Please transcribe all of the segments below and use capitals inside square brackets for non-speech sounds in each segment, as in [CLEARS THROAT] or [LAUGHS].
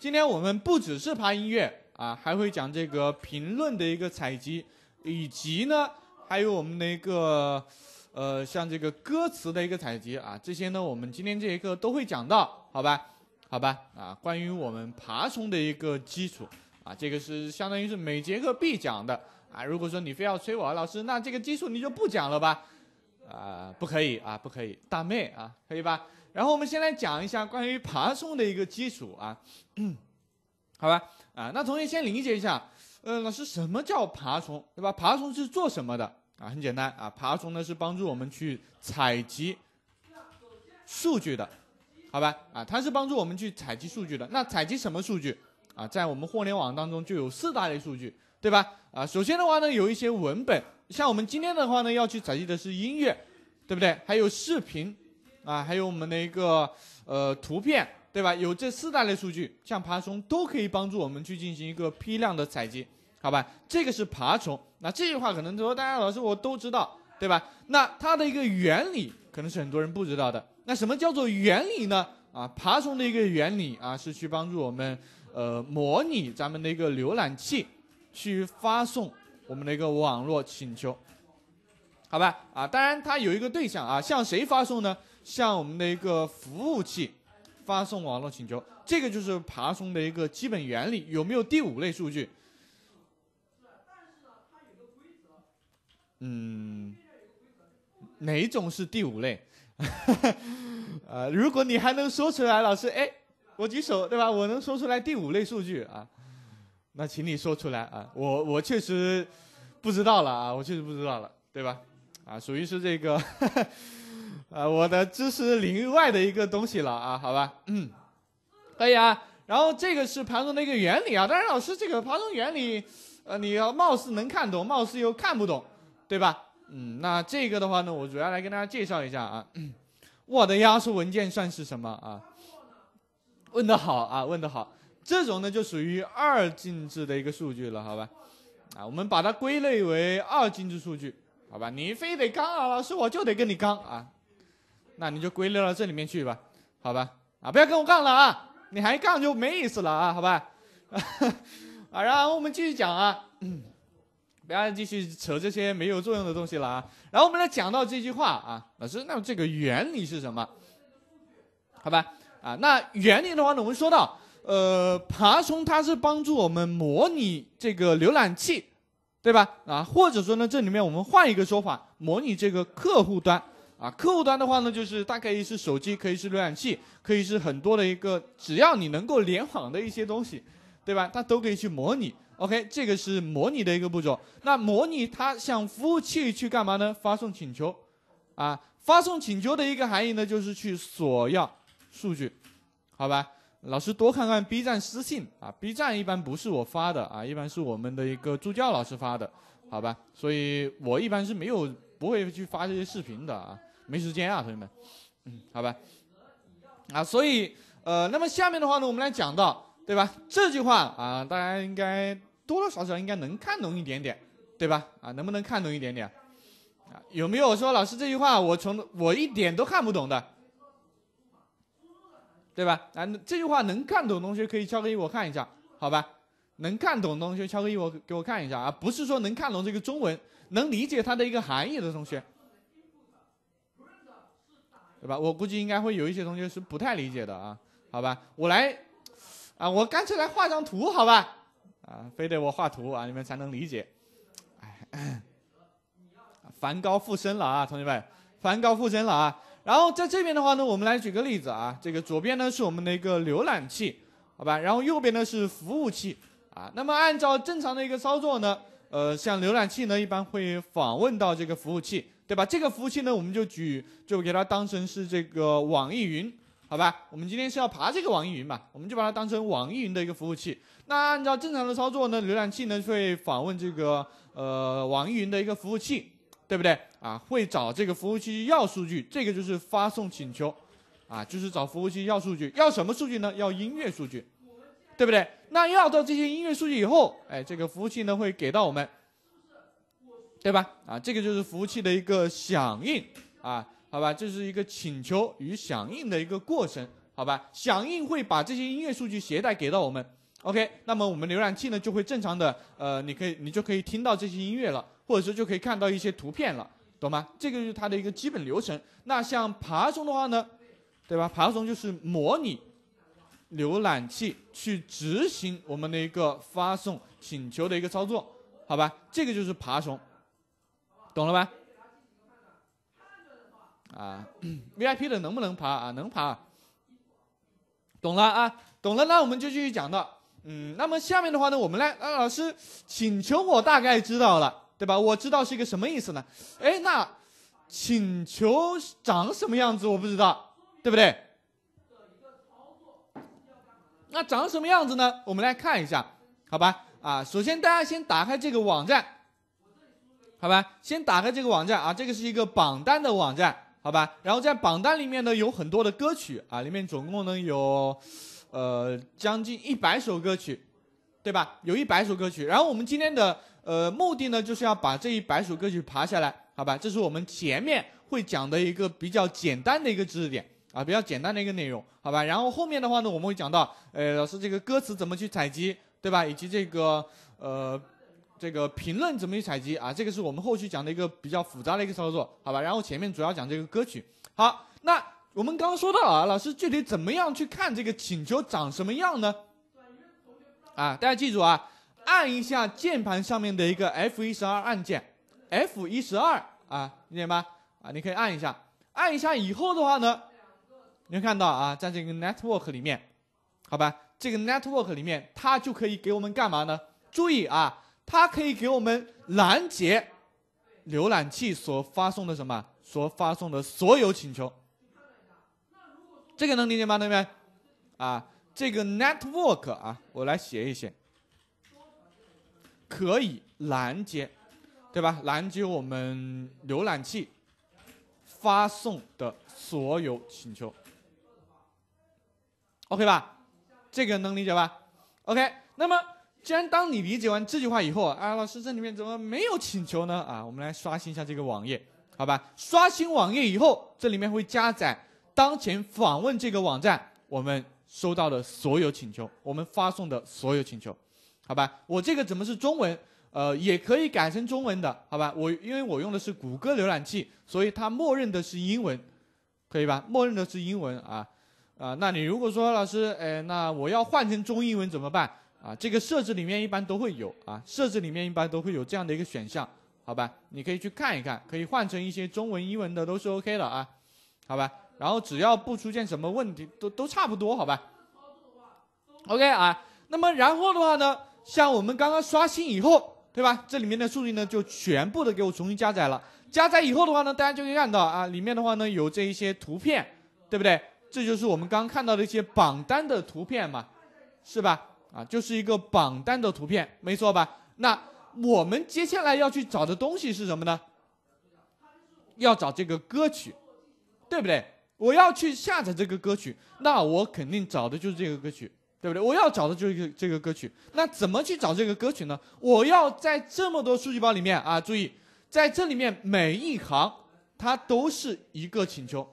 今天我们不只是爬音乐啊，还会讲这个评论的一个采集，以及呢，还有我们的一个，呃，像这个歌词的一个采集啊，这些呢，我们今天这节课都会讲到，好吧？好吧？啊，关于我们爬虫的一个基础啊，这个是相当于是每节课必讲的啊。如果说你非要催我老师，那这个基础你就不讲了吧？啊，不可以啊，不可以，大妹啊，可以吧？然后我们先来讲一下关于爬虫的一个基础啊，[CLEARS THROAT] 好吧啊，那同学先理解一下，呃，老师什么叫爬虫，对吧？爬虫是做什么的啊？很简单啊，爬虫呢是帮助我们去采集数据的，好吧啊，它是帮助我们去采集数据的。那采集什么数据啊？在我们互联网当中就有四大类数据，对吧？啊，首先的话呢有一些文本，像我们今天的话呢要去采集的是音乐，对不对？还有视频。啊，还有我们的一个呃图片，对吧？有这四大类数据，像爬虫都可以帮助我们去进行一个批量的采集，好吧？这个是爬虫。那这句话可能说大家老师我都知道，对吧？那它的一个原理可能是很多人不知道的。那什么叫做原理呢？啊，爬虫的一个原理啊是去帮助我们呃模拟咱们的一个浏览器去发送我们的一个网络请求，好吧？啊，当然它有一个对象啊，向谁发送呢？向我们的一个服务器发送网络请求，这个就是爬虫的一个基本原理。有没有第五类数据？嗯。哪种是第五类？啊，[LAUGHS] 如果你还能说出来，老师，哎，我举手，对吧？我能说出来第五类数据啊，那请你说出来啊。我我确实不知道了啊，我确实不知道了，对吧？啊，属于是这个。[LAUGHS] 呃，我的知识领域外的一个东西了啊，好吧，嗯，可以啊。然后这个是盘中的一个原理啊，当然老师这个盘中原理，呃，你要貌似能看懂，貌似又看不懂，对吧？嗯，那这个的话呢，我主要来跟大家介绍一下啊。我的压缩文件算是什么啊？问的好啊，问的好。这种呢就属于二进制的一个数据了，好吧？啊，我们把它归类为二进制数据，好吧？你非得刚啊，老师我就得跟你刚啊。那你就归类到这里面去吧，好吧？啊，不要跟我杠了啊！你还杠就没意思了啊，好吧？啊，[LAUGHS] 然后我们继续讲啊，不要继续扯这些没有作用的东西了啊。然后我们来讲到这句话啊，老师，那这个原理是什么？好吧？啊，那原理的话呢，我们说到，呃，爬虫它是帮助我们模拟这个浏览器，对吧？啊，或者说呢，这里面我们换一个说法，模拟这个客户端。啊，客户端的话呢，就是大概也是手机，可以是浏览器，可以是很多的一个，只要你能够联网的一些东西，对吧？它都可以去模拟。OK，这个是模拟的一个步骤。那模拟它向服务器去干嘛呢？发送请求，啊，发送请求的一个含义呢，就是去索要数据，好吧？老师多看看 B 站私信啊，B 站一般不是我发的啊，一般是我们的一个助教老师发的，好吧？所以我一般是没有不会去发这些视频的啊。没时间啊，同学们，嗯，好吧，啊，所以，呃，那么下面的话呢，我们来讲到，对吧？这句话啊，大家应该多多少少应该能看懂一点点，对吧？啊，能不能看懂一点点？啊，有没有说老师这句话我从我一点都看不懂的，对吧？啊，这句话能看懂同学可以敲个一我看一下，好吧？能看懂同学敲个一我给我看一下啊，不是说能看懂这个中文，能理解它的一个含义的同学。对吧？我估计应该会有一些同学是不太理解的啊，好吧？我来，啊，我干脆来画张图，好吧？啊，非得我画图啊，你们才能理解。哎，[COUGHS] 梵高附身了啊，同学们，梵高附身了啊。然后在这边的话呢，我们来举个例子啊，这个左边呢是我们的一个浏览器，好吧？然后右边呢是服务器啊。那么按照正常的一个操作呢，呃，像浏览器呢一般会访问到这个服务器。对吧？这个服务器呢，我们就举，就给它当成是这个网易云，好吧？我们今天是要爬这个网易云嘛？我们就把它当成网易云的一个服务器。那按照正常的操作呢，浏览器呢会访问这个呃网易云的一个服务器，对不对？啊，会找这个服务器要数据，这个就是发送请求，啊，就是找服务器要数据，要什么数据呢？要音乐数据，对不对？那要到这些音乐数据以后，哎，这个服务器呢会给到我们。对吧？啊，这个就是服务器的一个响应，啊，好吧，这是一个请求与响应的一个过程，好吧？响应会把这些音乐数据携带给到我们，OK？那么我们浏览器呢就会正常的，呃，你可以，你就可以听到这些音乐了，或者是就可以看到一些图片了，懂吗？这个是它的一个基本流程。那像爬虫的话呢，对吧？爬虫就是模拟浏览器去执行我们的一个发送请求的一个操作，好吧？这个就是爬虫。懂了吧？啊，[COUGHS] VIP 的能不能爬啊？能爬，懂了啊，懂了。那我们就继续讲到，嗯，那么下面的话呢，我们来，啊，老师，请求我大概知道了，对吧？我知道是一个什么意思呢？哎，那请求长什么样子我不知道，对不对？那长什么样子呢？我们来看一下，好吧？啊，首先大家先打开这个网站。好吧，先打开这个网站啊，这个是一个榜单的网站，好吧。然后在榜单里面呢，有很多的歌曲啊，里面总共呢有，呃，将近一百首歌曲，对吧？有一百首歌曲。然后我们今天的呃目的呢，就是要把这一百首歌曲爬下来，好吧？这是我们前面会讲的一个比较简单的一个知识点啊，比较简单的一个内容，好吧？然后后面的话呢，我们会讲到，呃，老师这个歌词怎么去采集，对吧？以及这个呃。这个评论怎么去采集啊？这个是我们后续讲的一个比较复杂的一个操作，好吧？然后前面主要讲这个歌曲。好，那我们刚刚说到啊，老师具体怎么样去看这个请求长什么样呢？啊，大家记住啊，按一下键盘上面的一个 F12 按键，F12 啊，理解吗？啊，你可以按一下，按一下以后的话呢，你会看到啊，在这个 network 里面，好吧？这个 network 里面它就可以给我们干嘛呢？注意啊。它可以给我们拦截浏览器所发送的什么？所发送的所有请求。这个能理解吗，同学们？啊，这个 network 啊，我来写一写，可以拦截，对吧？拦截我们浏览器发送的所有请求。OK 吧？这个能理解吧？OK，那么。既然当你理解完这句话以后，哎，老师，这里面怎么没有请求呢？啊，我们来刷新一下这个网页，好吧？刷新网页以后，这里面会加载当前访问这个网站我们收到的所有请求，我们发送的所有请求，好吧？我这个怎么是中文？呃，也可以改成中文的，好吧？我因为我用的是谷歌浏览器，所以它默认的是英文，可以吧？默认的是英文啊啊，那你如果说老师，哎，那我要换成中英文怎么办？啊，这个设置里面一般都会有啊，设置里面一般都会有这样的一个选项，好吧？你可以去看一看，可以换成一些中文、英文的都是 OK 的啊，好吧？然后只要不出现什么问题，都都差不多，好吧？OK 啊，那么然后的话呢，像我们刚刚刷新以后，对吧？这里面的数据呢就全部的给我重新加载了，加载以后的话呢，大家就可以看到啊，里面的话呢有这一些图片，对不对？这就是我们刚看到的一些榜单的图片嘛，是吧？啊，就是一个榜单的图片，没错吧？那我们接下来要去找的东西是什么呢？要找这个歌曲，对不对？我要去下载这个歌曲，那我肯定找的就是这个歌曲，对不对？我要找的就是这个歌曲。那怎么去找这个歌曲呢？我要在这么多数据包里面啊，注意，在这里面每一行它都是一个请求，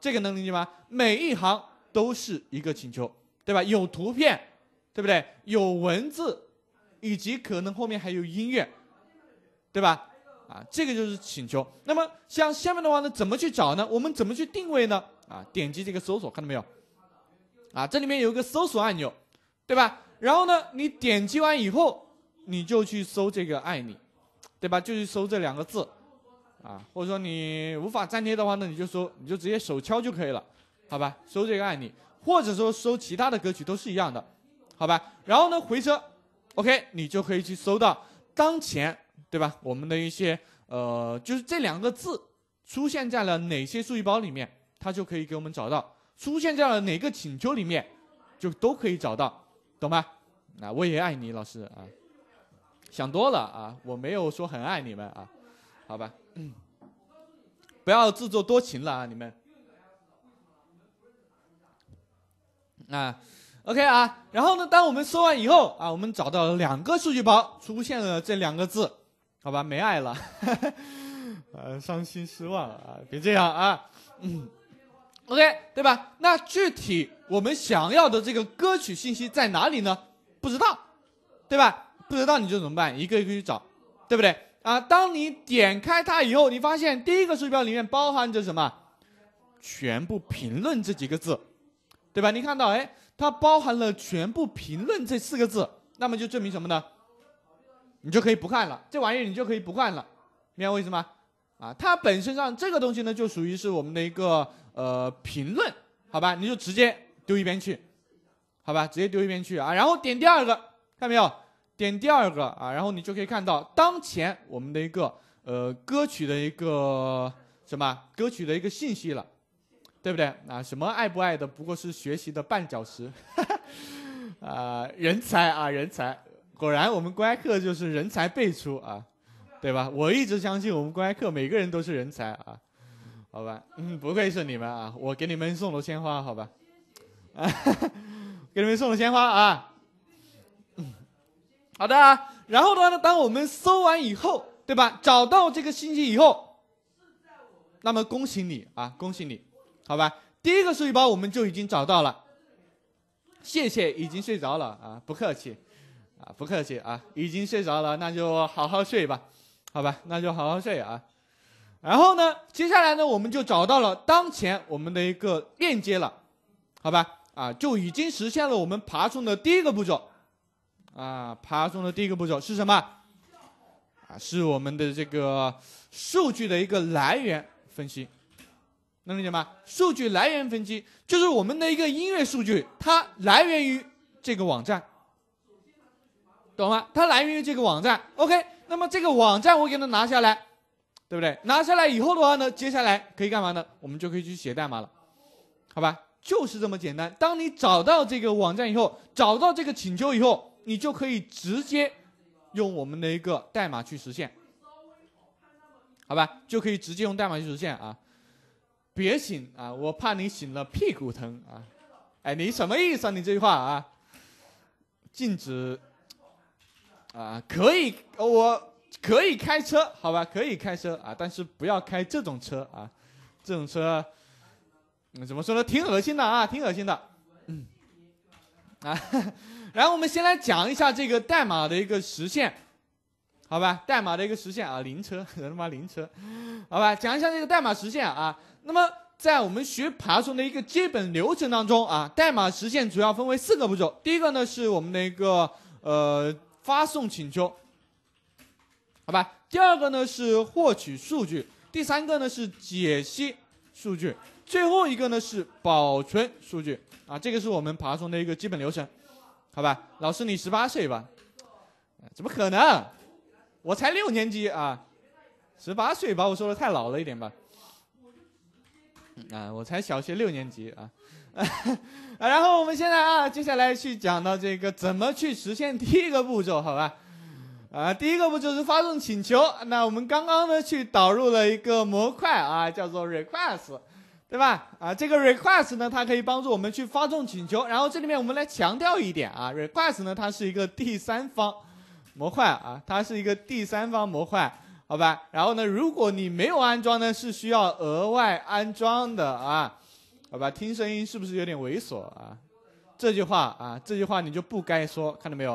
这个能理解吗？每一行都是一个请求，对吧？有图片。对不对？有文字，以及可能后面还有音乐，对吧？啊，这个就是请求。那么像下面的话呢，怎么去找呢？我们怎么去定位呢？啊，点击这个搜索，看到没有？啊，这里面有一个搜索按钮，对吧？然后呢，你点击完以后，你就去搜这个“爱你”，对吧？就去搜这两个字，啊，或者说你无法粘贴的话，那你就搜，你就直接手敲就可以了，好吧？搜这个“爱你”，或者说搜其他的歌曲都是一样的。好吧，然后呢，回车，OK，你就可以去搜到当前，对吧？我们的一些呃，就是这两个字出现在了哪些数据包里面，它就可以给我们找到出现在了哪个请求里面，就都可以找到，懂吗？啊，我也爱你，老师啊，想多了啊，我没有说很爱你们啊，好吧，不要自作多情了啊，你们啊。OK 啊，然后呢？当我们搜完以后啊，我们找到了两个数据包，出现了这两个字，好吧，没爱了，[LAUGHS] 呃，伤心失望啊，别这样啊，嗯，OK 对吧？那具体我们想要的这个歌曲信息在哪里呢？不知道，对吧？不知道你就怎么办？一个一个去找，对不对？啊，当你点开它以后，你发现第一个数据包里面包含着什么？全部评论这几个字，对吧？你看到哎？它包含了全部评论这四个字，那么就证明什么呢？你就可以不看了，这玩意儿你就可以不看了，明白我意思吗？啊，它本身上这个东西呢，就属于是我们的一个呃评论，好吧？你就直接丢一边去，好吧？直接丢一边去啊。然后点第二个，看到没有？点第二个啊，然后你就可以看到当前我们的一个呃歌曲的一个什么歌曲的一个信息了。对不对啊？什么爱不爱的，不过是学习的绊脚石。[LAUGHS] 啊，人才啊，人才！果然我们公开课就是人才辈出啊，对吧？我一直相信我们公开课每个人都是人才啊，好吧？嗯，不愧是你们啊，我给你们送了鲜花，好吧？啊，[LAUGHS] 给你们送了鲜花啊。嗯，好的。啊。然后的话呢，当我们搜完以后，对吧？找到这个信息以后，那么恭喜你啊，恭喜你！好吧，第一个数据包我们就已经找到了。谢谢，已经睡着了啊，不客气，啊不客气啊，已经睡着了，那就好好睡吧，好吧，那就好好睡啊。然后呢，接下来呢，我们就找到了当前我们的一个链接了，好吧，啊，就已经实现了我们爬虫的第一个步骤，啊，爬虫的第一个步骤是什么？啊，是我们的这个数据的一个来源分析。能理解吗？数据来源分析就是我们的一个音乐数据，它来源于这个网站，懂吗？它来源于这个网站。OK，那么这个网站我给它拿下来，对不对？拿下来以后的话呢，接下来可以干嘛呢？我们就可以去写代码了，好吧？就是这么简单。当你找到这个网站以后，找到这个请求以后，你就可以直接用我们的一个代码去实现，好吧？就可以直接用代码去实现啊。别醒啊！我怕你醒了屁股疼啊！哎，你什么意思？啊？你这句话啊？禁止啊？可以，我可以开车，好吧？可以开车啊，但是不要开这种车啊！这种车怎么说呢？挺恶心的啊，挺恶心的。嗯，啊，[LAUGHS] 然后我们先来讲一下这个代码的一个实现。好吧，代码的一个实现啊，灵车，[LAUGHS] 他妈灵车，好吧，讲一下这个代码实现啊。那么在我们学爬虫的一个基本流程当中啊，代码实现主要分为四个步骤。第一个呢是我们的一个呃发送请求，好吧。第二个呢是获取数据，第三个呢是解析数据，最后一个呢是保存数据啊。这个是我们爬虫的一个基本流程，好吧。老师你十八岁吧？怎么可能？我才六年级啊，十八岁把我说的太老了一点吧，啊，我才小学六年级 [LAUGHS] 啊，然后我们现在啊，接下来去讲到这个怎么去实现第一个步骤，好吧？啊，第一个步骤是发送请求。那我们刚刚呢去导入了一个模块啊，叫做 request，对吧？啊，这个 request 呢，它可以帮助我们去发送请求。然后这里面我们来强调一点啊，request 呢，它是一个第三方。模块啊，它是一个第三方模块，好吧。然后呢，如果你没有安装呢，是需要额外安装的啊，好吧。听声音是不是有点猥琐啊？这句话啊，这句话你就不该说，看到没有？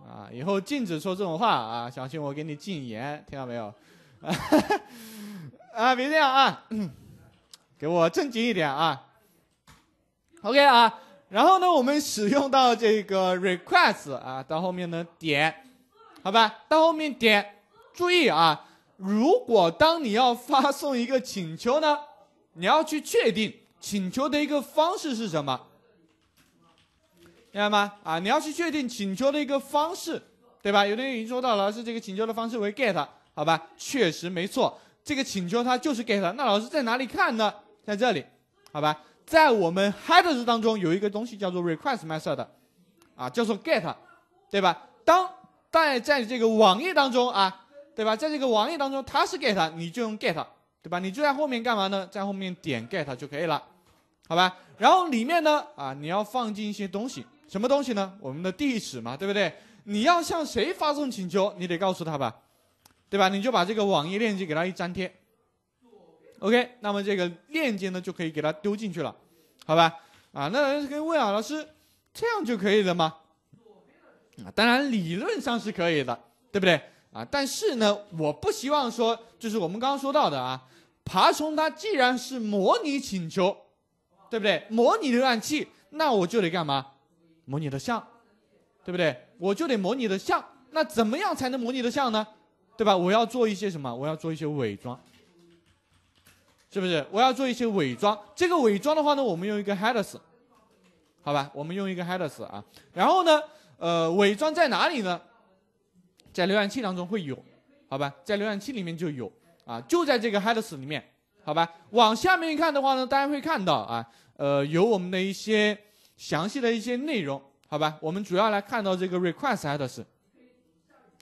啊，以后禁止说这种话啊，小心我给你禁言，听到没有？[LAUGHS] 啊，别这样啊，给我正经一点啊。OK 啊。然后呢，我们使用到这个 request 啊，到后面呢点，好吧，到后面点，注意啊，如果当你要发送一个请求呢，你要去确定请求的一个方式是什么，明白吗？啊，你要去确定请求的一个方式，对吧？有的人已经说到了，是这个请求的方式为 get，好吧，确实没错，这个请求它就是 get，那老师在哪里看呢？在这里，好吧。在我们 headers 当中有一个东西叫做 request method，啊，叫做 get，对吧？当在在这个网页当中啊，对吧？在这个网页当中它是 get，你就用 get，对吧？你就在后面干嘛呢？在后面点 get 就可以了，好吧？然后里面呢，啊，你要放进一些东西，什么东西呢？我们的地址嘛，对不对？你要向谁发送请求，你得告诉他吧，对吧？你就把这个网页链接给他一粘贴。OK，那么这个链接呢，就可以给它丢进去了，好吧？啊，那有人可以问啊，老师，这样就可以了吗？啊，当然理论上是可以的，对不对？啊，但是呢，我不希望说，就是我们刚刚说到的啊，爬虫它既然是模拟请求，对不对？模拟浏览器，那我就得干嘛？模拟的像，对不对？我就得模拟的像，那怎么样才能模拟的像呢？对吧？我要做一些什么？我要做一些伪装。是不是？我要做一些伪装，这个伪装的话呢，我们用一个 headers，好吧，我们用一个 headers 啊。然后呢，呃，伪装在哪里呢？在浏览器当中会有，好吧，在浏览器里面就有啊，就在这个 headers 里面，好吧。往下面一看的话呢，大家会看到啊，呃，有我们的一些详细的一些内容，好吧。我们主要来看到这个 request headers，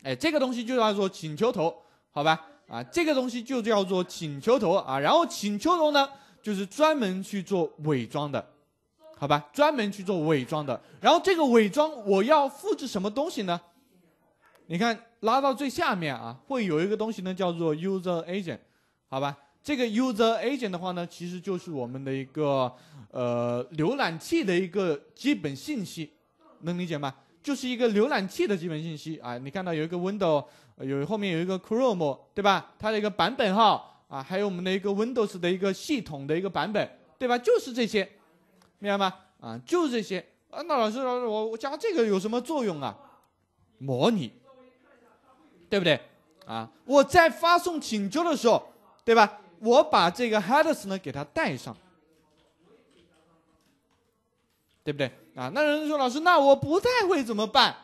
哎，这个东西就叫做请求头，好吧。啊，这个东西就叫做请求头啊，然后请求头呢，就是专门去做伪装的，好吧？专门去做伪装的。然后这个伪装，我要复制什么东西呢？你看，拉到最下面啊，会有一个东西呢，叫做 User Agent，好吧？这个 User Agent 的话呢，其实就是我们的一个呃浏览器的一个基本信息，能理解吗？就是一个浏览器的基本信息啊。你看到有一个 Window。有后面有一个 Chrome，对吧？它的一个版本号啊，还有我们的一个 Windows 的一个系统的一个版本，对吧？就是这些，明白吗？啊，就是这些。啊，那老师，老师，我我加这个有什么作用啊？模拟，对不对？啊，我在发送请求的时候，对吧？我把这个 headers 呢给它带上，对不对？啊，那人说老师，那我不带会怎么办？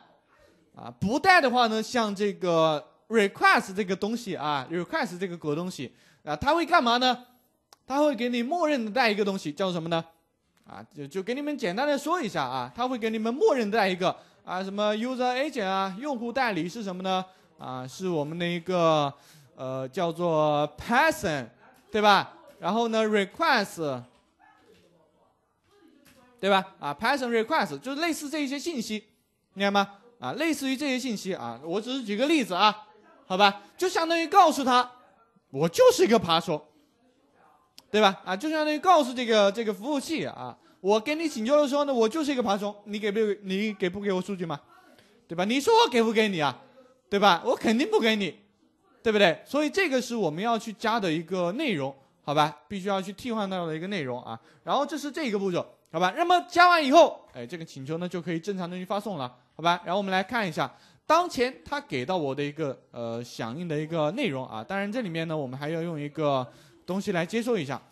啊，不带的话呢，像这个 request 这个东西啊，request 这个狗东西啊，它会干嘛呢？他会给你默认的带一个东西，叫做什么呢？啊，就就给你们简单的说一下啊，他会给你们默认带一个啊，什么 user agent 啊，用户代理是什么呢？啊，是我们的一个呃叫做 person，对吧？然后呢，request，对吧？啊 p y t s o n request 就类似这一些信息，明白吗？啊，类似于这些信息啊，我只是举个例子啊，好吧，就相当于告诉他，我就是一个爬虫，对吧？啊，就相当于告诉这个这个服务器啊，我给你请求的时候呢，我就是一个爬虫，你给不你给不给我数据吗？对吧？你说我给不给你啊？对吧？我肯定不给你，对不对？所以这个是我们要去加的一个内容，好吧？必须要去替换到的一个内容啊。然后这是这一个步骤，好吧？那么加完以后，哎，这个请求呢就可以正常的去发送了。好吧，然后我们来看一下当前它给到我的一个呃响应的一个内容啊。当然这里面呢，我们还要用一个东西来接收一下。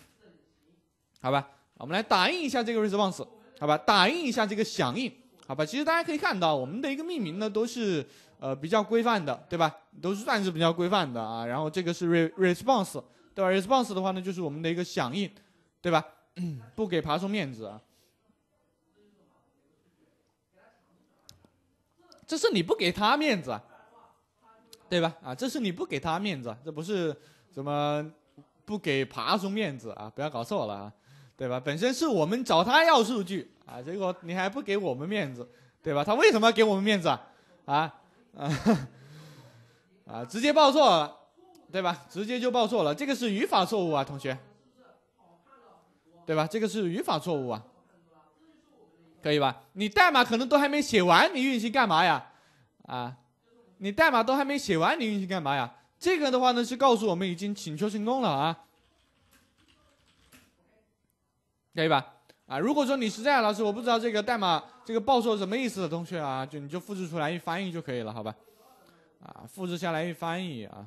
好吧，我们来打印一下这个 response，好吧，打印一下这个响应，好吧。其实大家可以看到，我们的一个命名呢都是呃比较规范的，对吧？都是算是比较规范的啊。然后这个是 re response，对吧？response 的话呢就是我们的一个响应，对吧？[COUGHS] 不给爬虫面子啊。这是你不给他面子，对吧？啊，这是你不给他面子，这不是怎么不给爬虫面子啊？不要搞错了啊，对吧？本身是我们找他要数据啊，结果你还不给我们面子，对吧？他为什么要给我们面子啊？啊啊 [LAUGHS] 啊！直接报错了，对吧？直接就报错了，这个是语法错误啊，同学，对吧？这个是语法错误啊。可以吧？你代码可能都还没写完，你运行干嘛呀？啊，你代码都还没写完，你运行干嘛呀？这个的话呢，是告诉我们已经请求成功了啊。可以吧？啊，如果说你实在老师，我不知道这个代码这个报错什么意思的同学啊，就你就复制出来一翻译就可以了，好吧？啊，复制下来一翻译啊。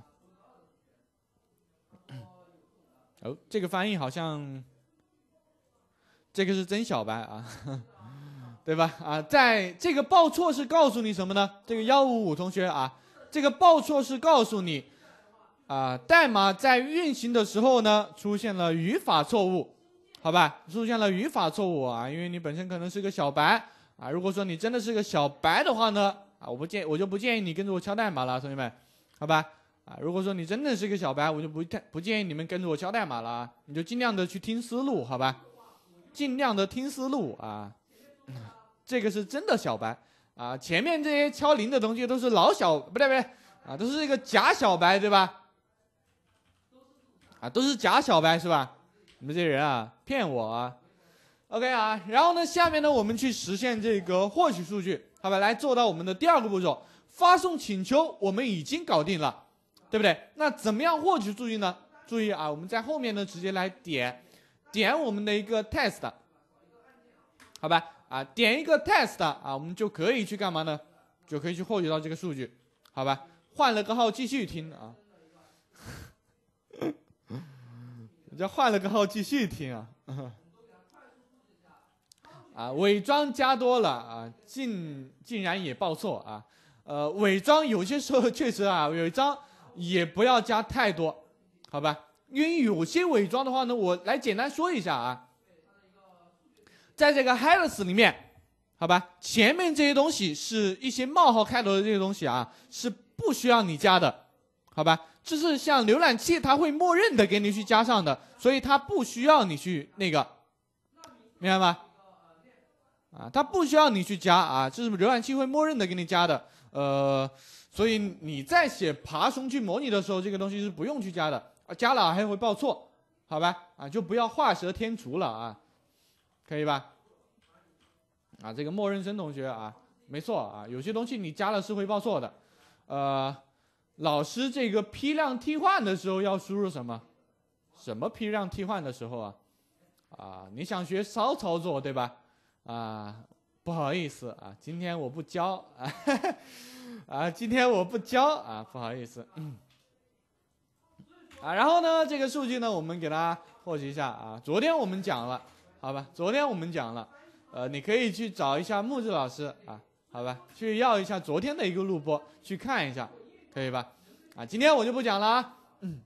哦，这个翻译好像，这个是真小白啊。对吧？啊，在这个报错是告诉你什么呢？这个幺五五同学啊，这个报错是告诉你，啊，代码在运行的时候呢出现了语法错误，好吧？出现了语法错误啊，因为你本身可能是个小白啊。如果说你真的是个小白的话呢，啊，我不建我就不建议你跟着我敲代码了，同学们，好吧？啊，如果说你真的是个小白，我就不太不建议你们跟着我敲代码了，你就尽量的去听思路，好吧？尽量的听思路啊。这个是真的小白啊！前面这些敲零的东西都是老小，不对不对啊，都是一个假小白对吧？啊，都是假小白是吧？你们这些人啊，骗我啊！OK 啊，然后呢，下面呢，我们去实现这个获取数据，好吧？来做到我们的第二个步骤，发送请求我们已经搞定了，对不对？那怎么样获取数据呢？注意啊，我们在后面呢直接来点，点我们的一个 test，好吧？啊，点一个 test 啊，我们就可以去干嘛呢？就可以去获取到这个数据，好吧？换了个号继续听啊，人 [LAUGHS] 家换了个号继续听啊，[LAUGHS] 啊，伪装加多了啊，竟竟然也报错啊，呃，伪装有些时候 [LAUGHS] 确实啊，伪装也不要加太多，好吧？因为有些伪装的话呢，我来简单说一下啊。在这个 headers 里面，好吧，前面这些东西是一些冒号开头的这些东西啊，是不需要你加的，好吧？这是像浏览器它会默认的给你去加上的，所以它不需要你去那个，明白吗？啊，它不需要你去加啊，这是浏览器会默认的给你加的，呃，所以你在写爬虫去模拟的时候，这个东西是不用去加的，加了还会报错，好吧？啊，就不要画蛇添足了啊，可以吧？啊，这个莫润生同学啊，没错啊，有些东西你加了是会报错的，呃，老师这个批量替换的时候要输入什么？什么批量替换的时候啊？啊，你想学骚操作对吧？啊，不好意思啊，今天我不教啊，[LAUGHS] 啊，今天我不教啊，不好意思，[CLEARS THROAT] 啊，然后呢，这个数据呢，我们给大家获取一下啊，昨天我们讲了，好吧，昨天我们讲了。呃，你可以去找一下木子老师啊，好吧，去要一下昨天的一个录播，去看一下，可以吧？啊，今天我就不讲了啊，嗯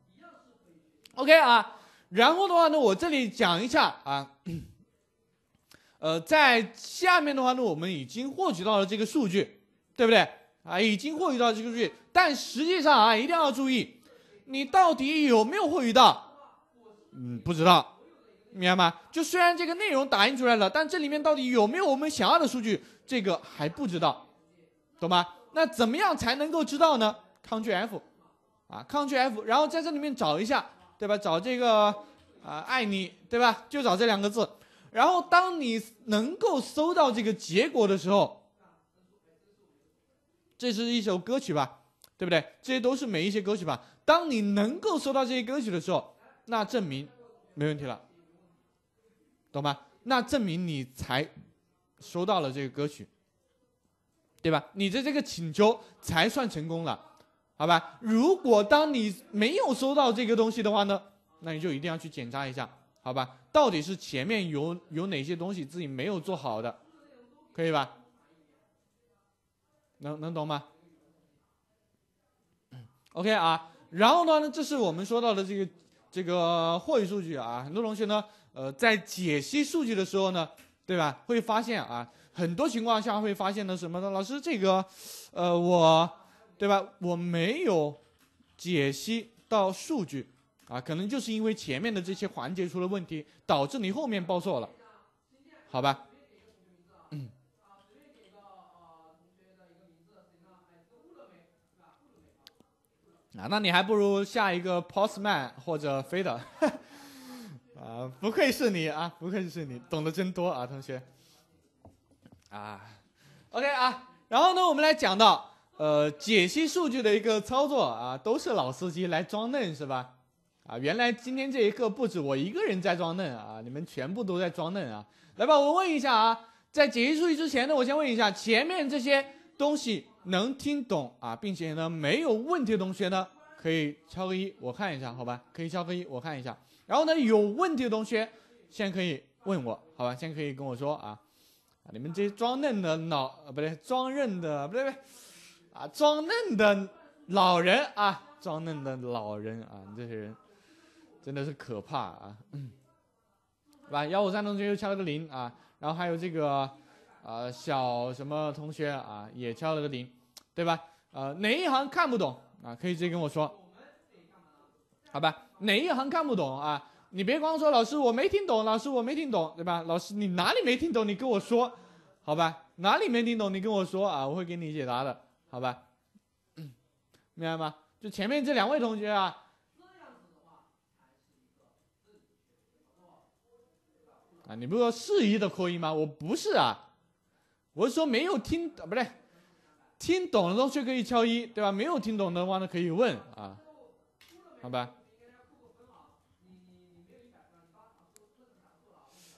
，OK 啊，然后的话呢，我这里讲一下啊，呃，在下面的话呢，我们已经获取到了这个数据，对不对？啊，已经获取到这个数据，但实际上啊，一定要注意，你到底有没有获取到？嗯，不知道。明白吗？就虽然这个内容打印出来了，但这里面到底有没有我们想要的数据，这个还不知道，懂吗？那怎么样才能够知道呢？Ctrl+F，啊，Ctrl+F，然后在这里面找一下，对吧？找这个啊，爱你，对吧？就找这两个字。然后当你能够搜到这个结果的时候，这是一首歌曲吧，对不对？这些都是每一些歌曲吧。当你能够搜到这些歌曲的时候，那证明没问题了。懂吗？那证明你才收到了这个歌曲，对吧？你的这个请求才算成功了，好吧？如果当你没有收到这个东西的话呢，那你就一定要去检查一下，好吧？到底是前面有有哪些东西自己没有做好的，可以吧？能能懂吗？OK 啊，然后呢，这是我们说到的这个这个获取数据啊，很多同学呢。呃，在解析数据的时候呢，对吧？会发现啊，很多情况下会发现呢什么呢？老师，这个，呃，我，对吧？我没有解析到数据，啊，可能就是因为前面的这些环节出了问题，导致你后面报错了，好吧？啊，那你还不如下一个 Postman 或者飞的。啊，不愧是你啊，不愧是你，懂得真多啊，同学。啊，OK 啊，然后呢，我们来讲到呃解析数据的一个操作啊，都是老司机来装嫩是吧？啊，原来今天这一课不止我一个人在装嫩啊，你们全部都在装嫩啊。来吧，我问一下啊，在解析数据之前呢，我先问一下前面这些东西能听懂啊，并且呢没有问题的同学呢，可以敲个一，我看一下，好吧？可以敲个一，我看一下。然后呢？有问题的同学，先可以问我，好吧？先可以跟我说啊，你们这些装嫩的老，不对，装嫩的，不对不对，啊，装嫩的老人啊，装嫩的老人啊，你这些人真的是可怕啊，嗯，对吧？幺五三同学又敲了个零啊，然后还有这个，呃，小什么同学啊，也敲了个零，对吧？呃，哪一行看不懂啊？可以直接跟我说，好吧？哪一行看不懂啊？你别光说老师我没听懂，老师我没听懂，对吧？老师你哪里没听懂？你跟我说，好吧？哪里没听懂？你跟我说啊，我会给你解答的，好吧？明白吗？就前面这两位同学啊，啊，你不是说是一的扣一吗？我不是啊，我是说没有听，不对，听懂的同学可以敲一对吧？没有听懂的话呢可以问啊，好吧？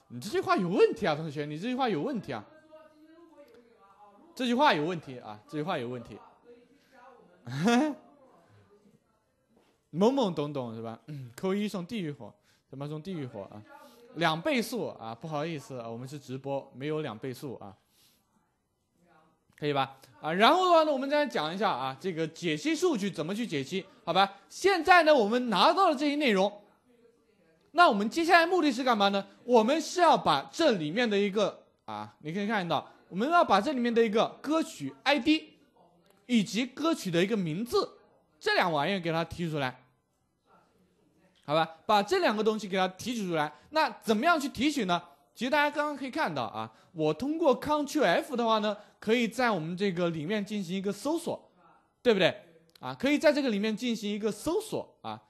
你这句话有问题啊，同学！你这句话有问题啊，这句话有问题啊，这句话有问题。[LAUGHS] 懵懵懂懂是吧？扣 [CLEARS THROAT] 一送地狱火，什么送地狱火啊？两倍速啊，不好意思，啊，我们是直播，没有两倍速啊，可以吧？啊，然后的话呢，我们再讲一下啊，这个解析数据怎么去解析？好吧，现在呢，我们拿到了这些内容。那我们接下来目的是干嘛呢？我们是要把这里面的一个啊，你可以看到，我们要把这里面的一个歌曲 ID，以及歌曲的一个名字，这两玩意儿给它提取出来，好吧？把这两个东西给它提取出来。那怎么样去提取呢？其实大家刚刚可以看到啊，我通过 c t r l f 的话呢，可以在我们这个里面进行一个搜索，对不对？啊，可以在这个里面进行一个搜索啊。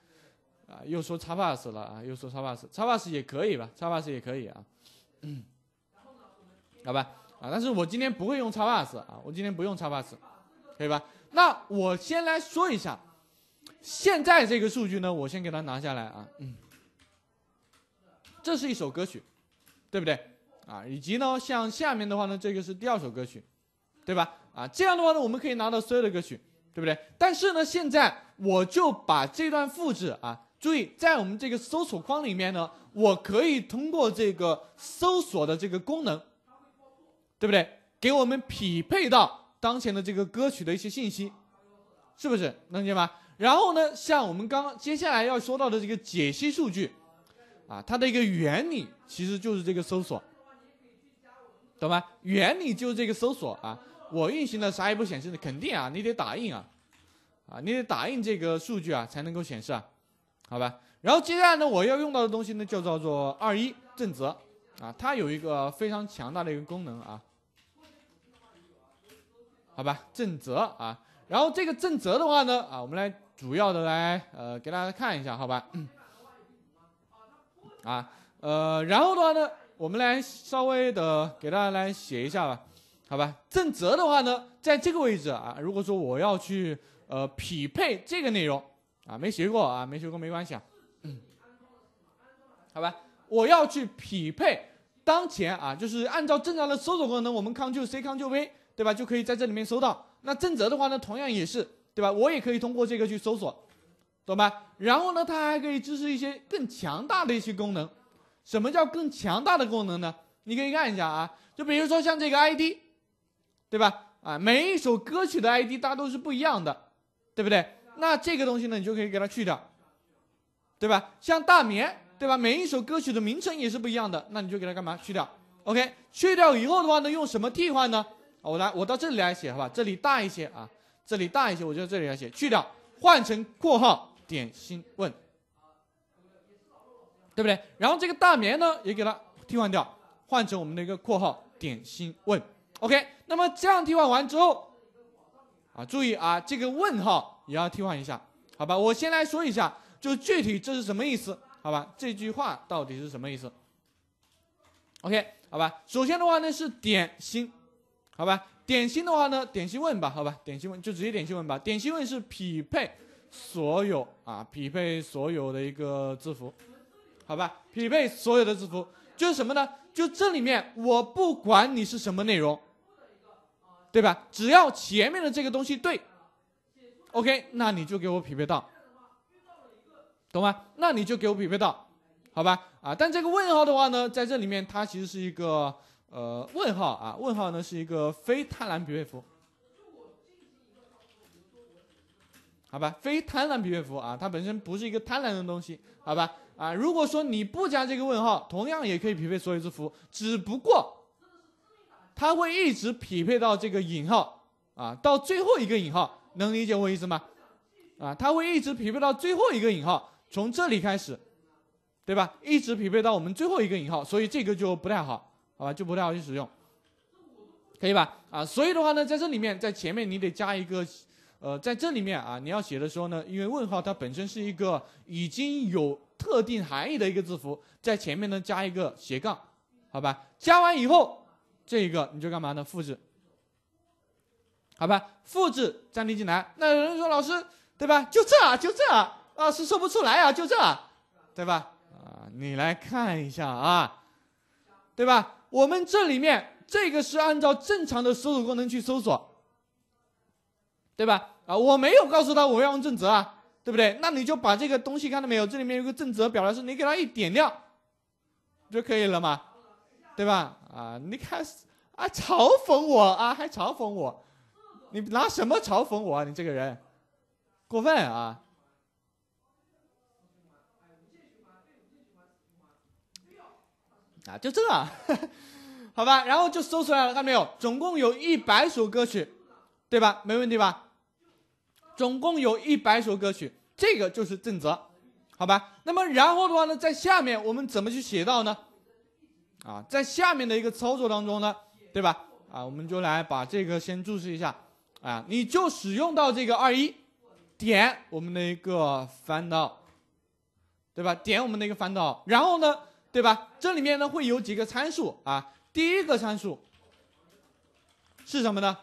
啊，又说叉 pass 了啊，又说叉 pass，叉 pass 也可以吧，叉 pass 也可以啊，好吧，啊，但是我今天不会用叉 pass 啊，我今天不用叉 pass，可以吧？那我先来说一下，现在这个数据呢，我先给它拿下来啊，嗯，这是一首歌曲，对不对？啊，以及呢，像下面的话呢，这个是第二首歌曲，对吧？啊，这样的话呢，我们可以拿到所有的歌曲，对不对？但是呢，现在我就把这段复制啊。注意，在我们这个搜索框里面呢，我可以通过这个搜索的这个功能，对不对？给我们匹配到当前的这个歌曲的一些信息，是不是？能解吧？然后呢，像我们刚接下来要说到的这个解析数据，啊，它的一个原理其实就是这个搜索，懂吗？原理就是这个搜索啊。我运行的啥也不显示的，肯定啊，你得打印啊，啊，你得打印这个数据啊，才能够显示啊。好吧，然后接下来呢，我要用到的东西呢，就叫做二一正则，啊，它有一个非常强大的一个功能啊，好吧，正则啊，然后这个正则的话呢，啊，我们来主要的来呃给大家看一下，好吧，啊，呃，然后的话呢，我们来稍微的给大家来写一下吧，好吧，正则的话呢，在这个位置啊，如果说我要去呃匹配这个内容。啊，没学过啊，没学过没关系啊。嗯，好吧，我要去匹配当前啊，就是按照正常的搜索功能，我们 c t r l C c t r l V 对吧，就可以在这里面搜到。那郑则的话呢，同样也是对吧？我也可以通过这个去搜索，懂吧？然后呢，它还可以支持一些更强大的一些功能。什么叫更强大的功能呢？你可以看一下啊，就比如说像这个 ID，对吧？啊，每一首歌曲的 ID 大都是不一样的，对不对？那这个东西呢，你就可以给它去掉，对吧？像大棉，对吧？每一首歌曲的名称也是不一样的，那你就给它干嘛去掉？OK，去掉以后的话呢，用什么替换呢？我来，我到这里来写，好吧？这里大一些啊，这里大一些，我就这里来写。去掉，换成括号点心问，对不对？然后这个大棉呢，也给它替换掉，换成我们的一个括号点心问。OK，那么这样替换完之后，啊，注意啊，这个问号。也要替换一下，好吧？我先来说一下，就具体这是什么意思？好吧？这句话到底是什么意思？OK，好吧。首先的话呢是点心，好吧？点心的话呢，点心问吧，好吧？点心问就直接点心问吧。点心问是匹配所有啊，匹配所有的一个字符，好吧？匹配所有的字符就是什么呢？就这里面我不管你是什么内容，对吧？只要前面的这个东西对。OK，那你就给我匹配到，懂吗？那你就给我匹配到，好吧？啊，但这个问号的话呢，在这里面它其实是一个呃问号啊，问号呢是一个非贪婪匹配符，好吧？非贪婪匹配符啊，它本身不是一个贪婪的东西，好吧？啊，如果说你不加这个问号，同样也可以匹配所有字符，只不过，它会一直匹配到这个引号啊，到最后一个引号。能理解我意思吗？啊，它会一直匹配到最后一个引号，从这里开始，对吧？一直匹配到我们最后一个引号，所以这个就不太好，好吧？就不太好去使用，可以吧？啊，所以的话呢，在这里面，在前面你得加一个，呃，在这里面啊，你要写的时候呢，因为问号它本身是一个已经有特定含义的一个字符，在前面呢加一个斜杠，好吧？加完以后，这一个你就干嘛呢？复制。好吧，复制粘贴进来。那有人说：“老师，对吧？就这，就这啊，是搜不出来啊，就这，对吧？啊，你来看一下啊，对吧？我们这里面这个是按照正常的搜索功能去搜索，对吧？啊，我没有告诉他我要用正则啊，对不对？那你就把这个东西看到没有？这里面有个正则表达式，你给它一点掉不就可以了嘛？对吧？啊，你看，啊嘲讽我啊，还嘲讽我。”你拿什么嘲讽我啊？你这个人，过分啊！啊，就这个，[LAUGHS] 好吧。然后就搜出来了，看到没有？总共有一百首歌曲，对吧？没问题吧？总共有一百首歌曲，这个就是正则，好吧。那么然后的话呢，在下面我们怎么去写到呢？啊，在下面的一个操作当中呢，对吧？啊，我们就来把这个先注释一下。啊，你就使用到这个二一，点我们的一个翻倒，对吧？点我们的一个翻倒，然后呢，对吧？这里面呢会有几个参数啊，第一个参数是什么呢？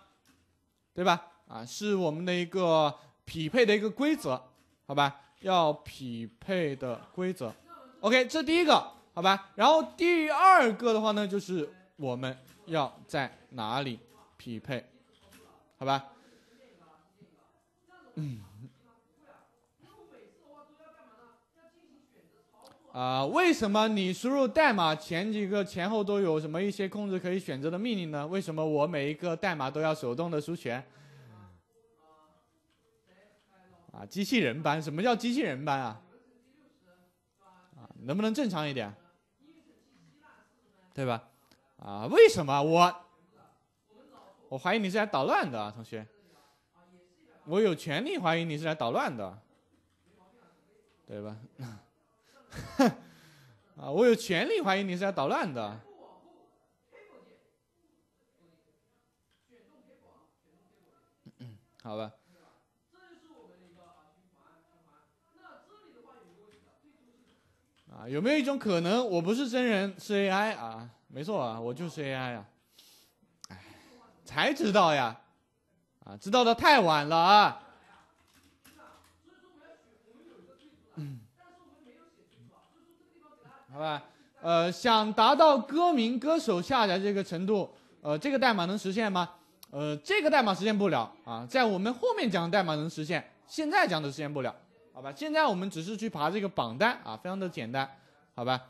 对吧？啊，是我们的一个匹配的一个规则，好吧？要匹配的规则，OK，这第一个，好吧？然后第二个的话呢，就是我们要在哪里匹配，好吧？嗯。啊，为什么你输入代码前几个前后都有什么一些控制可以选择的命令呢？为什么我每一个代码都要手动的输全？啊，机器人班？什么叫机器人班啊？啊，能不能正常一点？对吧？啊，为什么我？我怀疑你是来捣乱的啊，同学。我有权利怀疑你是来捣乱的，对吧？[LAUGHS] 啊，我有权利怀疑你是来捣乱的。好吧。啊，有没有一种可能，我不是真人，是 AI 啊？没错啊，我就是 AI 啊。哎，才知道呀。啊，知道的太晚了啊！好吧，呃，想达到歌名、歌手下载这个程度，呃，这个代码能实现吗？呃，这个代码实现不了啊，在我们后面讲的代码能实现，现在讲的实现不了。好吧，现在我们只是去爬这个榜单啊，非常的简单，好吧？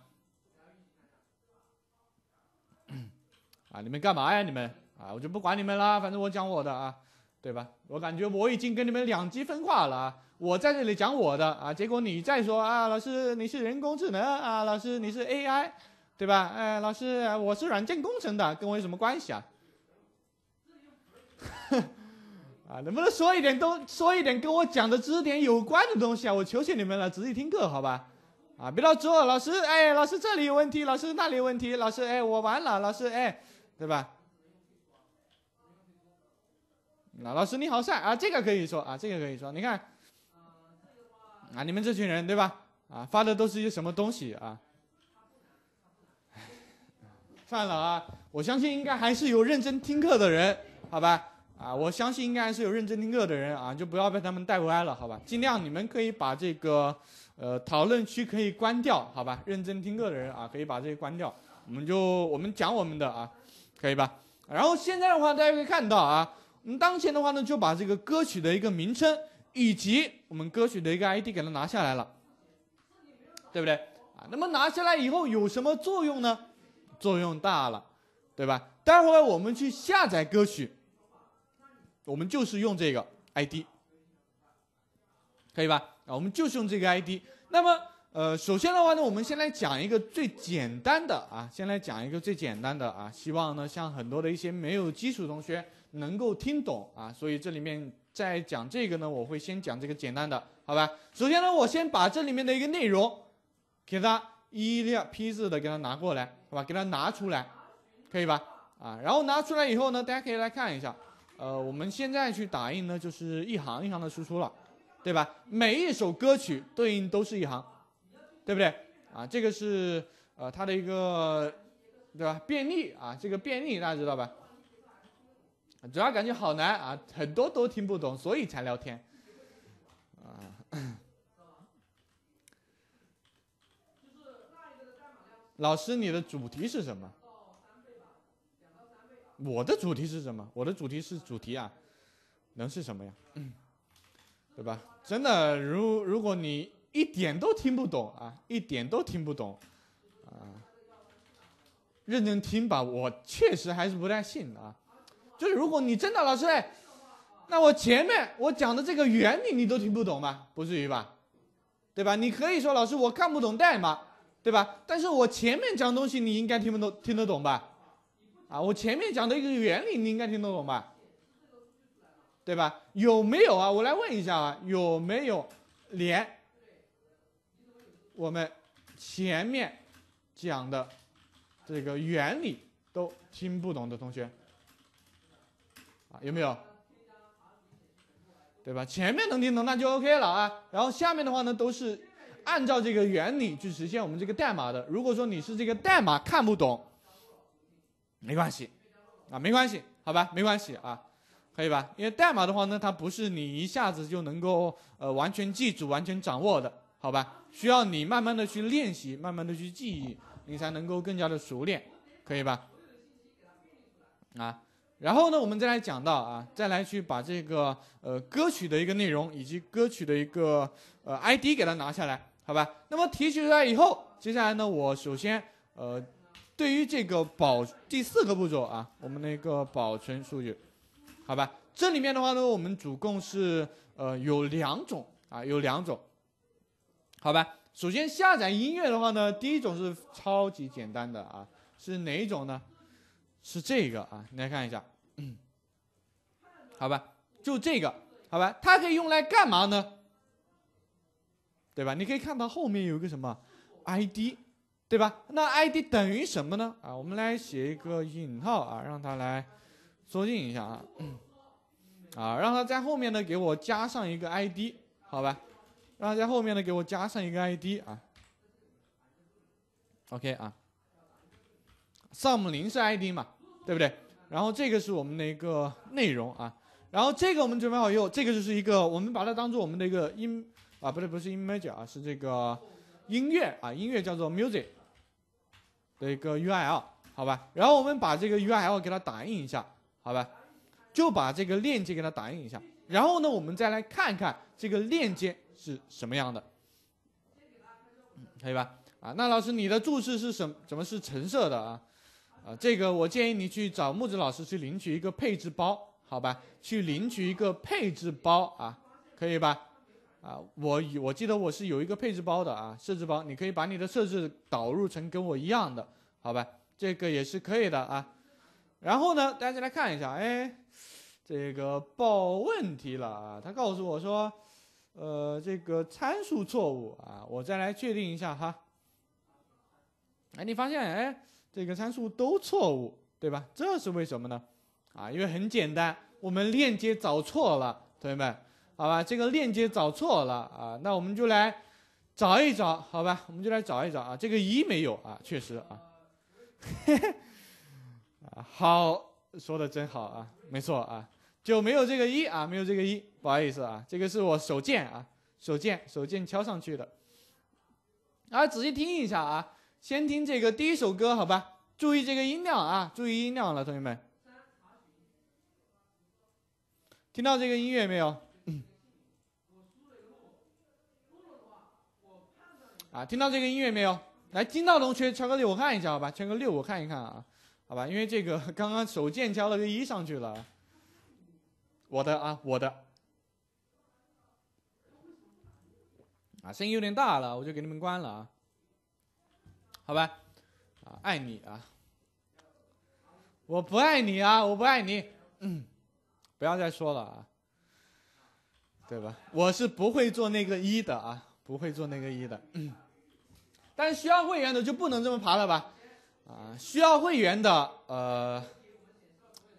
[COUGHS] 啊，你们干嘛呀你们？啊，我就不管你们啦，反正我讲我的啊。对吧？我感觉我已经跟你们两极分化了啊！我在这里讲我的啊，结果你再说啊，老师你是人工智能啊，老师你是 AI，对吧？哎，老师我是软件工程的，跟我有什么关系啊？[LAUGHS] 啊，能不能说一点都说一点跟我讲的知识点有关的东西啊？我求求你们了，仔细听课好吧？啊，别老说老师，哎，老师这里有问题，老师那里有问题，老师哎，我完了，老师哎，对吧？老老师你好帅啊，这个可以说啊，这个可以说。你看，啊，你们这群人对吧？啊，发的都是一些什么东西啊？算了啊，我相信应该还是有认真听课的人，好吧？啊，我相信应该还是有认真听课的人啊，就不要被他们带歪了，好吧？尽量你们可以把这个呃讨论区可以关掉，好吧？认真听课的人啊，可以把这个关掉，我们就我们讲我们的啊，可以吧？然后现在的话，大家可以看到啊。你当前的话呢，就把这个歌曲的一个名称以及我们歌曲的一个 ID 给它拿下来了，对不对？啊，那么拿下来以后有什么作用呢？作用大了，对吧？待会儿我们去下载歌曲，我们就是用这个 ID，可以吧？啊，我们就是用这个 ID。那么，呃，首先的话呢，我们先来讲一个最简单的啊，先来讲一个最简单的啊，希望呢，像很多的一些没有基础同学。能够听懂啊，所以这里面在讲这个呢，我会先讲这个简单的，好吧？首先呢，我先把这里面的一个内容，给它一一的批次的给它拿过来，好吧？给它拿出来，可以吧？啊，然后拿出来以后呢，大家可以来看一下，呃，我们现在去打印呢，就是一行一行的输出了，对吧？每一首歌曲对应都是一行，对不对？啊，这个是呃它的一个，对吧？便利啊，这个便利大家知道吧？主要感觉好难啊，很多都听不懂，所以才聊天。啊。老师，你的主题是什么？我的主题是什么？我的主题是主题啊，能是什么呀？嗯，对吧？真的，如如果你一点都听不懂啊，一点都听不懂啊，认真听吧，我确实还是不太信啊。就是如果你真的老师哎，那我前面我讲的这个原理你都听不懂吗？不至于吧，对吧？你可以说老师我看不懂代码，对吧？但是我前面讲东西你应该听不懂听得懂吧？啊，我前面讲的一个原理你应该听得懂吧？对吧？有没有啊？我来问一下啊，有没有连我们前面讲的这个原理都听不懂的同学？有没有？对吧？前面能听懂，那就 OK 了啊。然后下面的话呢，都是按照这个原理去实现我们这个代码的。如果说你是这个代码看不懂，没关系，啊，没关系，好吧，没关系啊，可以吧？因为代码的话呢，它不是你一下子就能够呃完全记住、完全掌握的，好吧？需要你慢慢的去练习，慢慢的去记忆，你才能够更加的熟练，可以吧？啊。然后呢，我们再来讲到啊，再来去把这个呃歌曲的一个内容以及歌曲的一个呃 ID 给它拿下来，好吧？那么提取出来以后，接下来呢，我首先呃对于这个保第四个步骤啊，我们那个保存数据，好吧？这里面的话呢，我们总共是呃有两种啊，有两种，好吧？首先下载音乐的话呢，第一种是超级简单的啊，是哪一种呢？是这个啊，你来看一下。嗯，好吧，就这个，好吧，它可以用来干嘛呢？对吧？你可以看到后面有一个什么 ID，对吧？那 ID 等于什么呢？啊，我们来写一个引号啊，让它来缩进一下啊，啊，让它在后面呢给我加上一个 ID，好吧？让它在后面呢给我加上一个 ID，啊，OK，啊，sum 零是 ID 嘛，对不对？然后这个是我们的一个内容啊，然后这个我们准备好以后，这个就是一个我们把它当做我们的一个音啊，不对，不是 image 啊，是这个音乐啊，音乐叫做 music 的一个 URL 好吧？然后我们把这个 URL 给它打印一下，好吧？就把这个链接给它打印一下。然后呢，我们再来看看这个链接是什么样的，可以吧？啊，那老师，你的注释是什怎么是橙色的啊？啊，这个我建议你去找木子老师去领取一个配置包，好吧？去领取一个配置包啊，可以吧？啊，我我记得我是有一个配置包的啊，设置包，你可以把你的设置导入成跟我一样的，好吧？这个也是可以的啊。然后呢，大家来看一下，哎，这个报问题了啊，他告诉我说，呃，这个参数错误啊，我再来确定一下哈。哎，你发现哎？这个参数都错误，对吧？这是为什么呢？啊，因为很简单，我们链接找错了。同学们，好吧，这个链接找错了啊。那我们就来找一找，好吧？我们就来找一找啊。这个一没有啊，确实 [LAUGHS] 啊。好，说的真好啊，没错啊，就没有这个一啊，没有这个一，不好意思啊，这个是我手贱啊，手贱手贱敲上去的。啊，仔细听一下啊。先听这个第一首歌，好吧？注意这个音量啊，注意音量了，同学们。听到这个音乐没有？啊，听到这个音乐没有？来，听到同学，敲个六，我看一下好吧。敲个六，我看一看啊。好吧，因为这个 [LAUGHS] 刚刚手贱敲了个一上去了。我的啊，我的。啊，声音有点大了，我就给你们关了啊。好吧，啊，爱你啊！我不爱你啊，我不爱你，嗯，不要再说了啊，对吧？我是不会做那个一的啊，不会做那个一的。但是需要会员的就不能这么爬了吧？啊，需要会员的，呃，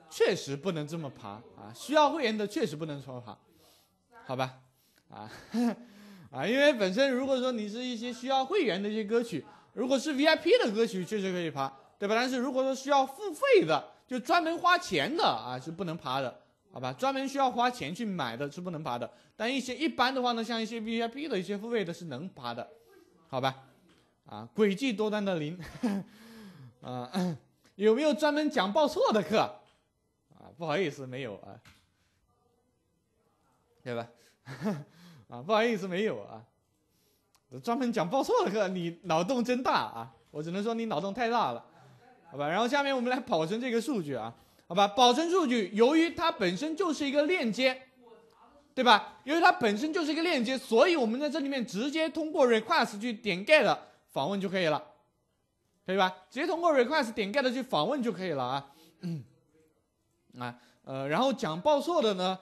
确实不能这么爬啊。需要会员的确实不能这么爬，好吧？啊 [LAUGHS] 啊，因为本身如果说你是一些需要会员的一些歌曲。如果是 VIP 的歌曲确实可以爬，对吧？但是如果说需要付费的，就专门花钱的啊，是不能爬的，好吧？专门需要花钱去买的是不能爬的。但一些一般的话呢，像一些 VIP 的一些付费的，是能爬的，好吧？啊，诡计多端的零，[LAUGHS] 啊，[COUGHS] 有没有专门讲报错的课？啊，不好意思，没有啊，对吧？[LAUGHS] 啊，不好意思，没有啊。专门讲报错的课，你脑洞真大啊！我只能说你脑洞太大了，好吧？然后下面我们来保存这个数据啊，好吧？保存数据，由于它本身就是一个链接，对吧？由于它本身就是一个链接，所以我们在这里面直接通过 request 去点 get 访问就可以了，可以吧？直接通过 request 点 get 去访问就可以了啊。啊，呃，然后讲报错的呢，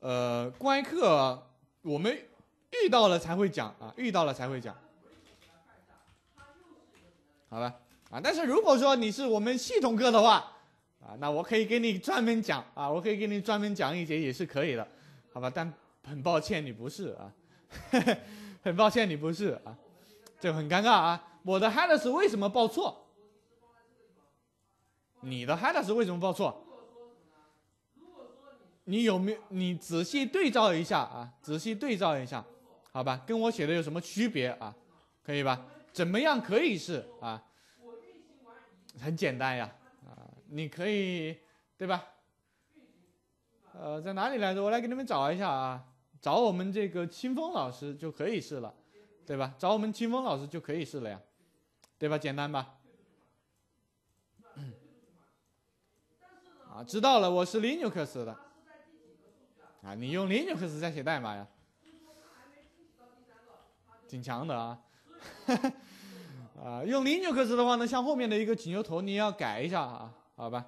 呃，关于课我们。遇到了才会讲啊，遇到了才会讲。好吧，啊，但是如果说你是我们系统课的话，啊，那我可以给你专门讲啊，我可以给你专门讲一节也是可以的，好吧？但很抱歉你不是啊，[LAUGHS] 很抱歉你不是啊，这很尴尬啊。我的 headers 为什么报错？你的 headers 为什么报错？你有没有？你仔细对照一下啊，仔细对照一下。好吧，跟我写的有什么区别啊？可以吧？怎么样可以是啊？很简单呀，啊，你可以对吧？呃，在哪里来着？我来给你们找一下啊，找我们这个清风老师就可以试了，对吧？找我们清风老师就可以试了呀，对吧？简单吧？啊，知道了，我是 Linux 的，啊，你用 Linux 在写代码呀？挺强的啊，[LAUGHS] 啊，用零九克斯的话呢，像后面的一个请求头，你要改一下啊，好吧？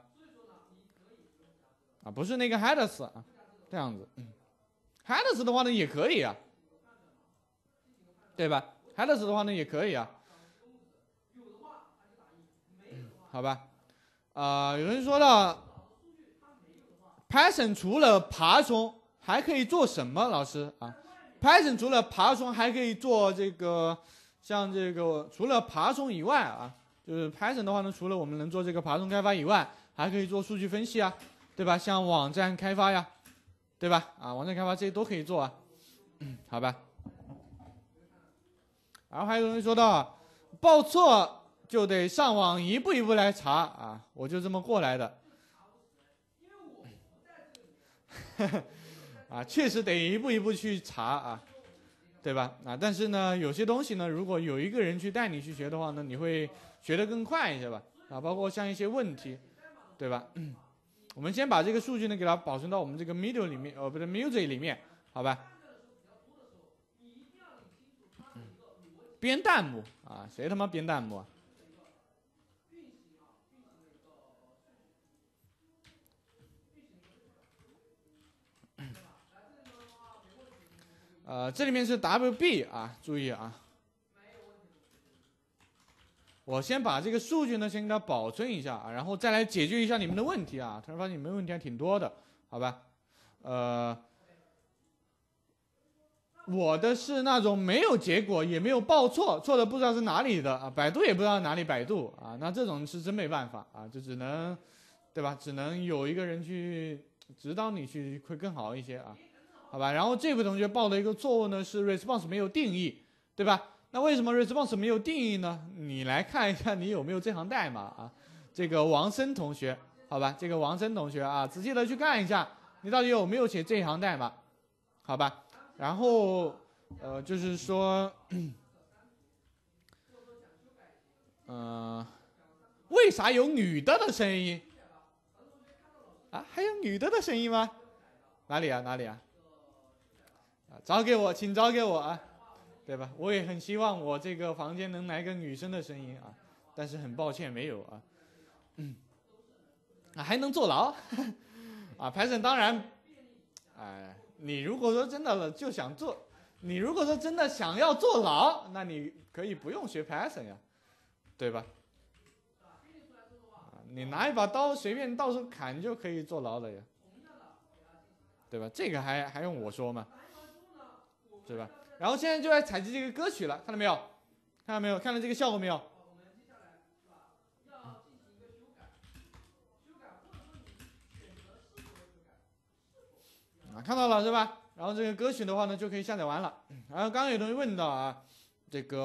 啊，不是那个 headers 啊，这样子。headers 的话呢，也可以啊，对吧？h e e r s 的话呢，也可以啊。好吧，啊，有人说到 Python 除了爬虫还可以做什么？老师啊？Python 除了爬虫还可以做这个，像这个除了爬虫以外啊，就是 Python 的话呢，除了我们能做这个爬虫开发以外，还可以做数据分析啊，对吧？像网站开发呀，对吧？啊，网站开发这些都可以做啊。嗯，[CLEARS THROAT] 好吧。然后还有同学说到报错就得上网一步一步来查啊，我就这么过来的。[LAUGHS] 啊，确实得一步一步去查啊，对吧？啊，但是呢，有些东西呢，如果有一个人去带你去学的话呢，你会学得更快一些吧？啊，包括像一些问题，对吧？[CLEARS THROAT] 我们先把这个数据呢给它保存到我们这个 m i d d l e 里面，呃，不是 music 里面，好吧？编弹幕啊，谁他妈编弹幕？啊？呃，这里面是 W B 啊，注意啊。我先把这个数据呢，先给它保存一下啊，然后再来解决一下你们的问题啊。突然发现你们问题还挺多的，好吧？呃，我的是那种没有结果，也没有报错，错的不知道是哪里的啊。百度也不知道哪里百度啊。那这种是真没办法啊，就只能，对吧？只能有一个人去指导你去，会更好一些啊。好吧，然后这位同学报的一个错误呢是 response 没有定义，对吧？那为什么 response 没有定义呢？你来看一下你有没有这行代码啊，这个王森同学，好吧，这个王森同学啊，仔细的去看一下，你到底有没有写这行代码？好吧，然后呃，就是说，嗯，为啥有女的的声音？啊，还有女的的声音吗？哪里啊，哪里啊？找给我，请找给我啊，对吧？我也很希望我这个房间能来个女生的声音啊，但是很抱歉没有啊。嗯，啊还能坐牢？[LAUGHS] 啊，Python 当然，哎，你如果说真的就想坐，你如果说真的想要坐牢，那你可以不用学 Python 呀，对吧？你拿一把刀随便到处砍就可以坐牢了呀，对吧？这个还还用我说吗？对吧？然后现在就来采集这个歌曲了，看到没有？看到没有？看到这个效果没有？啊，看到了是吧？然后这个歌曲的话呢，就可以下载完了。然后刚刚有同学问到啊，这个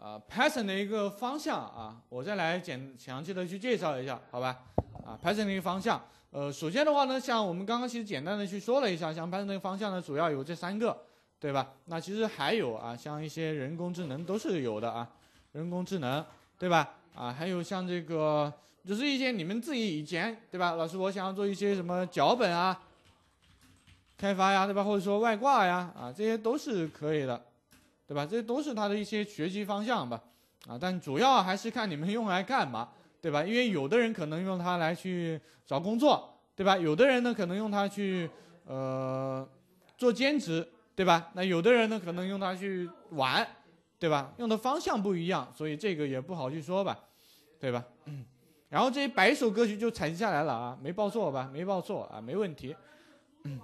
啊 Python 的一个方向啊，我再来简详细的去介绍一下，好吧？啊，Python 的一个方向。呃，首先的话呢，像我们刚刚其实简单的去说了一下，像拍的那个方向呢，主要有这三个，对吧？那其实还有啊，像一些人工智能都是有的啊，人工智能，对吧？啊，还有像这个，就是一些你们自己以前，对吧？老师，我想要做一些什么脚本啊，开发呀，对吧？或者说外挂呀，啊，这些都是可以的，对吧？这些都是它的一些学习方向吧，啊，但主要还是看你们用来干嘛。对吧？因为有的人可能用它来去找工作，对吧？有的人呢可能用它去呃做兼职，对吧？那有的人呢可能用它去玩，对吧？用的方向不一样，所以这个也不好去说吧，对吧？嗯，[CLEARS THROAT] 然后这一百首歌曲就采集下来了啊，没报错吧？没报错啊，没问题，嗯，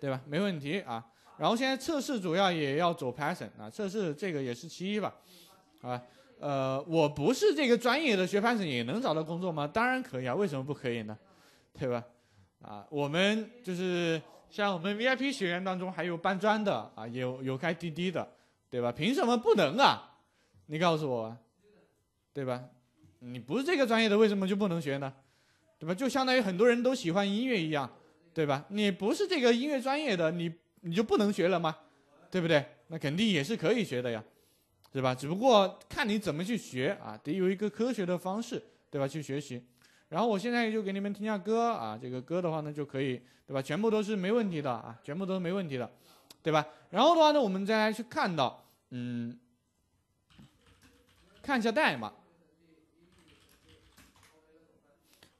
对吧？没问题啊。然后现在测试主要也要走 Python 啊，测试这个也是其一吧，啊。呃，我不是这个专业的，学 Python 也能找到工作吗？当然可以啊，为什么不可以呢？对吧？啊，我们就是像我们 VIP 学员当中还有搬砖的啊，有有开滴滴的，对吧？凭什么不能啊？你告诉我，对吧？你不是这个专业的，为什么就不能学呢？对吧？就相当于很多人都喜欢音乐一样，对吧？你不是这个音乐专业的，你你就不能学了吗？对不对？那肯定也是可以学的呀。对吧？只不过看你怎么去学啊，得有一个科学的方式，对吧？去学习。然后我现在就给你们听下歌啊，这个歌的话呢就可以，对吧？全部都是没问题的啊，全部都是没问题的，对吧？然后的话呢，我们再来去看到，嗯，看一下代码，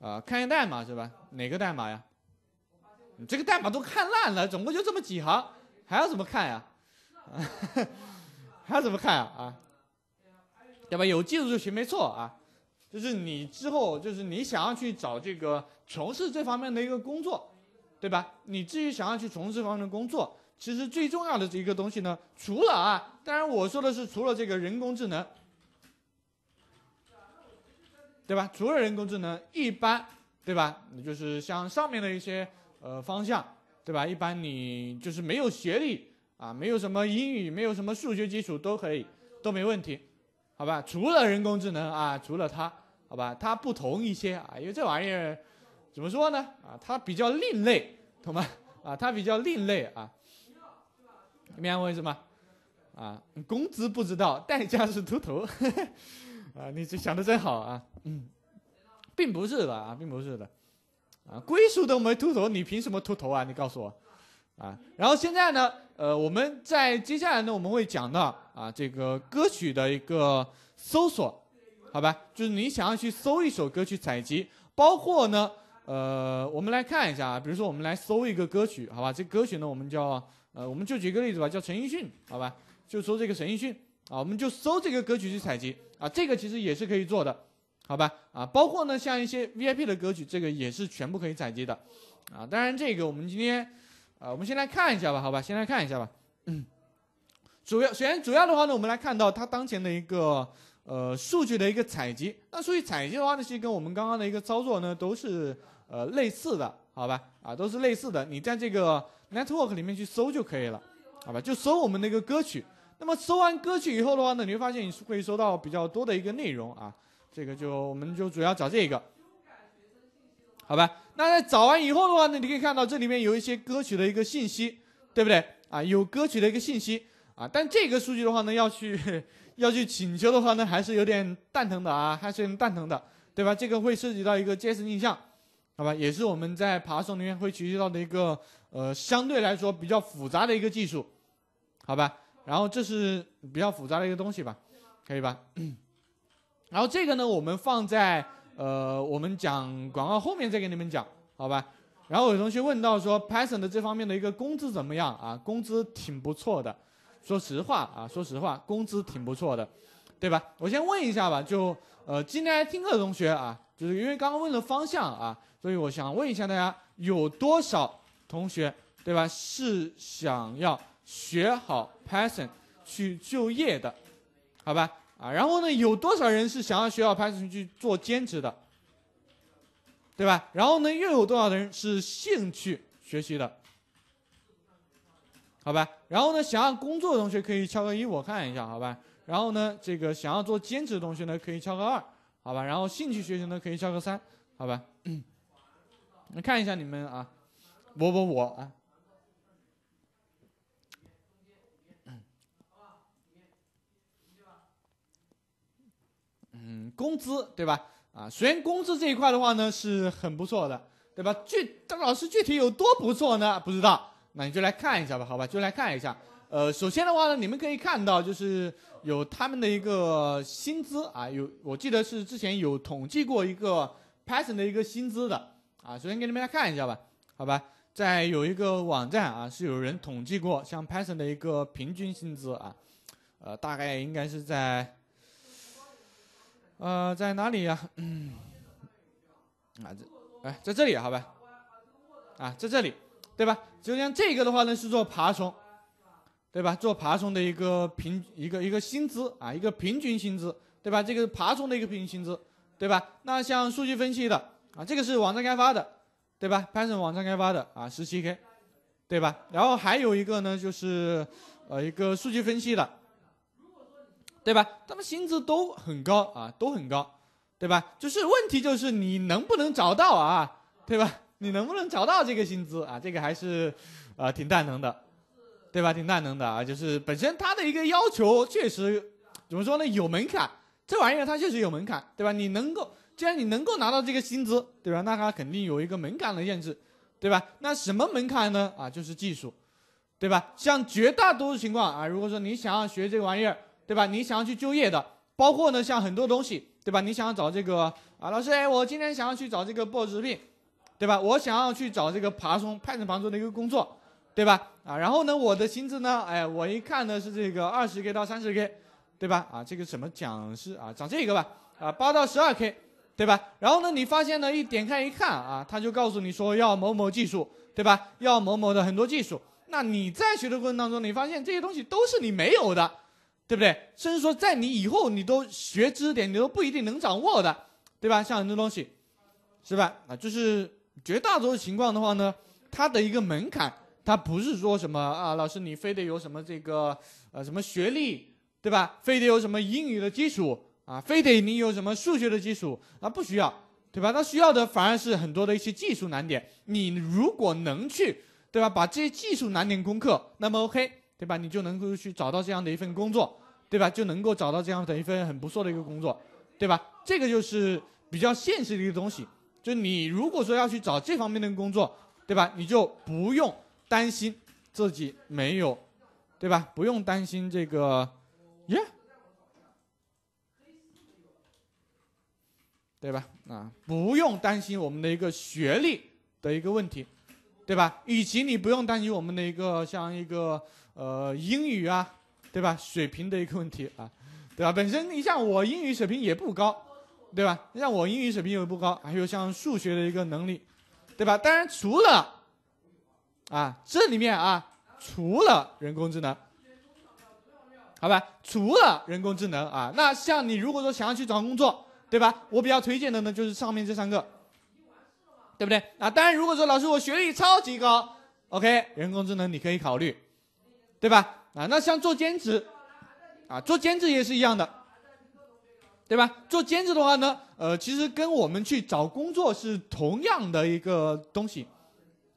啊，看一下代码是吧？哪个代码呀？你这个代码都看烂了，总共就这么几行，还要怎么看呀？[LAUGHS] 他怎么看啊？啊，对吧？有技术就行，没错啊。就是你之后，就是你想要去找这个从事这方面的一个工作，对吧？你至于想要去从事这方面的工作，其实最重要的这一个东西呢，除了啊，当然我说的是除了这个人工智能，对吧？除了人工智能，一般，对吧？就是像上面的一些呃方向，对吧？一般你就是没有学历。啊，没有什么英语，没有什么数学基础都可以，都没问题，好吧？除了人工智能啊，除了它，好吧？它不同一些啊，因为这玩意儿怎么说呢？啊，它比较另类，懂吗？啊，它比较另类啊，明白我意思吗？啊，工资不知道，代价是秃头，[LAUGHS] 啊，你这想的真好啊，嗯，并不是的啊，并不是的，啊，归属都没秃头，你凭什么秃头啊？你告诉我，啊，然后现在呢？呃，我们在接下来呢，我们会讲到啊，这个歌曲的一个搜索，好吧，就是你想要去搜一首歌曲采集，包括呢，呃，我们来看一下啊，比如说我们来搜一个歌曲，好吧，这歌曲呢，我们叫呃，我们就举个例子吧，叫陈奕迅，好吧，就搜这个陈奕迅啊，我们就搜这个歌曲去采集啊，这个其实也是可以做的，好吧，啊，包括呢，像一些 VIP 的歌曲，这个也是全部可以采集的，啊，当然这个我们今天。啊，我们先来看一下吧，好吧，先来看一下吧。嗯，主要，首先主要的话呢，我们来看到它当前的一个呃数据的一个采集。那数据采集的话呢，其实跟我们刚刚的一个操作呢都是呃类似的，好吧，啊都是类似的。你在这个 network 里面去搜就可以了，好吧，就搜我们的一个歌曲。那么搜完歌曲以后的话呢，你会发现你会收到比较多的一个内容啊，这个就我们就主要找这个。好吧，那在找完以后的话呢，你可以看到这里面有一些歌曲的一个信息，对不对啊？有歌曲的一个信息啊，但这个数据的话呢，要去 [LAUGHS] 要去请求的话呢，还是有点蛋疼的啊，还是有点蛋疼的，对吧？这个会涉及到一个 JSON 印象，好吧，也是我们在爬虫里面会学习到的一个呃，相对来说比较复杂的一个技术，好吧，然后这是比较复杂的一个东西吧，可以吧？[COUGHS] 然后这个呢，我们放在。呃，我们讲广告后面再给你们讲，好吧？然后有同学问到说，Python 的这方面的一个工资怎么样啊？工资挺不错的，说实话啊，说实话工资挺不错的，对吧？我先问一下吧，就呃，今天来听课的同学啊，就是因为刚刚问了方向啊，所以我想问一下大家，有多少同学对吧，是想要学好 Python 去就业的，好吧？啊，然后呢，有多少人是想要学校 o n 去做兼职的，对吧？然后呢，又有多少人是兴趣学习的？好吧，然后呢，想要工作的同学可以敲个一，我看一下，好吧？然后呢，这个想要做兼职的同学呢，可以敲个二，好吧？然后兴趣学习的可以敲个三，好吧？[COUGHS] 看一下你们啊，我我我啊。嗯，工资对吧？啊，首先工资这一块的话呢，是很不错的，对吧？具老师具体有多不错呢？不知道，那你就来看一下吧，好吧？就来看一下。呃，首先的话呢，你们可以看到，就是有他们的一个薪资啊，有我记得是之前有统计过一个 Python 的一个薪资的啊。首先给你们来看一下吧，好吧？在有一个网站啊，是有人统计过像 Python 的一个平均薪资啊，呃，大概应该是在。呃，在哪里呀？啊，这，哎，在这里，好吧？啊，在这里，对吧？就像这个的话呢，是做爬虫，对吧？做爬虫的一个平，一个一个薪资啊，一个平均薪资，对吧？这个爬虫的一个平均薪资，对吧？那像数据分析的啊，这个是网站开发的，对吧？Python 网站开发的啊，十七 K，对吧？然后还有一个呢，就是呃，一个数据分析的。对吧？他们薪资都很高啊，都很高，对吧？就是问题就是你能不能找到啊，对吧？你能不能找到这个薪资啊？这个还是，呃，挺蛋疼的，对吧？挺蛋疼的啊。就是本身他的一个要求确实，怎么说呢？有门槛，这玩意儿它确实有门槛，对吧？你能够，既然你能够拿到这个薪资，对吧？那它肯定有一个门槛的限制，对吧？那什么门槛呢？啊，就是技术，对吧？像绝大多数情况啊，如果说你想要学这个玩意儿。对吧？你想要去就业的，包括呢，像很多东西，对吧？你想要找这个啊，老师，哎，我今天想要去找这个 boss 直聘，对吧？我想要去找这个爬虫、Python 爬虫的一个工作，对吧？啊，然后呢，我的薪资呢，哎，我一看呢是这个二十 k 到三十 k，对吧？啊，这个什么讲师啊，讲这个吧，啊，八到十二 k，对吧？然后呢，你发现呢，一点开一看啊，他就告诉你说要某某技术，对吧？要某某的很多技术，那你在学的过程当中，你发现这些东西都是你没有的。对不对？甚至说，在你以后，你都学知识点，你都不一定能掌握的，对吧？像很多东西，是吧？啊，就是绝大多数情况的话呢，它的一个门槛，它不是说什么啊，老师你非得有什么这个呃什么学历，对吧？非得有什么英语的基础啊，非得你有什么数学的基础啊，不需要，对吧？它需要的反而是很多的一些技术难点，你如果能去，对吧？把这些技术难点攻克，那么 OK。对吧？你就能够去找到这样的一份工作，对吧？就能够找到这样的一份很不错的一个工作，对吧？这个就是比较现实的一个东西。就你如果说要去找这方面的工作，对吧？你就不用担心自己没有，对吧？不用担心这个，耶，对吧？啊，不用担心我们的一个学历的一个问题，对吧？以及你不用担心我们的一个像一个。呃，英语啊，对吧？水平的一个问题啊，对吧？本身你像我英语水平也不高，对吧？像我英语水平也不高，还有像数学的一个能力，对吧？当然除了，啊，这里面啊，除了人工智能，好吧？除了人工智能啊，那像你如果说想要去找工作，对吧？我比较推荐的呢就是上面这三个，对不对？啊，当然如果说老师我学历超级高，OK，人工智能你可以考虑。对吧？啊，那像做兼职，啊，做兼职也是一样的，对吧？做兼职的话呢，呃，其实跟我们去找工作是同样的一个东西，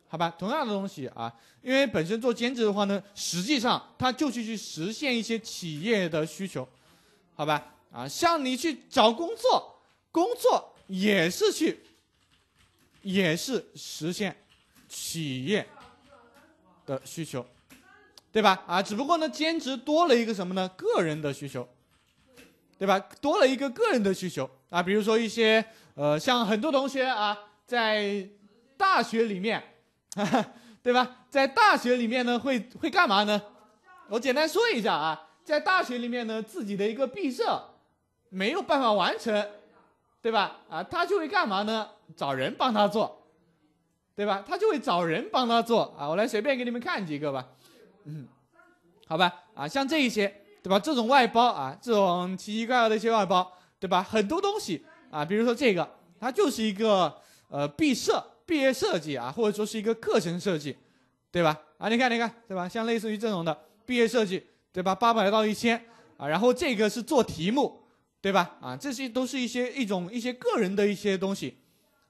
好吧？同样的东西啊，因为本身做兼职的话呢，实际上他就去去实现一些企业的需求，好吧？啊，像你去找工作，工作也是去，也是实现企业的需求。对吧？啊，只不过呢，兼职多了一个什么呢？个人的需求，对吧？多了一个个人的需求啊，比如说一些呃，像很多同学啊，在大学里面，对吧？在大学里面呢，会会干嘛呢？我简单说一下啊，在大学里面呢，自己的一个毕设没有办法完成，对吧？啊，他就会干嘛呢？找人帮他做，对吧？他就会找人帮他做啊。我来随便给你们看几个吧。嗯，好吧，啊，像这一些，对吧？这种外包啊，这种奇奇怪怪的一些外包，对吧？很多东西啊，比如说这个，它就是一个呃毕设、毕业设计啊，或者说是一个课程设计，对吧？啊，你看，你看，对吧？像类似于这种的毕业设计，对吧？八百到一千啊，然后这个是做题目，对吧？啊，这些都是一些一种一些个人的一些东西，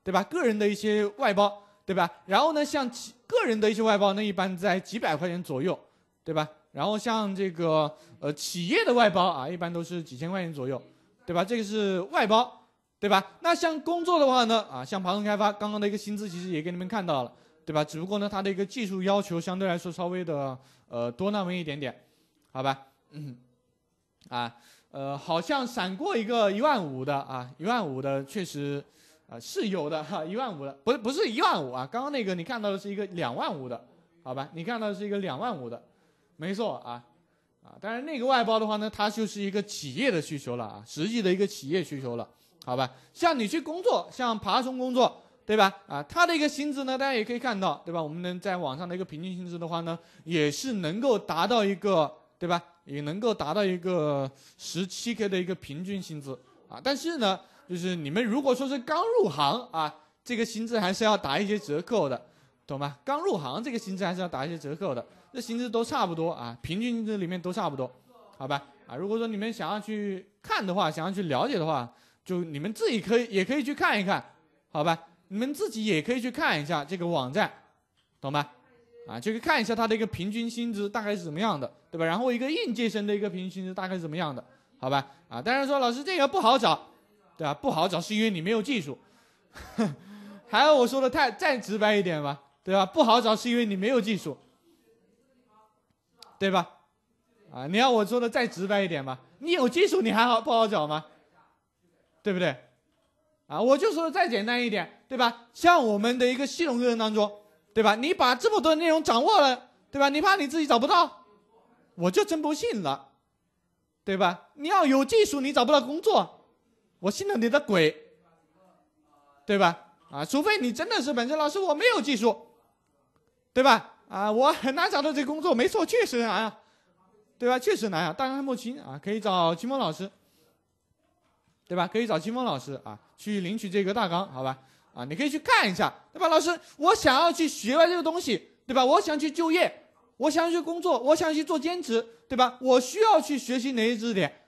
对吧？个人的一些外包。对吧？然后呢，像个人的一些外包，那一般在几百块钱左右，对吧？然后像这个呃企业的外包啊，一般都是几千块钱左右，对吧？这个是外包，对吧？那像工作的话呢，啊，像爬虫开发，刚刚的一个薪资其实也给你们看到了，对吧？只不过呢，它的一个技术要求相对来说稍微的呃多那么一点点，好吧？嗯，啊，呃，好像闪过一个一万五的啊，一万五的确实。啊，是有的哈，一万五的，不是不是一万五啊，刚刚那个你看到的是一个两万五的，好吧，你看到的是一个两万五的，没错啊，啊，但是那个外包的话呢，它就是一个企业的需求了啊，实际的一个企业需求了，好吧，像你去工作，像爬虫工作，对吧？啊，它的一个薪资呢，大家也可以看到，对吧？我们能在网上的一个平均薪资的话呢，也是能够达到一个，对吧？也能够达到一个十七 K 的一个平均薪资啊，但是呢。就是你们如果说是刚入行啊，这个薪资还是要打一些折扣的，懂吗？刚入行这个薪资还是要打一些折扣的，这薪资都差不多啊，平均资里面都差不多，好吧？啊，如果说你们想要去看的话，想要去了解的话，就你们自己可以也可以去看一看，好吧？你们自己也可以去看一下这个网站，懂吧？啊，去看一下它的一个平均薪资大概是怎么样的，对吧？然后一个应届生的一个平均薪资大概是怎么样的，好吧？啊，当然说老师这个不好找。对吧？不好找是因为你没有技术，[LAUGHS] 还要我说的太再直白一点吧？对吧？不好找是因为你没有技术，对吧？啊，你要我说的再直白一点嘛？你有技术你还好不好找吗？对不对？啊，我就说的再简单一点，对吧？像我们的一个系统课程当中，对吧？你把这么多内容掌握了，对吧？你怕你自己找不到？我就真不信了，对吧？你要有技术，你找不到工作。我信了你的鬼，对吧？啊，除非你真的是本身老师，我没有技术，对吧？啊，我很难找到这工作，没错，确实难呀，对吧？确实难啊，大纲不清啊，可以找秦峰老师，对吧？可以找秦峰老师啊，去领取这个大纲，好吧？啊，你可以去看一下，对吧？老师，我想要去学完这个东西，对吧？我想去就业，我想去工作，我想去做兼职，对吧？我需要去学习哪些知识点？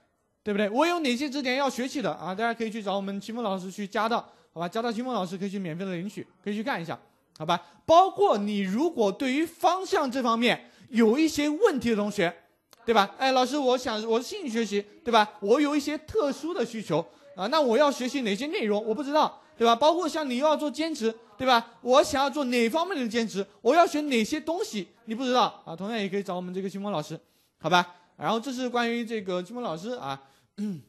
对不对？我有哪些知识点要学习的啊？大家可以去找我们清风老师去加到，好吧？加到清风老师可以去免费的领取，可以去看一下，好吧？包括你如果对于方向这方面有一些问题的同学，对吧？哎，老师，我想我是兴趣学习，对吧？我有一些特殊的需求啊，那我要学习哪些内容我不知道，对吧？包括像你又要做兼职，对吧？我想要做哪方面的兼职？我要学哪些东西？你不知道啊？同样也可以找我们这个清风老师，好吧？然后这是关于这个清风老师啊。嗯，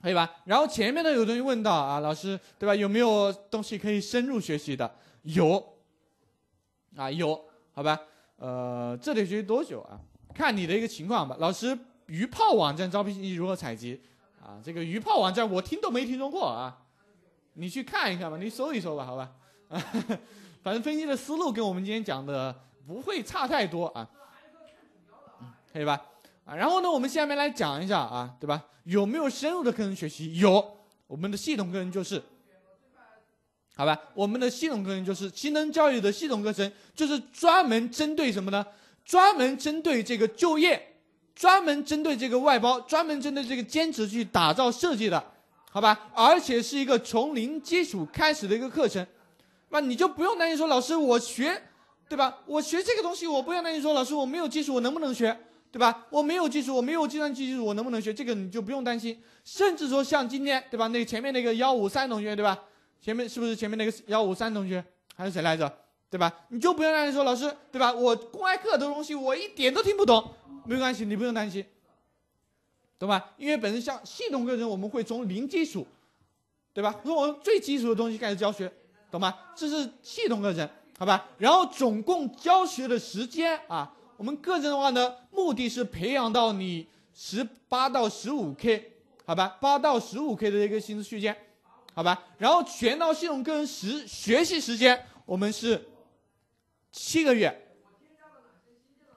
可以吧？然后前面呢有同学问到啊，老师对吧？有没有东西可以深入学习的？有，啊有，好吧？呃，这得学习多久啊？看你的一个情况吧。老师，鱼泡网站招聘信息如何采集？啊，这个鱼泡网站我听都没听说过啊，你去看一看吧，你搜一搜吧，好吧？[LAUGHS] 反正分析的思路跟我们今天讲的不会差太多啊，嗯，可以吧？啊，然后呢，我们下面来讲一下啊，对吧？有没有深入的课程学习？有，我们的系统课程就是，好吧，我们的系统课程就是新能教育的系统课程，就是专门针对什么呢？专门针对这个就业，专门针对这个外包，专门针对这个兼职去打造设计的，好吧？而且是一个从零基础开始的一个课程，那你就不用担心说老师我学，对吧？我学这个东西，我不用担心说老师我没有基础，我能不能学？对吧？我没有基础，我没有计算机基础，我能不能学？这个你就不用担心。甚至说像今天，对吧？那前面那个幺五三同学，对吧？前面是不是前面那个幺五三同学，还是谁来着？对吧？你就不用担心说老师，对吧？我公开课的东西我一点都听不懂，没关系，你不用担心，懂吧？因为本身像系统课程，我们会从零基础，对吧？从我们最基础的东西开始教学，懂吗？这是系统课程，好吧？然后总共教学的时间啊。我们个人的话呢，目的是培养到你十八到十五 K，好吧，八到十五 K 的一个薪资区间，好吧。然后全套系统个人时学习时间，我们是七个月，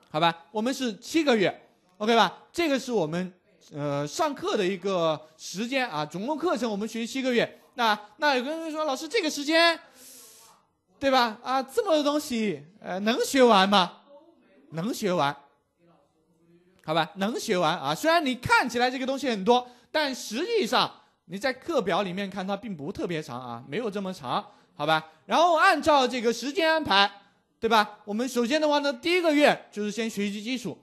好吧，我们是七个月，OK 吧？这个是我们呃上课的一个时间啊，总共课程我们学七个月。那那有个人说，老师这个时间，对吧？啊，这么多东西，呃，能学完吗？能学完，好吧？能学完啊！虽然你看起来这个东西很多，但实际上你在课表里面看它并不特别长啊，没有这么长，好吧？然后按照这个时间安排，对吧？我们首先的话呢，第一个月就是先学习基础，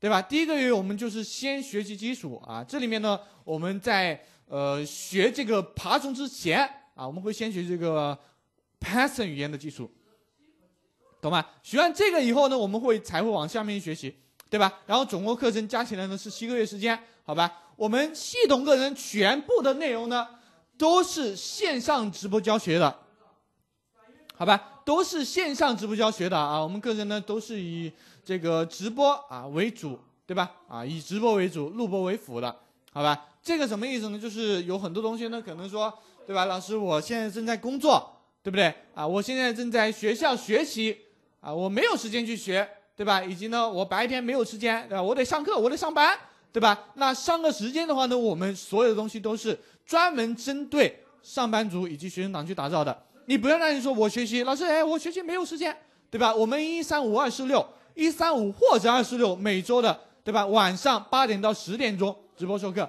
对吧？第一个月我们就是先学习基础啊。这里面呢，我们在呃学这个爬虫之前啊，我们会先学这个 Python 语言的基础。懂吗？学完这个以后呢，我们会才会往下面学习，对吧？然后总共课程加起来呢是七个月时间，好吧？我们系统课程全部的内容呢，都是线上直播教学的，好吧？都是线上直播教学的啊！我们课程呢都是以这个直播啊为主，对吧？啊，以直播为主，录播为辅的，好吧？这个什么意思呢？就是有很多同学呢，可能说，对吧？老师，我现在正在工作，对不对？啊，我现在正在学校学习。啊，我没有时间去学，对吧？以及呢，我白天没有时间，对吧？我得上课，我得上班，对吧？那上课时间的话呢，我们所有的东西都是专门针对上班族以及学生党去打造的。你不要让你说，我学习老师，哎，我学习没有时间，对吧？我们一三五二四六，一三五或者二四六，每周的，对吧？晚上八点到十点钟直播授课，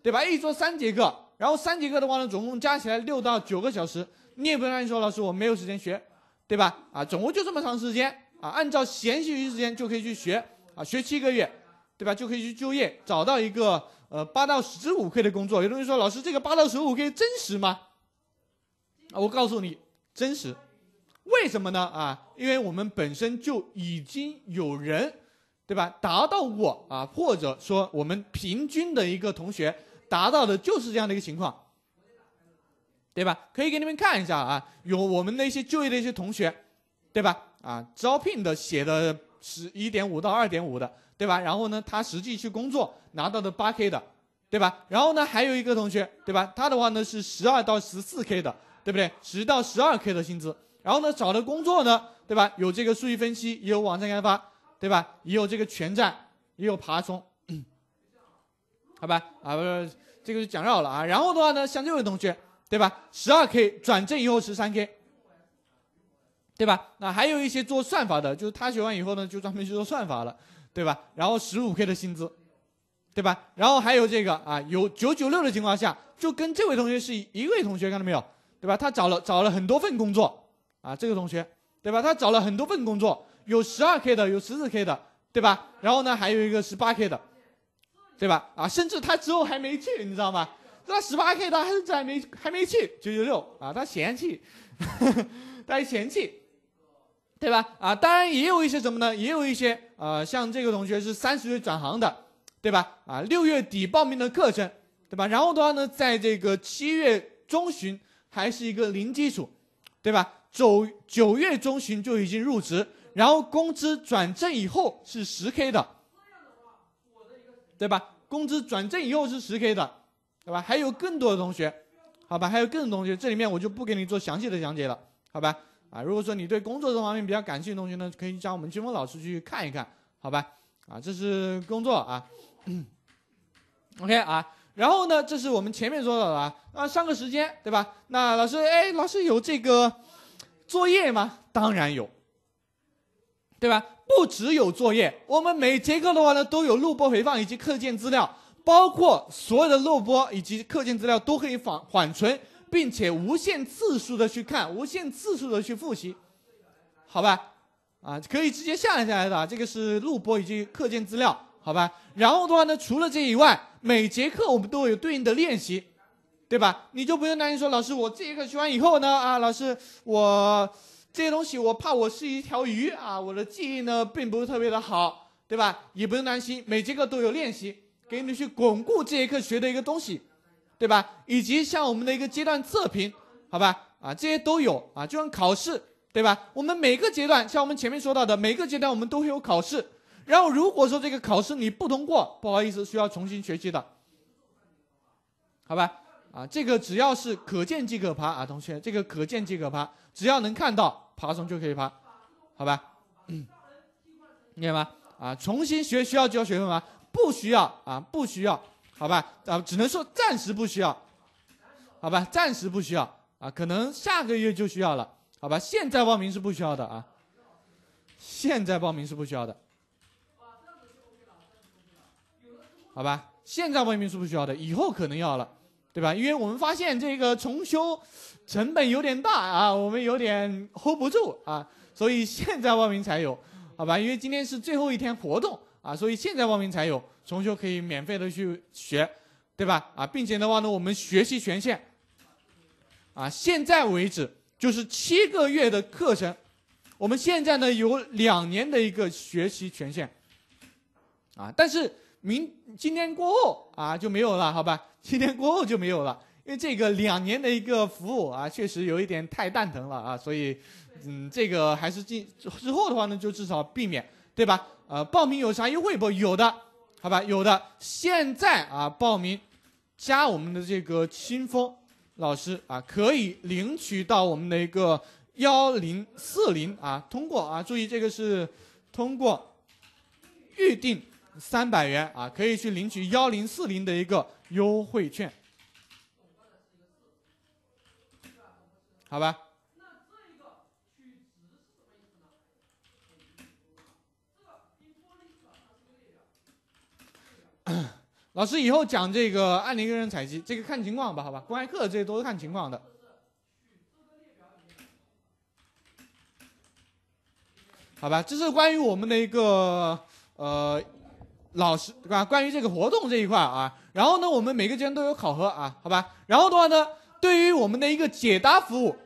对吧？一周三节课，然后三节课的话呢，总共加起来六到九个小时，你也不要让你说，老师我没有时间学。对吧？啊，总共就这么长时间啊，按照闲暇时间就可以去学啊，学七个月，对吧？就可以去就业，找到一个呃八到十五 K 的工作。有同学说，老师这个八到十五 K 真实吗？啊，我告诉你，真实。为什么呢？啊，因为我们本身就已经有人，对吧？达到过啊，或者说我们平均的一个同学达到的就是这样的一个情况。对吧？可以给你们看一下啊，有我们那些就业的一些同学，对吧？啊，招聘的写的是一点五到二点五的，对吧？然后呢，他实际去工作拿到的八 k 的，对吧？然后呢，还有一个同学，对吧？他的话呢是十二到十四 k 的，对不对？十到十二 k 的薪资，然后呢找的工作呢，对吧？有这个数据分析，也有网站开发，对吧？也有这个全站，也有爬虫，好吧？啊，不是，这个就讲绕了啊。然后的话呢，像这位同学。对吧？十二 k 转正以后十三 k，对吧？那还有一些做算法的，就是他学完以后呢，就专门去做算法了，对吧？然后十五 k 的薪资，对吧？然后还有这个啊，有九九六的情况下，就跟这位同学是一位同学，看到没有？对吧？他找了找了很多份工作，啊，这个同学，对吧？他找了很多份工作，有十二 k 的，有十四 k 的，对吧？然后呢，还有一个十八 k 的，对吧？啊，甚至他之后还没去，你知道吗？他十八 k，他还是还没还没去九九六啊，他嫌弃，[LAUGHS] 他嫌弃，对吧？啊，当然也有一些什么呢？也有一些呃，像这个同学是三十岁转行的，对吧？啊，六月底报名的课程，对吧？然后的话呢，在这个七月中旬还是一个零基础，对吧？九九月中旬就已经入职，然后工资转正以后是十 k 的，对吧？工资转正以后是十 k 的。好吧？还有更多的同学，好吧？还有更多同学，这里面我就不给你做详细的讲解了，好吧？啊，如果说你对工作这方面比较感兴趣的同学呢，可以加我们金峰老师去看一看，好吧？啊，这是工作啊。[COUGHS] OK 啊，然后呢，这是我们前面说到的啊，上课时间对吧？那老师，哎，老师有这个作业吗？当然有，对吧？不只有作业，我们每节课的话呢，都有录播回放以及课件资料。包括所有的录播以及课件资料都可以缓缓存，并且无限次数的去看，无限次数的去复习，好吧？啊，可以直接下载下来的啊。这个是录播以及课件资料，好吧？然后的话呢，除了这以外，每节课我们都有对应的练习，对吧？你就不用担心说，老师，我这节课学完以后呢，啊，老师，我这些东西我怕我是一条鱼啊，我的记忆呢并不是特别的好，对吧？也不用担心，每节课都有练习。给你去巩固这节课学的一个东西，对吧？以及像我们的一个阶段测评，好吧？啊，这些都有啊，就像考试，对吧？我们每个阶段，像我们前面说到的，每个阶段我们都会有考试。然后如果说这个考试你不通过，不好意思，需要重新学习的，好吧？啊，这个只要是可见即可爬啊，同学，这个可见即可爬，只要能看到爬虫就可以爬，好吧？嗯，明白吗？啊，重新学需要交学费吗？不需要啊，不需要，好吧，啊，只能说暂时不需要，好吧，暂时不需要啊，可能下个月就需要了，好吧，现在报名是不需要的啊，现在报名是不需要的，好吧，现在报名是不需要的，以后可能要了，对吧？因为我们发现这个重修成本有点大啊，我们有点 hold 不住啊，所以现在报名才有，好吧，因为今天是最后一天活动。啊，所以现在报名才有，重修可以免费的去学，对吧？啊，并且的话呢，我们学习权限，啊，现在为止就是七个月的课程，我们现在呢有两年的一个学习权限，啊，但是明今天过后啊就没有了，好吧？今天过后就没有了，因为这个两年的一个服务啊，确实有一点太蛋疼了啊，所以，嗯，这个还是进之后的话呢，就至少避免。对吧？呃，报名有啥优惠不？有的，好吧，有的。现在啊，报名加我们的这个清风老师啊，可以领取到我们的一个幺零四零啊，通过啊，注意这个是通过预定三百元啊，可以去领取幺零四零的一个优惠券，好吧？[COUGHS] 老师以后讲这个案例跟人采集，这个看情况吧，好吧，公开课这些都是看情况的。好吧，这是关于我们的一个呃，老师对吧？关于这个活动这一块啊，然后呢，我们每个阶段都有考核啊，好吧？然后的话呢，对于我们的一个解答服务，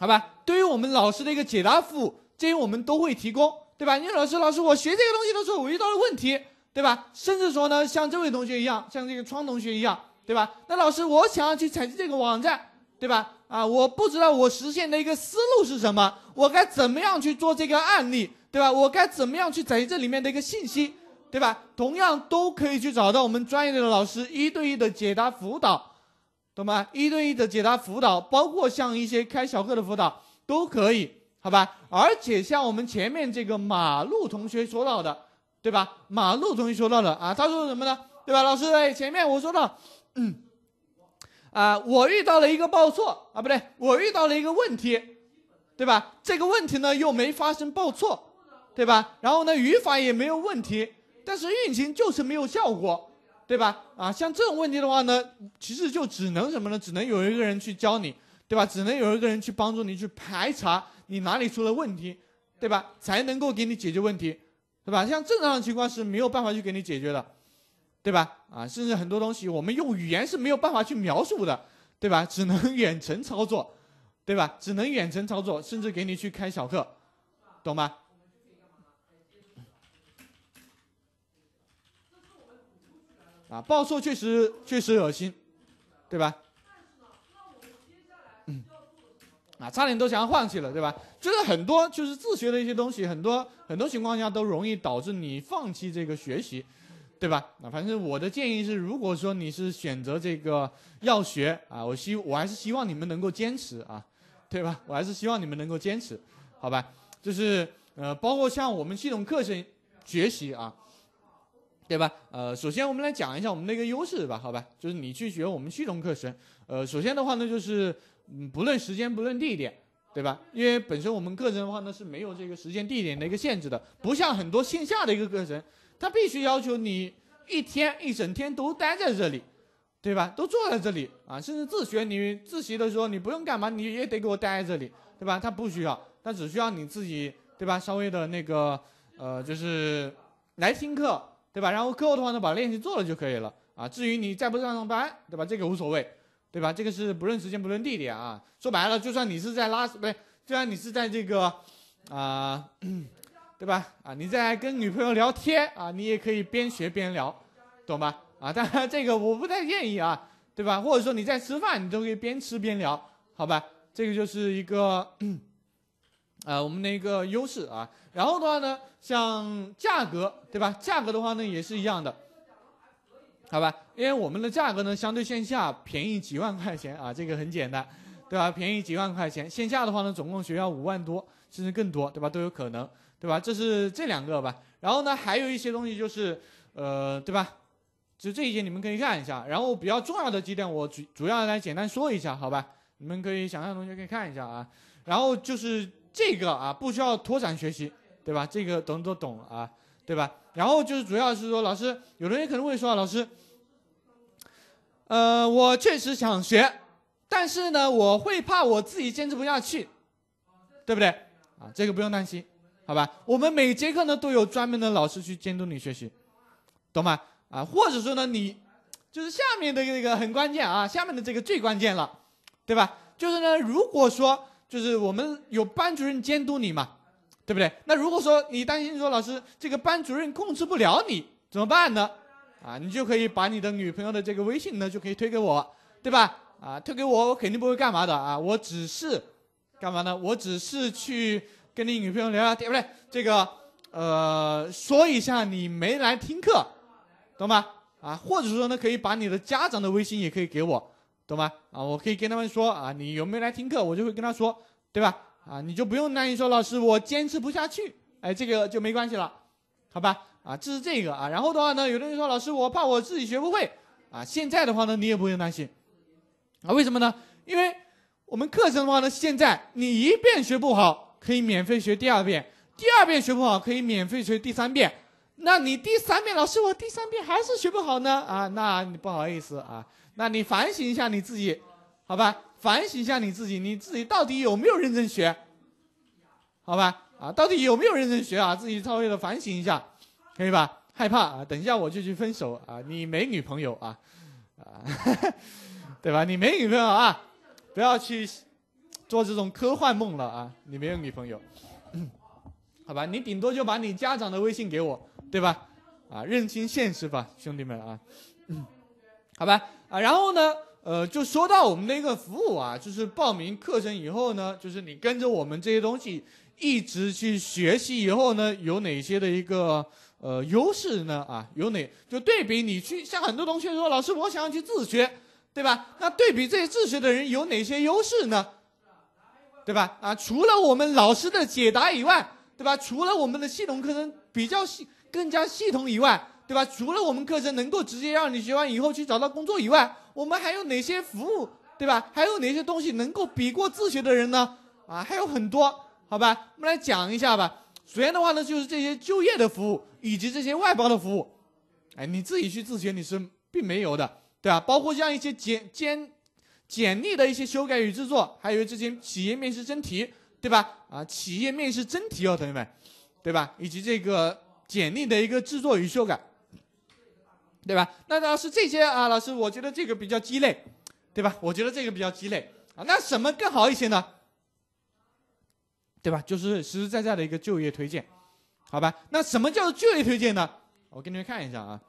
好吧？对于我们老师的一个解答服务，这些我们都会提供，对吧？你老师，老师，我学这个东西的时候，我遇到了问题。对吧？甚至说呢，像这位同学一样，像这个窗同学一样，对吧？那老师，我想要去采集这个网站，对吧？啊，我不知道我实现的一个思路是什么，我该怎么样去做这个案例，对吧？我该怎么样去采集这里面的一个信息，对吧？同样都可以去找到我们专业的老师一对一的解答辅导，懂吗？一对一的解答辅导，包括像一些开小课的辅导都可以，好吧？而且像我们前面这个马路同学说到的。对吧？马路终于说到了啊，他说什么呢？对吧，老师？哎，前面我说到，嗯，啊，我遇到了一个报错啊，不对，我遇到了一个问题，对吧？这个问题呢又没发生报错，对吧？然后呢，语法也没有问题，但是运行就是没有效果，对吧？啊，像这种问题的话呢，其实就只能什么呢？只能有一个人去教你，对吧？只能有一个人去帮助你去排查你哪里出了问题，对吧？才能够给你解决问题。对吧？像正常的情况是没有办法去给你解决的，对吧？啊，甚至很多东西我们用语言是没有办法去描述的，对吧？只能 [LAUGHS] 远程操作，对吧？只能远程操作，甚至给你去开小课，懂吗？啊，报错确实确实恶心，对吧？嗯，啊，差点都想要放弃了，对吧？就是很多就是自学的一些东西，很多很多情况下都容易导致你放弃这个学习，对吧？那反正我的建议是，如果说你是选择这个要学啊，我希我还是希望你们能够坚持啊，对吧？我还是希望你们能够坚持，好吧？就是呃，包括像我们系统课程学习啊，对吧？呃，首先我们来讲一下我们的一个优势吧，好吧？就是你去学我们系统课程，呃，首先的话呢，就是不论时间，不论地点。对吧？因为本身我们课程的话呢是没有这个时间地点的一个限制的，不像很多线下的一个课程，它必须要求你一天一整天都待在这里，对吧？都坐在这里啊，甚至自学你自习的时候你不用干嘛，你也得给我待在这里，对吧？他不需要，他只需要你自己，对吧？稍微的那个呃，就是来听课，对吧？然后课后的话呢把练习做了就可以了啊。至于你在不在上班，对吧？这个无所谓。对吧？这个是不论时间、不论地点啊。说白了，就算你是在拉，不对，就算你是在这个，啊，对吧？啊，你在跟女朋友聊天啊，你也可以边学边聊，懂吧？啊，当然这个我不太建议啊，对吧？或者说你在吃饭，你都可以边吃边聊，好吧？这个就是一个，呃，我们的一个优势啊。然后的话呢，像价格，对吧？价格的话呢，也是一样的。好吧，因为我们的价格呢相对线下便宜几万块钱啊，这个很简单，对吧？便宜几万块钱，线下的话呢总共学校五万多，甚至更多，对吧？都有可能，对吧？这是这两个吧，然后呢还有一些东西就是，呃，对吧？就这一些你们可以看一下，然后比较重要的几点我主主要来简单说一下，好吧？你们可以想象同学可以看一下啊，然后就是这个啊不需要脱产学习，对吧？这个懂都懂啊，对吧？然后就是主要是说老师，有的人可能会说老师。呃，我确实想学，但是呢，我会怕我自己坚持不下去，对不对？啊，这个不用担心，好吧？我们每节课呢都有专门的老师去监督你学习，懂吗？啊，或者说呢，你就是下面的这个很关键啊，下面的这个最关键了，对吧？就是呢，如果说就是我们有班主任监督你嘛，对不对？那如果说你担心说老师这个班主任控制不了你，怎么办呢？啊，你就可以把你的女朋友的这个微信呢，就可以推给我，对吧？啊，推给我，我肯定不会干嘛的啊，我只是干嘛呢？我只是去跟你女朋友聊聊天，不对，这个呃，说一下你没来听课，懂吗？啊，或者说呢，可以把你的家长的微信也可以给我，懂吗？啊，我可以跟他们说啊，你有没有来听课？我就会跟他说，对吧？啊，你就不用担心说老师我坚持不下去，哎，这个就没关系了，好吧？啊，这是这个啊。然后的话呢，有的人说老师，我怕我自己学不会啊。现在的话呢，你也不用担心啊。为什么呢？因为我们课程的话呢，现在你一遍学不好，可以免费学第二遍；第二遍学不好，可以免费学第三遍。那你第三遍，老师我第三遍还是学不好呢？啊，那你不好意思啊。那你反省一下你自己，好吧？反省一下你自己，你自己到底有没有认真学？好吧？啊，到底有没有认真学啊？自己稍微的反省一下。可以吧？害怕啊！等一下我就去分手啊！你没女朋友啊，啊，[LAUGHS] 对吧？你没女朋友啊！不要去，做这种科幻梦了啊！你没有女朋友，好吧？你顶多就把你家长的微信给我，对吧？啊，认清现实吧，兄弟们啊！嗯，好吧。啊，然后呢，呃，就说到我们的一个服务啊，就是报名课程以后呢，就是你跟着我们这些东西一直去学习以后呢，有哪些的一个。呃，优势呢？啊，有哪？就对比你去，像很多同学说，老师，我想要去自学，对吧？那对比这些自学的人有哪些优势呢？对吧？啊，除了我们老师的解答以外，对吧？除了我们的系统课程比较系，更加系统以外，对吧？除了我们课程能够直接让你学完以后去找到工作以外，我们还有哪些服务？对吧？还有哪些东西能够比过自学的人呢？啊，还有很多，好吧？我们来讲一下吧。首先的话呢，就是这些就业的服务以及这些外包的服务，哎，你自己去自学你是并没有的，对吧？包括像一些简简简历的一些修改与制作，还有这些企业面试真题，对吧？啊，企业面试真题哦，同学们，对吧？以及这个简历的一个制作与修改，对吧？那老师这些啊，老师，我觉得这个比较鸡肋，对吧？我觉得这个比较鸡肋啊，那什么更好一些呢？对吧？就是实实在在的一个就业推荐，好吧？那什么叫做就业推荐呢？我给你们看一下啊，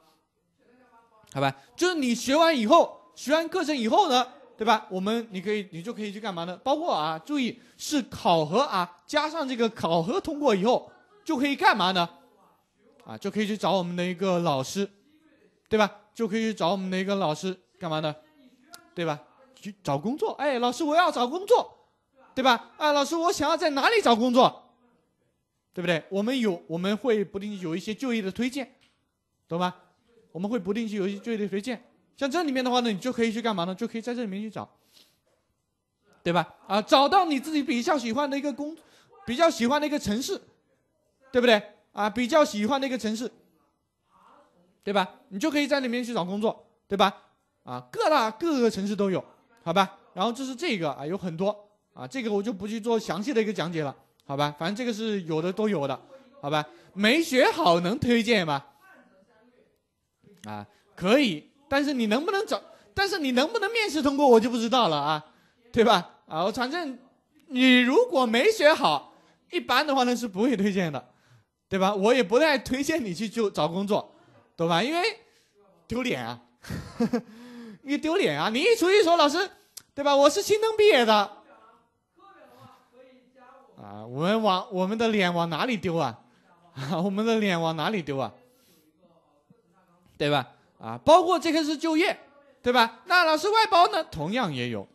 好吧？就是你学完以后，学完课程以后呢，对吧？我们你可以，你就可以去干嘛呢？包括啊，注意是考核啊，加上这个考核通过以后，就可以干嘛呢？啊，就可以去找我们的一个老师，对吧？就可以去找我们的一个老师干嘛呢？对吧？去找工作，哎，老师，我要找工作。对吧？啊，老师，我想要在哪里找工作，对不对？我们有，我们会不定期有一些就业的推荐，懂吗？我们会不定期有一些就业的推荐。像这里面的话呢，你就可以去干嘛呢？就可以在这里面去找，对吧？啊，找到你自己比较喜欢的一个工，比较喜欢的一个城市，对不对？啊，比较喜欢的一个城市，对吧？你就可以在里面去找工作，对吧？啊，各大各个城市都有，好吧？然后这是这个啊，有很多。啊，这个我就不去做详细的一个讲解了，好吧？反正这个是有的都有的，好吧？没学好能推荐吗？啊，可以，但是你能不能找？但是你能不能面试通过，我就不知道了啊，对吧？啊，我反正你如果没学好，一般的话呢是不会推荐的，对吧？我也不太推荐你去就找工作，懂吧？因为丢脸啊，[LAUGHS] 你丢脸啊！你一出去说老师，对吧？我是新东毕业的。啊，我们往我们的脸往哪里丢啊？啊，我们的脸往哪里丢啊？对吧？啊，包括这个是就业，对吧？那老师外包呢，同样也有，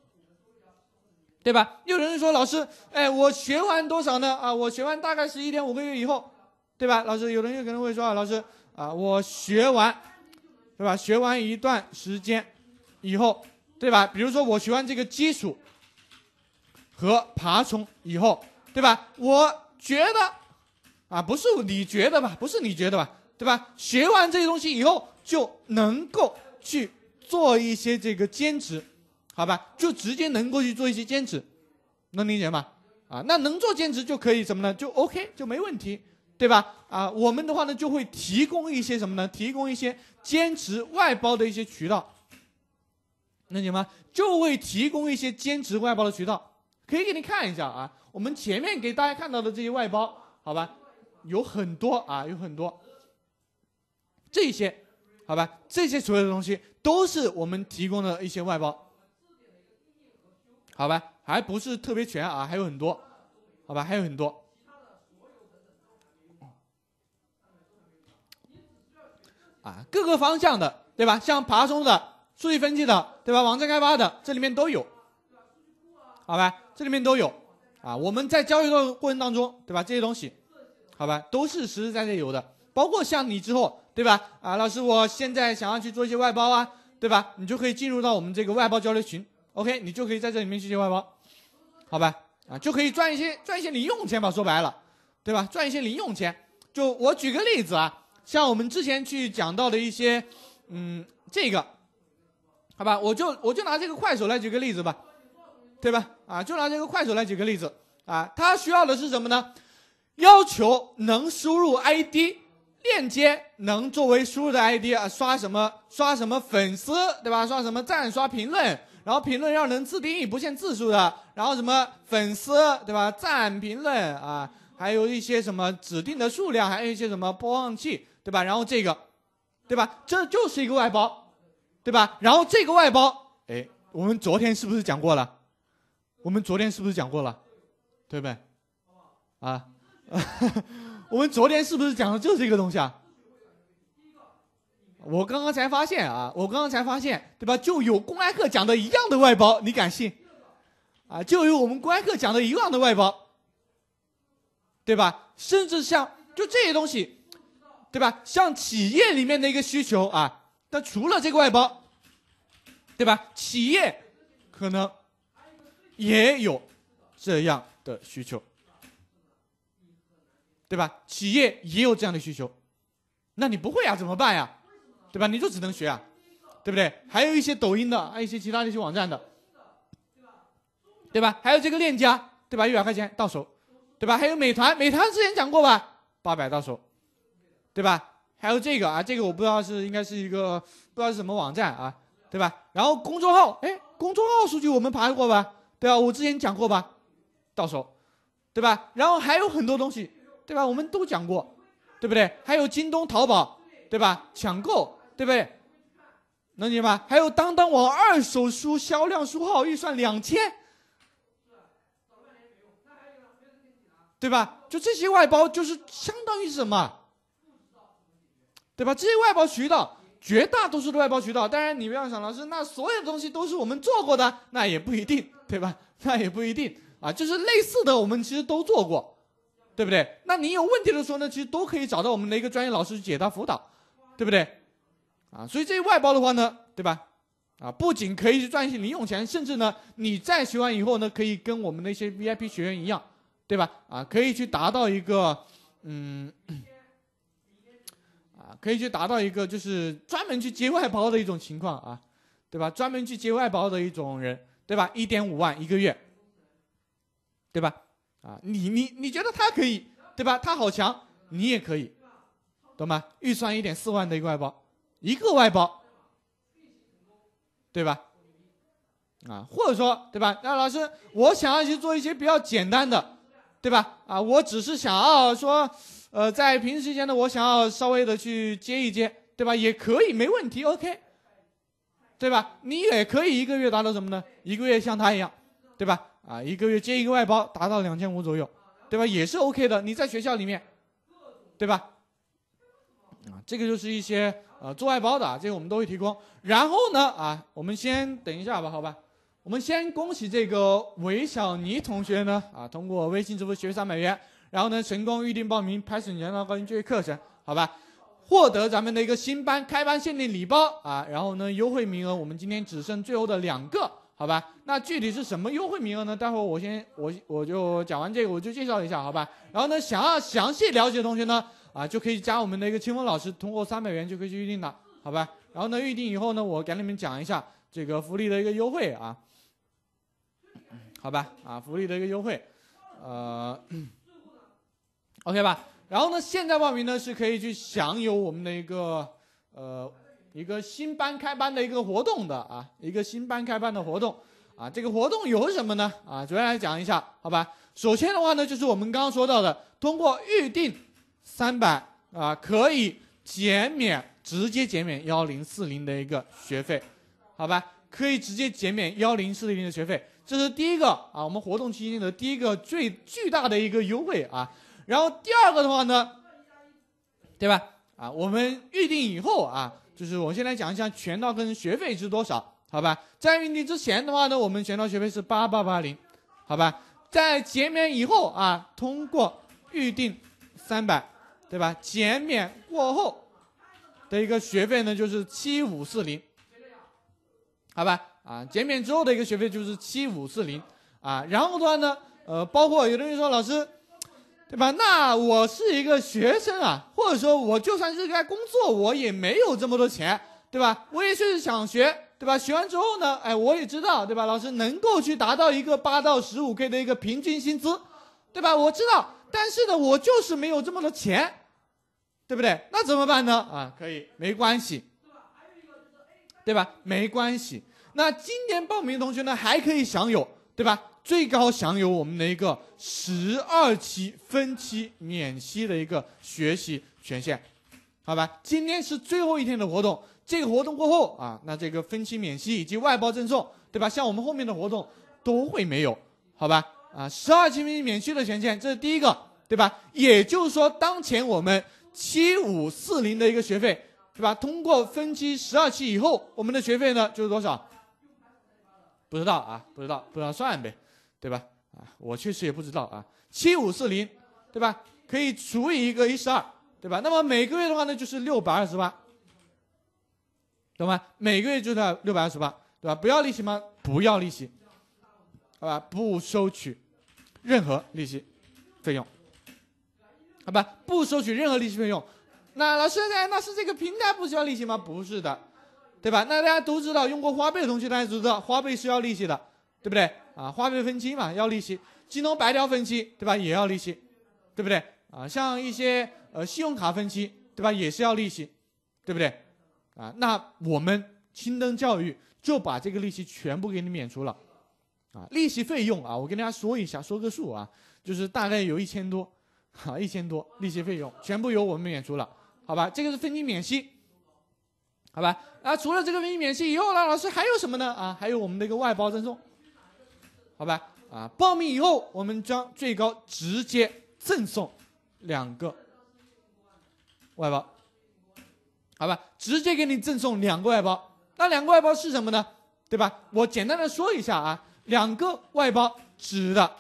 对吧？有人说，老师，哎，我学完多少呢？啊，我学完大概十一点五个月以后，对吧？老师，有人又可能会说啊，老师，啊，我学完，对吧？学完一段时间以后，对吧？比如说我学完这个基础和爬虫以后。对吧？我觉得，啊，不是你觉得吧？不是你觉得吧？对吧？学完这些东西以后，就能够去做一些这个兼职，好吧？就直接能够去做一些兼职，能理解吗？啊，那能做兼职就可以什么呢？就 OK，就没问题，对吧？啊，我们的话呢，就会提供一些什么呢？提供一些兼职外包的一些渠道，能理解吗？就会提供一些兼职外包的渠道。可以给你看一下啊，我们前面给大家看到的这些外包，好吧，有很多啊，有很多，这些，好吧，这些所有的东西都是我们提供的一些外包，好吧，还不是特别全啊，还有很多，好吧，还有很多，啊，各个方向的，对吧？像爬虫的、数据分析的，对吧？网站开发的，这里面都有，好吧？这里面都有，啊，我们在交易过过程当中，对吧？这些东西，好吧，都是实实在在有的。包括像你之后，对吧？啊，老师，我现在想要去做一些外包啊，对吧？你就可以进入到我们这个外包交流群，OK，你就可以在这里面去接外包，好吧？啊，就可以赚一些赚一些零用钱吧，说白了，对吧？赚一些零用钱。就我举个例子啊，像我们之前去讲到的一些，嗯，这个，好吧，我就我就拿这个快手来举个例子吧。对吧？啊，就拿这个快手来举个例子啊，它需要的是什么呢？要求能输入 ID 链接，能作为输入的 ID 啊，刷什么刷什么粉丝，对吧？刷什么赞刷评论，然后评论要能自定义不限字数的，然后什么粉丝对吧？赞评论啊，还有一些什么指定的数量，还有一些什么播放器对吧？然后这个，对吧？这就是一个外包，对吧？然后这个外包，哎，我们昨天是不是讲过了？我们昨天是不是讲过了，对不对？啊，[LAUGHS] 我们昨天是不是讲的就是这个东西啊？我刚刚才发现啊，我刚刚才发现，对吧？就有公开课讲的一样的外包，你敢信？啊，就有我们公开课讲的一样的外包，对吧？甚至像就这些东西，对吧？像企业里面的一个需求啊，但除了这个外包，对吧？企业可能。也有这样的需求，对吧？企业也有这样的需求，那你不会啊怎么办呀？对吧？你就只能学啊，对不对？还有一些抖音的，还有一些其他的一些网站的，对吧？还有这个链家，对吧？一百块钱到手，对吧？还有美团，美团之前讲过吧？八百到手，对吧？还有这个啊，这个我不知道是应该是一个不知道是什么网站啊，对吧？然后公众号，哎，公众号数据我们爬过吧？对吧？我之前讲过吧，到手，对吧？然后还有很多东西，对吧？我们都讲过，对不对？还有京东、淘宝，对吧？抢购，对不对？能理解吧？还有当当网二手书销量、书号预算两千，对吧？就这些外包，就是相当于什么？对吧？这些外包渠道，绝大多数的外包渠道，当然你不要想老师，那所有东西都是我们做过的，那也不一定。对吧？[LAUGHS] 那也不一定啊，就是类似的，我们其实都做过，对不对？那你有问题的时候呢，其实都可以找到我们的一个专业老师解答辅导，对不对？啊，所以这些外包的话呢，对吧？啊，不仅可以去赚一些零用钱，甚至呢，你在学完以后呢，可以跟我们那些 VIP 学员一样，对吧？啊，可以去达到一个嗯，啊，可以去达到一个就是专门去接外包的一种情况啊，对吧？专门去接外包的一种人。对吧？一点五万一个月，对吧？啊，你你你觉得他可以，对吧？他好强，你也可以，懂吗？预算一点四万的一个外包，一个外包，对吧？啊，或者说，对吧？那老师，我想要去做一些比较简单的，对吧？啊，我只是想要说，呃，在平时期间呢，我想要稍微的去接一接，对吧？也可以，没问题，OK。对吧？你也可以一个月达到什么呢？一个月像他一样，对吧？啊，一个月接一个外包，达到两千五左右，对吧？也是 OK 的。你在学校里面，对吧？啊，这个就是一些呃做外包的，啊，这个我们都会提供。然后呢，啊，我们先等一下吧，好吧？我们先恭喜这个韦小妮同学呢，啊，通过微信支付学三百元，然后呢，成功预定报名拍 n 原脑高于这些课程，好吧？获得咱们的一个新班开班限定礼包啊，然后呢优惠名额我们今天只剩最后的两个，好吧？那具体是什么优惠名额呢？待会儿我先我我就讲完这个，我就介绍一下，好吧？然后呢想要详细了解的同学呢，啊就可以加我们的一个清风老师，通过三百元就可以去预定了，好吧？然后呢预定以后呢，我给你们讲一下这个福利的一个优惠啊，好吧？啊福利的一个优惠，呃，OK 吧？然后呢，现在报名呢是可以去享有我们的一个呃一个新班开班的一个活动的啊，一个新班开班的活动，啊，这个活动有什么呢？啊，主要来讲一下，好吧。首先的话呢，就是我们刚刚说到的，通过预定三百啊，可以减免直接减免幺零四零的一个学费，好吧，可以直接减免幺零四零的学费，这是第一个啊，我们活动期间的第一个最巨大的一个优惠啊。然后第二个的话呢，对吧？啊，我们预定以后啊，就是我先来讲一下套课跟学费是多少，好吧？在预定之前的话呢，我们全套学费是八八八零，好吧？在减免以后啊，通过预定三百，对吧？减免过后的一个学费呢就是七五四零，好吧？啊，减免之后的一个学费就是七五四零，啊，然后的话呢，呃，包括有的人说老师。对吧？那我是一个学生啊，或者说我就算是在工作，我也没有这么多钱，对吧？我也是想学，对吧？学完之后呢，哎，我也知道，对吧？老师能够去达到一个八到十五 K 的一个平均薪资，对吧？我知道，但是呢，我就是没有这么多钱，对不对？那怎么办呢？啊，可以，没关系，对吧？对吧？没关系。那今年报名同学呢，还可以享有，对吧？最高享有我们的一个十二期分期免息的一个学习权限，好吧？今天是最后一天的活动，这个活动过后啊，那这个分期免息以及外包赠送，对吧？像我们后面的活动都会没有，好吧？啊，十二期免免息的权限，这是第一个，对吧？也就是说，当前我们七五四零的一个学费，对吧？通过分期十二期以后，我们的学费呢就是多少？不知道啊，不知道，不知道算呗。对吧？啊，我确实也不知道啊。七五四零，对吧？可以除以一个一十二，对吧？那么每个月的话呢，就是六百二十八，懂吗？每个月就到六百二十八，对吧？不要利息吗？不要利息，好吧？不收取任何利息费用，好吧？不收取任何利息费用。那老师呢？那是这个平台不需要利息吗？不是的，对吧？那大家都知道，用过花呗的同学大家都知道，花呗是要利息的，对不对？啊，花呗分期嘛，要利息；京东白条分期，对吧？也要利息，对不对？啊，像一些呃信用卡分期，对吧？也是要利息，对不对？啊，那我们青灯教育就把这个利息全部给你免除了，啊，利息费用啊，我跟大家说一下，说个数啊，就是大概有一千多，啊，一千多利息费用全部由我们免除了，好吧？这个是分期免息，好吧？啊，除了这个分期免息以后呢，老师还有什么呢？啊，还有我们的一个外包赠送。好吧，啊，报名以后我们将最高直接赠送两个外包，好吧，直接给你赠送两个外包。那两个外包是什么呢？对吧？我简单的说一下啊，两个外包指的，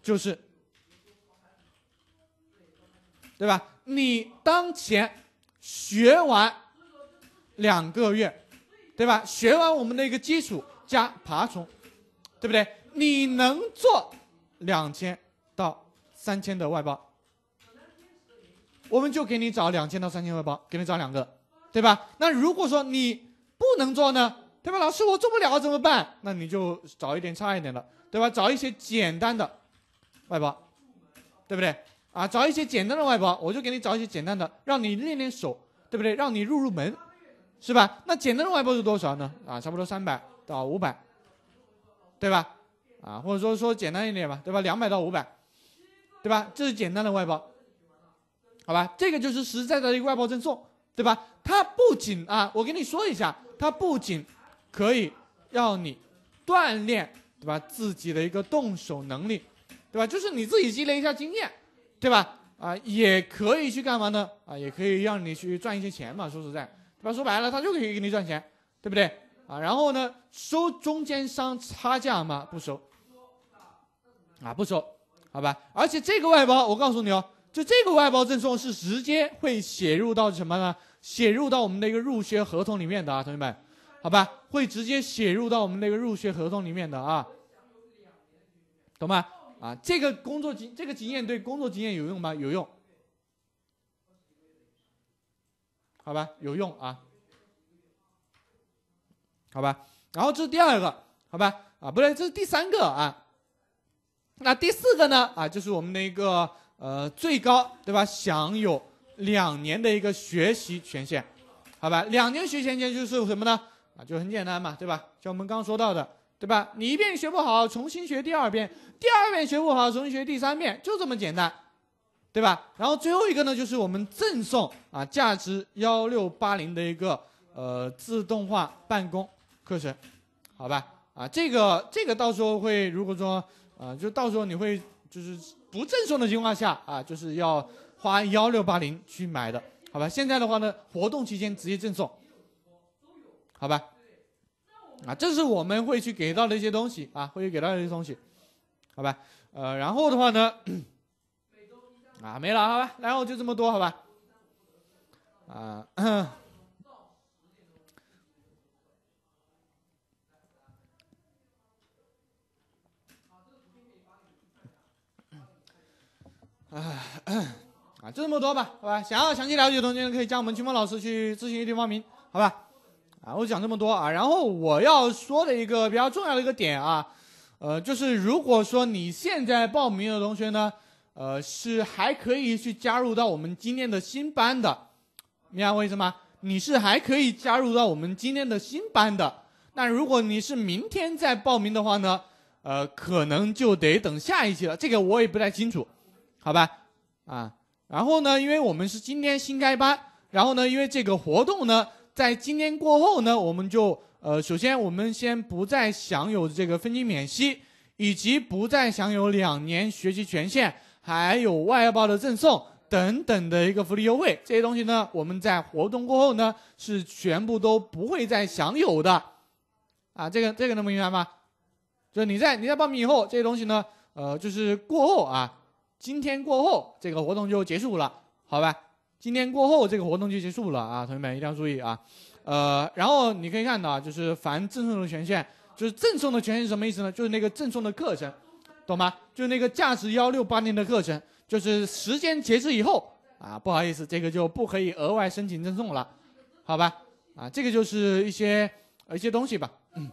就是，对吧？你当前学完两个月，对吧？学完我们的一个基础加爬虫，对不对？你能做两千到三千的外包，我们就给你找两千到三千外包，给你找两个，对吧？那如果说你不能做呢，对吧？老师，我做不了怎么办？那你就找一点差一点的，对吧？找一些简单的外包，对不对？啊，找一些简单的外包，我就给你找一些简单的，让你练练手，对不对？让你入入门，是吧？那简单的外包是多少呢？啊，差不多三百到五百，对吧？啊，或者说说简单一点吧，对吧？两百到五百，对吧？这是简单的外包，好吧？这个就是实实在在的一个外包赠送，对吧？它不仅啊，我跟你说一下，它不仅可以让你锻炼，对吧？自己的一个动手能力，对吧？就是你自己积累一下经验，对吧？啊，也可以去干嘛呢？啊，也可以让你去赚一些钱嘛。说实在，对吧？说白了，它就可以给你赚钱，对不对？啊，然后呢，收中间商差价嘛，不收。啊，不收，好吧。而且这个外包，我告诉你哦，就这个外包赠送是直接会写入到什么呢？写入到我们的一个入学合同里面的啊，同学们，好吧，会直接写入到我们那个入学合同里面的啊，懂吗？啊，这个工作经这个经验对工作经验有用吗？有用，好吧，有用啊，好吧。然后这是第二个，好吧？啊，不对，这是第三个啊。那第四个呢？啊，就是我们的一个呃，最高对吧？享有两年的一个学习权限，好吧？两年学权限就是什么呢？啊，就很简单嘛，对吧？像我们刚刚说到的，对吧？你一遍学不好，重新学第二遍；第二遍学不好，重新学第三遍，就这么简单，对吧？然后最后一个呢，就是我们赠送啊，价值幺六八零的一个呃自动化办公课程，好吧？啊，这个这个到时候会如果说。啊，就到时候你会就是不赠送的情况下啊，就是要花幺六八零去买的，好吧？现在的话呢，活动期间直接赠送，好吧？啊，这是我们会去给到的一些东西啊，会去给到的一些东西，好吧？呃，然后的话呢，啊没了，好吧？然后就这么多，好吧？啊。啊，就这么多吧，好吧。想要详细了解的同学可以加我们清风老师去咨询预定报名，好吧。啊，我讲这么多啊。然后我要说的一个比较重要的一个点啊，呃，就是如果说你现在报名的同学呢，呃，是还可以去加入到我们今天的新班的，明白我意思吗？你是还可以加入到我们今天的新班的。那如果你是明天再报名的话呢，呃，可能就得等下一期了。这个我也不太清楚。好吧，啊，然后呢，因为我们是今天新开班，然后呢，因为这个活动呢，在今天过后呢，我们就呃，首先我们先不再享有这个分期免息，以及不再享有两年学习权限，还有外报的赠送等等的一个福利优惠，这些东西呢，我们在活动过后呢，是全部都不会再享有的，啊，这个这个能明白吗？就你在你在报名以后，这些东西呢，呃，就是过后啊。今天过后，这个活动就结束了，好吧？今天过后，这个活动就结束了啊！同学们一定要注意啊！呃，然后你可以看到，就是凡赠送的权限，就是赠送的权限是什么意思呢？就是那个赠送的课程，懂吗？就是那个价值幺六八零的课程，就是时间截止以后啊，不好意思，这个就不可以额外申请赠送了，好吧？啊，这个就是一些一些东西吧，嗯，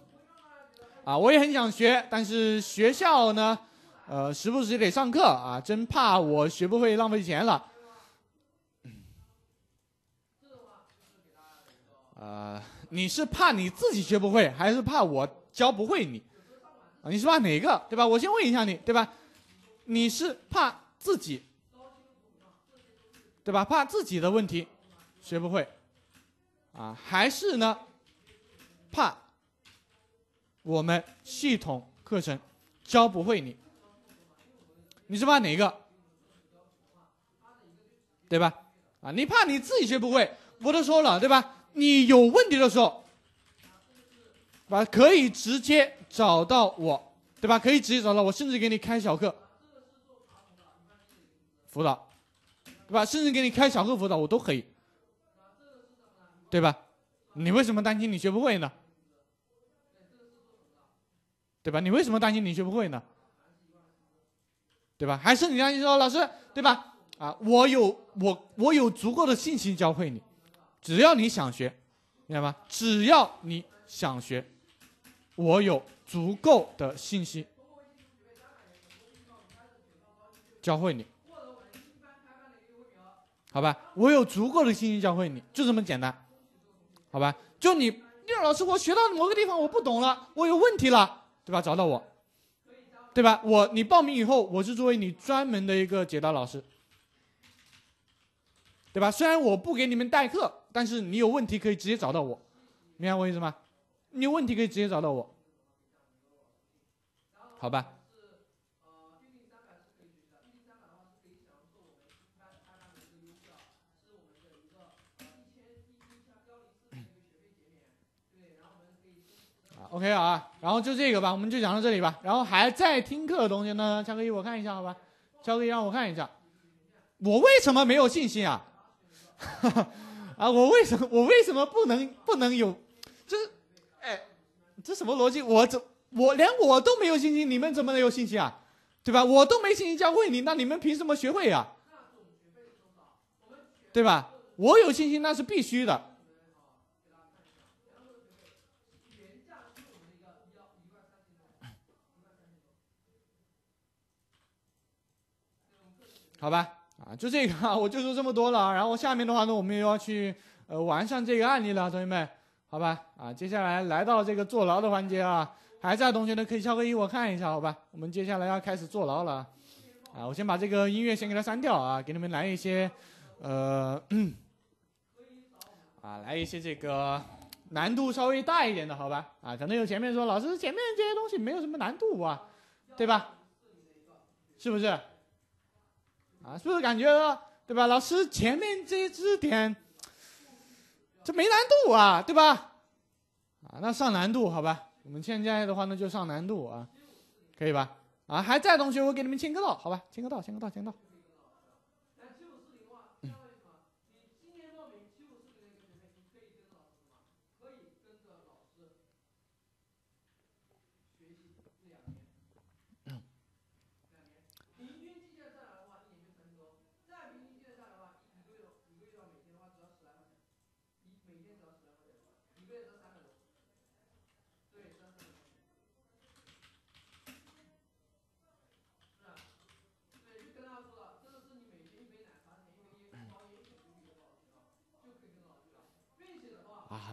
啊，我也很想学，但是学校呢？呃，时不时得上课啊，真怕我学不会浪费钱了。呃，你是怕你自己学不会，还是怕我教不会你？你是怕哪个，对吧？我先问一下你，对吧？你是怕自己，对吧？怕自己的问题学不会，啊，还是呢怕我们系统课程教不会你？你是怕哪一个？对吧？啊，你怕你自己学不会？我都说了，对吧？你有问题的时候，把可以直接找到我，对吧？可以直接找到我，甚至给你开小课辅导，对吧？甚至给你开小课辅导，我都可以，对吧？你为什么担心你学不会呢？对吧？你为什么担心你学不会呢？对吧？还是你这样说，老师，对吧？啊，我有我我有足够的信心教会你，只要你想学，明白吗？只要你想学，我有足够的信心教会你，好吧？我有足够的信心教会你，就这么简单，好吧？就你，那老师，我学到某个地方我不懂了，我有问题了，对吧？找到我。对吧？我你报名以后，我是作为你专门的一个解答老师，对吧？虽然我不给你们代课，但是你有问题可以直接找到我，明白我意思吗？你有问题可以直接找到我，好吧？OK 啊，然后就这个吧，我们就讲到这里吧。然后还在听课的同学呢，敲个一，我看一下，好吧？敲个一，让我看一下。我为什么没有信心啊？[LAUGHS] 啊，我为什么我为什么不能不能有？这，哎，这什么逻辑？我怎我连我都没有信心，你们怎么能有信心啊？对吧？我都没信心教会你，那你们凭什么学会呀？对吧？我有信心，那是必须的。好吧，啊，就这个啊，[LAUGHS] 我就说这么多了然后下面的话呢，我们又要去呃完善这个案例了，同学们，好吧，啊，接下来来到这个坐牢的环节啊，还在的同学呢可以敲个一，我看一下，好吧，我们接下来要开始坐牢了啊，啊，我先把这个音乐先给它删掉啊，给你们来一些，呃，啊，来一些这个难度稍微大一点的，好吧，啊，可能有前面说老师前面这些东西没有什么难度啊，对吧？是不是？啊，是不是感觉对吧？老师前面这些知识点，这没难度啊，对吧？啊，那上难度好吧？我们现在的话呢，就上难度啊，可以吧？啊，还在同学，我给你们签个到，好吧？签个到，签个到，签个到。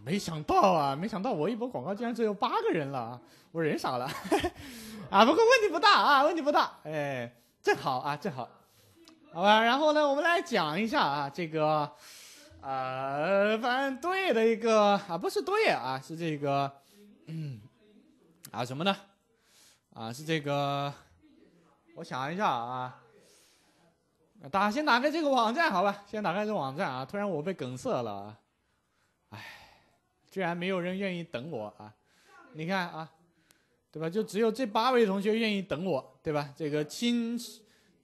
没想到啊，没想到我一波广告竟然只有八个人了，我人傻了 [LAUGHS] 啊。不过问题不大啊，问题不大。哎，正好啊，正好。好吧，然后呢，我们来讲一下啊，这个呃，反对的一个啊，不是多野啊，是这个嗯，啊，什么呢？啊，是这个，我想一下啊。打，先打开这个网站，好吧，先打开这个网站啊。突然我被梗塞了啊。居然没有人愿意等我啊！你看啊，对吧？就只有这八位同学愿意等我，对吧？这个青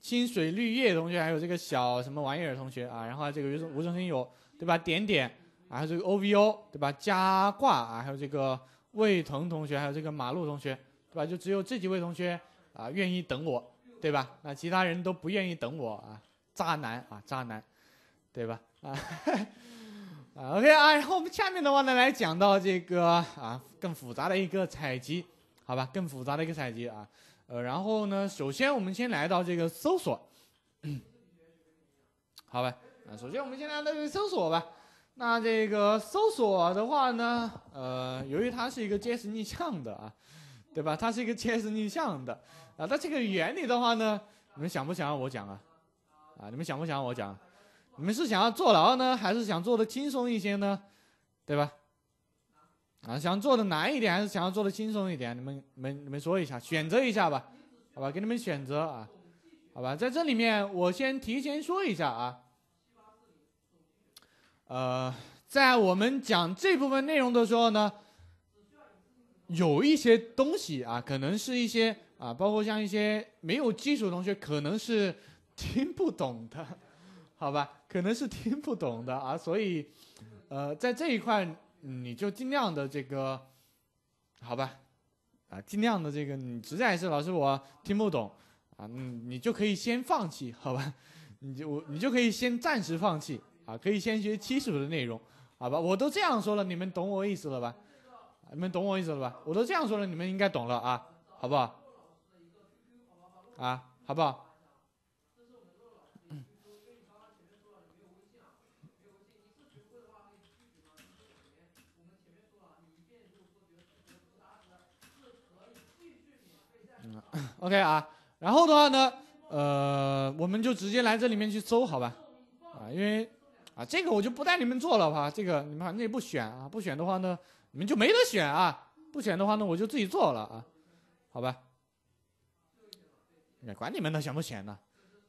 青水绿叶同学，还有这个小什么玩意儿同学啊，然后这个吴吴中心有，对吧？点点，还有这个 OVO，对吧？加挂啊，还有这个魏腾同学，还有这个马路同学，对吧？就只有这几位同学啊，愿意等我，对吧？那其他人都不愿意等我啊，渣男啊，渣男，对吧？啊。[LAUGHS] 啊，OK 啊，然后我们下面的话呢，来讲到这个啊更复杂的一个采集，好吧，更复杂的一个采集啊，呃，然后呢，首先我们先来到这个搜索，[CLEARS THROAT] 好吧，啊，首先我们先来到搜索吧。那这个搜索的话呢，呃，由于它是一个 JS 逆向的啊，对吧？它是一个 JS 逆向的啊，那这个原理的话呢，你们想不想我讲啊？啊，你们想不想我讲？你们是想要坐牢呢，还是想坐的轻松一些呢？对吧？啊，想做的难一点，还是想要做的轻松一点？你们、你们、你们说一下，选择一下吧，好吧，给你们选择啊，好吧，在这里面我先提前说一下啊，呃，在我们讲这部分内容的时候呢，有一些东西啊，可能是一些啊，包括像一些没有基础同学，可能是听不懂的。好吧，可能是听不懂的啊，所以，呃，在这一块你就尽量的这个，好吧，啊，尽量的这个，你实在是老师我听不懂啊，你你就可以先放弃，好吧，你就你就可以先暂时放弃啊，可以先学基础的内容，好吧，我都这样说了，你们懂我意思了吧？你们懂我意思了吧？我都这样说了，你们应该懂了啊，好不好？啊，好不好？[LAUGHS] OK 啊，然后的话呢，呃，我们就直接来这里面去搜，好吧？啊，因为啊，这个我就不带你们做了，吧，这个你们反正也不选啊，不选的话呢，你们就没得选啊，不选的话呢，我就自己做了啊，好吧？管你们呢选不选呢，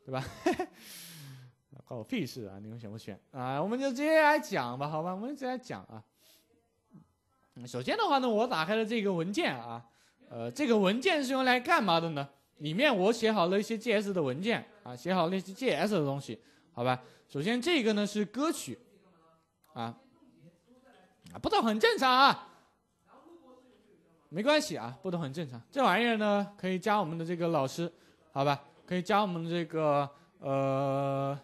对吧？[LAUGHS] 关我屁事啊，你们选不选啊？我们就直接来讲吧，好吧？我们直接来讲啊。首先的话呢，我打开了这个文件啊。呃，这个文件是用来干嘛的呢？里面我写好了一些 JS 的文件啊，写好了一些 JS 的东西，好吧。首先这个呢是歌曲，啊，不懂很正常啊，没关系啊，不懂很正常。这玩意儿呢可以加我们的这个老师，好吧，可以加我们这个呃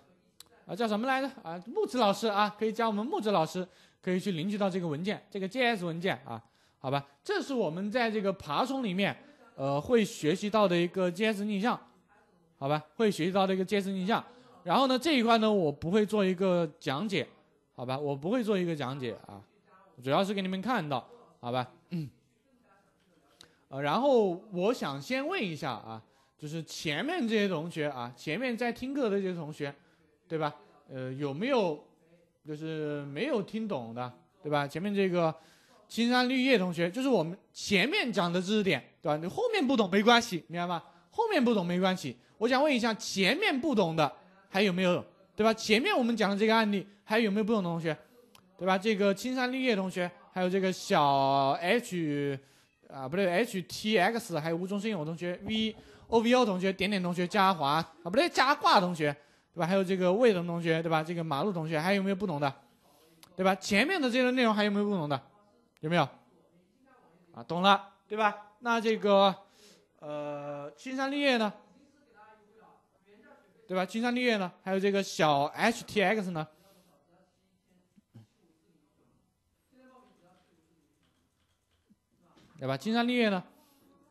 啊叫什么来着啊木子老师啊，可以加我们木子老师，可以去领取到这个文件，这个 JS 文件啊。好吧，这是我们在这个爬虫里面，呃，会学习到的一个 GS 逆向，好吧，会学习到的一个 GS 逆向。然后呢，这一块呢，我不会做一个讲解，好吧，我不会做一个讲解啊，主要是给你们看到，好吧。呃，然后我想先问一下啊，就是前面这些同学啊，前面在听课的这些同学，对吧？呃，有没有就是没有听懂的，对吧？前面这个。青山绿叶同学就是我们前面讲的知识点，对吧？你后面不懂没关系，明白吗？后面不懂没关系。我想问一下，前面不懂的还有没有，对吧？前面我们讲的这个案例还有没有不懂的同学，对吧？这个青山绿叶同学，还有这个小 H，啊不对，HTX，还有无中生有同学，VOVO 同学，点点同学，嘉华啊不对，加挂同学，对吧？还有这个魏龙同学，对吧？这个马路同学，还有没有不懂的，对吧？前面的这些内容还有没有不懂的？有没有？啊，懂了，对吧？那这个，呃，金山绿叶呢？对吧？金山绿叶呢？还有这个小 HTX 呢？对吧？金山绿叶呢？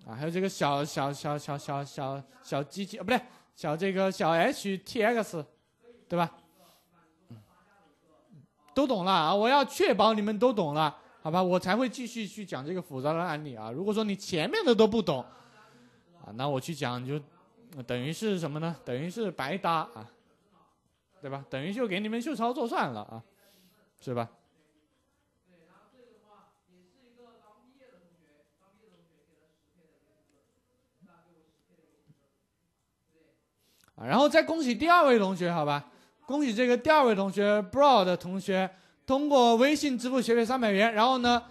啊，还有这个小小小小小小小机器啊，不对，小这个小 HTX，对吧？都懂了啊！我要确保你们都懂了。好吧，我才会继续去讲这个复杂的案例啊。如果说你前面的都不懂，啊，那我去讲就等于是什么呢？等于是白搭啊，对吧？等于就给你们秀操作算了啊，是吧？然后再恭喜第二位同学，好吧？恭喜这个第二位同学，bro 的同学。通过微信支付学费三百元，然后呢，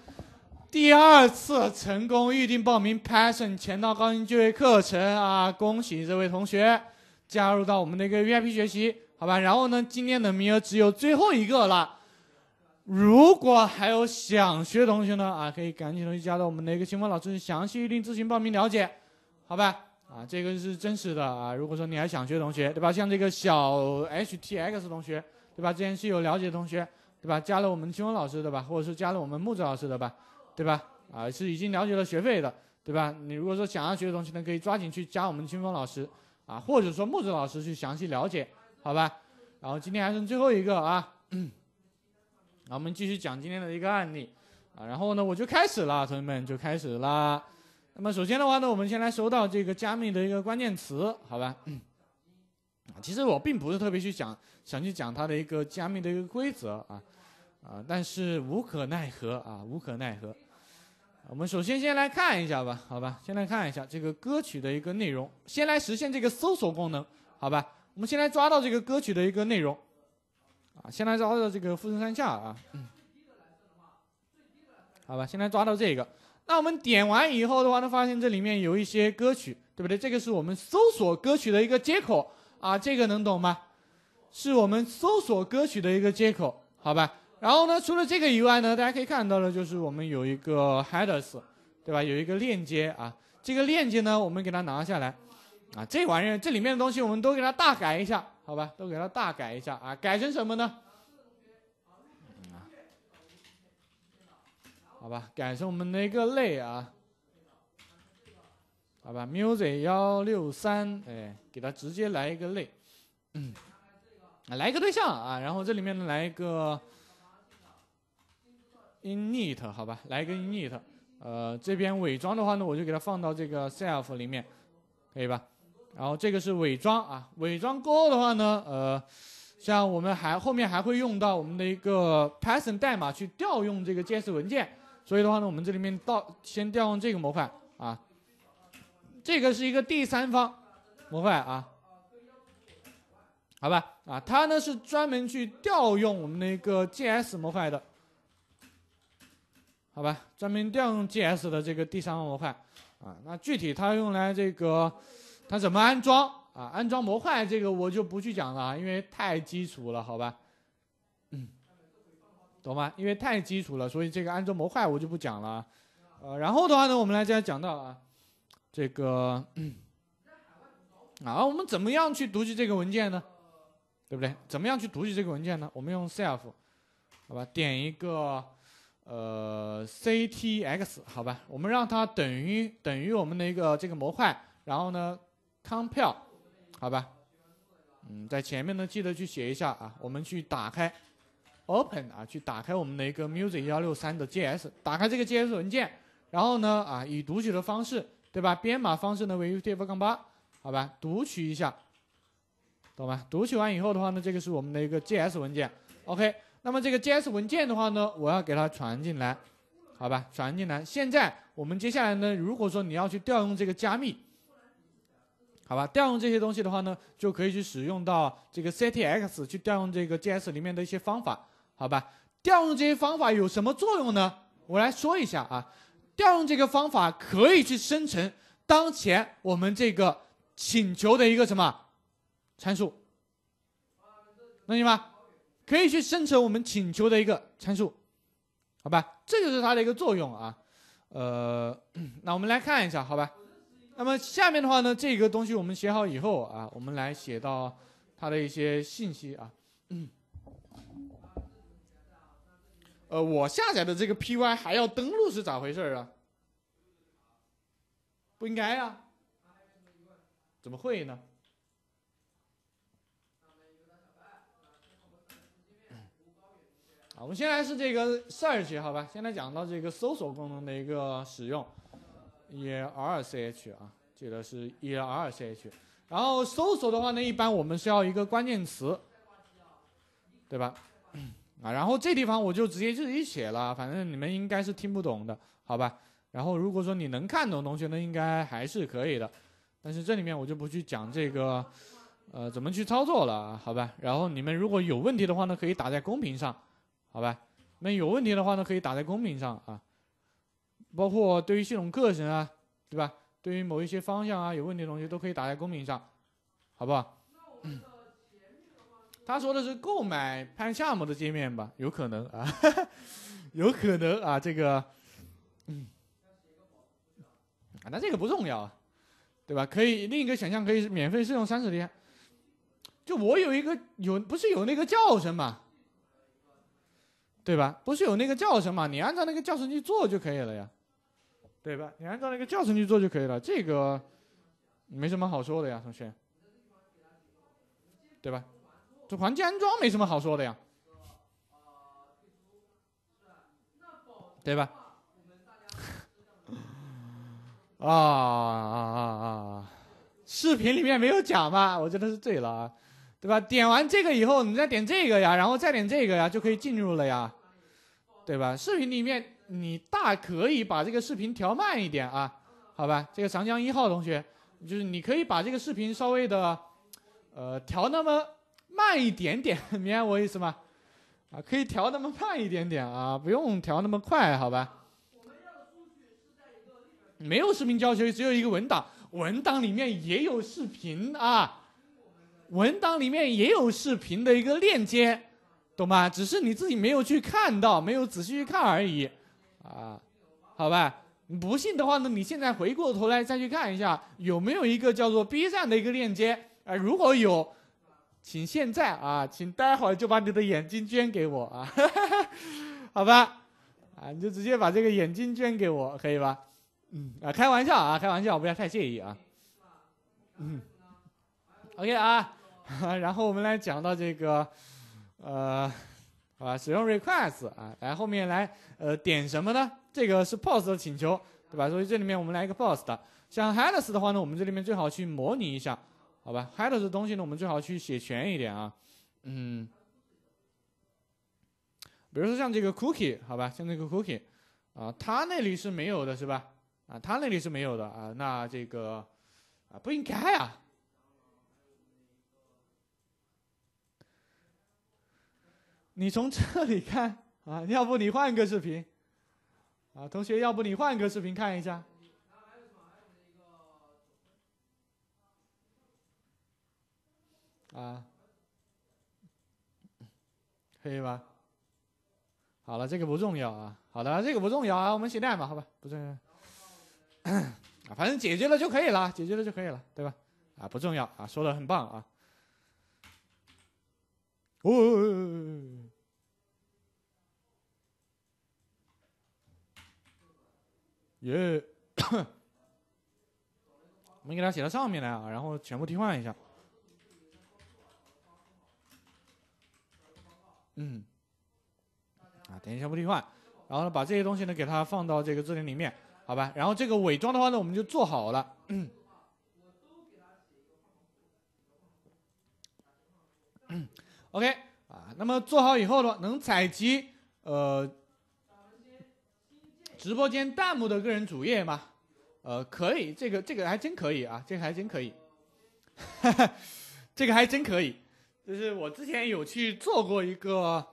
第二次成功预定报名 Passion 前道高薪就业课程啊！恭喜这位同学加入到我们的一个 VIP 学习，好吧？然后呢，今天的名额只有最后一个了，如果还有想学同学呢啊，可以赶紧同学加到我们的一个清风老师详细预定咨询报名了解，好吧？啊，这个是真实的啊！如果说你还想学同学对吧？像这个小 HTX 同学对吧？之前是有了解的同学。对吧？加了我们清风老师的吧，或者是加了我们木子老师的吧，对吧？啊，是已经了解了学费的，对吧？你如果说想要学的东西呢，可以抓紧去加我们清风老师，啊，或者说木子老师去详细了解，好吧？然后今天还剩最后一个啊，[CLEARS THROAT] 然后我们继续讲今天的一个案例，啊，然后呢我就开始了，同学们就开始啦。那么首先的话呢，我们先来收到这个加密的一个关键词，好吧？嗯其实我并不是特别去讲，想去讲它的一个加密的一个规则啊，啊，但是无可奈何啊，无可奈何。我们首先先来看一下吧，好吧，先来看一下这个歌曲的一个内容。先来实现这个搜索功能，好吧，我们先来抓到这个歌曲的一个内容，啊，先来抓到这个《富士山下》啊。好吧，先来抓到这个。那我们点完以后的话，呢，发现这里面有一些歌曲，对不对？这个是我们搜索歌曲的一个接口。啊，这个能懂吗？是我们搜索歌曲的一个接口，好吧？然后呢，除了这个以外呢，大家可以看到的，就是我们有一个 headers，对吧？有一个链接啊，这个链接呢，我们给它拿下来，啊，这玩意儿这里面的东西，我们都给它大改一下，好吧？都给它大改一下啊，改成什么呢？好吧，改成我们的一个类啊，好吧，music163，哎。给它直接来一个类，嗯，来一个对象啊，然后这里面来一个 init 好吧，来一个 init，呃，这边伪装的话呢，我就给它放到这个 self 里面，可以吧？然后这个是伪装啊，伪装过后的话呢，呃，像我们还后面还会用到我们的一个 Python 代码去调用这个 JS 文件，所以的话呢，我们这里面到先调用这个模块啊，这个是一个第三方。模块啊，好吧，啊，它呢是专门去调用我们那个 JS 模块的，好吧，专门调用 JS 的这个第三方模块，啊，那具体它用来这个，它怎么安装啊？安装模块这个我就不去讲了，因为太基础了，好吧？嗯，懂吗？因为太基础了，所以这个安装模块我就不讲了，呃，然后的话呢，我们来再讲到啊，这个。啊，我们怎么样去读取这个文件呢？对不对？怎么样去读取这个文件呢？我们用 self，好吧，点一个呃 ctx，好吧，我们让它等于等于我们的一个这个模块，然后呢 compile，好吧，嗯，在前面呢记得去写一下啊，我们去打开 open 啊，去打开我们的一个 music 幺六三的 js，打开这个 js 文件，然后呢啊以读取的方式，对吧？编码方式呢为 utf 杠八。好吧，读取一下，懂吧？读取完以后的话呢，这个是我们的一个 GS 文件，OK。那么这个 GS 文件的话呢，我要给它传进来，好吧？传进来。现在我们接下来呢，如果说你要去调用这个加密，好吧？调用这些东西的话呢，就可以去使用到这个 ctx 去调用这个 GS 里面的一些方法，好吧？调用这些方法有什么作用呢？我来说一下啊，调用这个方法可以去生成当前我们这个。请求的一个什么参数，能行吗？可以去生成我们请求的一个参数，好吧，这就是它的一个作用啊。呃，[CLEARS THROAT] 那我们来看一下，好吧。那么下面的话呢，这个东西我们写好以后啊，我们来写到它的一些信息啊。嗯。呃，我下载的这个 Py 还要登录是咋回事啊？不应该啊。怎么会呢？啊，我们先来是这个 search 好吧？先来讲到这个搜索功能的一个使用，e r c h 啊，记得是 e r c h。然后搜索的话呢，一般我们是要一个关键词，对吧？啊，然后这地方我就直接自己写了，反正你们应该是听不懂的，好吧？然后如果说你能看懂同学呢，应该还是可以的。但是这里面我就不去讲这个，呃，怎么去操作了，好吧？然后你们如果有问题的话呢，可以打在公屏上，好吧？那有问题的话呢，可以打在公屏上啊。包括对于系统课程啊，对吧？对于某一些方向啊有问题的东西，都可以打在公屏上，好不好？他说的是购买潘夏目的界面吧？有可能啊，[LAUGHS] 有可能啊，这个，嗯，啊，那这个不重要。对吧？可以，另一个选项可以免费试用三十天。就我有一个有，不是有那个教程嘛？对吧？不是有那个教程嘛？你按照那个教程去做就可以了呀，对吧？你按照那个教程去做就可以了，这个没什么好说的呀，同学，对吧？这环境安装没什么好说的呀，对吧？啊啊啊啊！视频里面没有讲吗？我真的是醉了啊，对吧？点完这个以后，你再点这个呀，然后再点这个呀，就可以进入了呀，对吧？视频里面你大可以把这个视频调慢一点啊，好吧？这个长江一号同学，就是你可以把这个视频稍微的，呃，调那么慢一点点，[LAUGHS] 明白我意思吗？啊，可以调那么慢一点点啊，不用调那么快，好吧？没有视频教学，只有一个文档。文档里面也有视频啊，文档里面也有视频的一个链接，懂吗？只是你自己没有去看到，没有仔细去看而已，啊，好吧。你不信的话呢，你现在回过头来再去看一下，有没有一个叫做 B 站的一个链接？啊，如果有，请现在啊，请待会就把你的眼睛捐给我啊，哈哈哈，好吧？啊，你就直接把这个眼睛捐给我，可以吧？嗯啊，开玩笑啊，开玩笑，不要太介意啊。嗯，OK 啊，[LAUGHS] 然后我们来讲到这个，呃，好吧，使用 request 啊，来后面来呃点什么呢？这个是 POST 的请求，对吧？所以这里面我们来一个 POST 的。像 headers 的话呢，我们这里面最好去模拟一下，好吧？headers 的东西呢，我们最好去写全一点啊。嗯，比如说像这个 cookie，好吧，像这个 cookie，啊，它那里是没有的，是吧？啊，他那里是没有的啊。那这个，啊，不应该啊。你从这里看啊，要不你换个视频，啊，同学，要不你换个视频看一下，啊，可以吧？好了，这个不重要啊。好的，这个不重要啊，我们写代吧，好吧，不重要。啊，反正解决了就可以了，解决了就可以了，对吧？啊，不重要啊，说的很棒啊。哦，耶！[COUGHS] 我们给它写到上面来啊，然后全部替换一下。嗯，啊，点击全部替换，然后呢，把这些东西呢，给它放到这个字典里面。好吧，然后这个伪装的话呢，我们就做好了。[COUGHS] OK 啊，那么做好以后呢，能采集呃直播间弹幕的个人主页吗？呃，可以，这个这个还真可以啊，这个还真可以，[LAUGHS] 这个还真可以。就是我之前有去做过一个，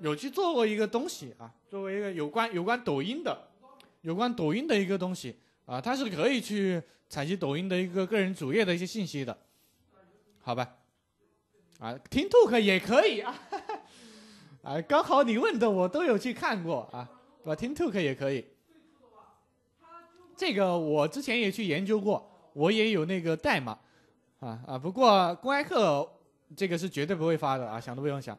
有去做过一个东西啊，作为一个有关有关抖音的。有关抖音的一个东西啊，它是可以去采集抖音的一个个人主页的一些信息的，好吧？啊 t a l t o 也可以啊，[LAUGHS] 啊，刚好你问的我都有去看过啊，对吧 t a l t o 也可以，这个我之前也去研究过，我也有那个代码啊啊，不过公开课这个是绝对不会发的啊，想都不用想。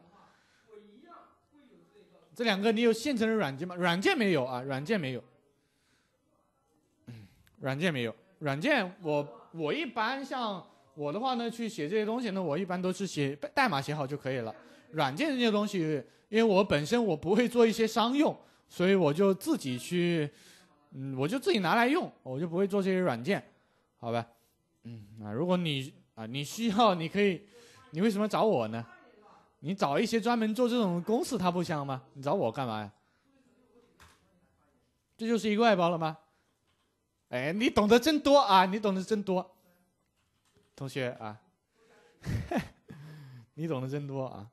这两个你有现成的软件吗？软件没有啊，软件没有。软件没有，软件我我一般像我的话呢，去写这些东西呢，我一般都是写代码写好就可以了。软件这些东西，因为我本身我不会做一些商用，所以我就自己去，嗯，我就自己拿来用，我就不会做这些软件，好吧？嗯，啊，如果你啊你需要，你可以，你为什么找我呢？你找一些专门做这种公司，它不香吗？你找我干嘛呀？这就是一个外包了吗？哎，你懂得真多啊！你懂得真多，同学啊，[LAUGHS] 你懂得真多啊！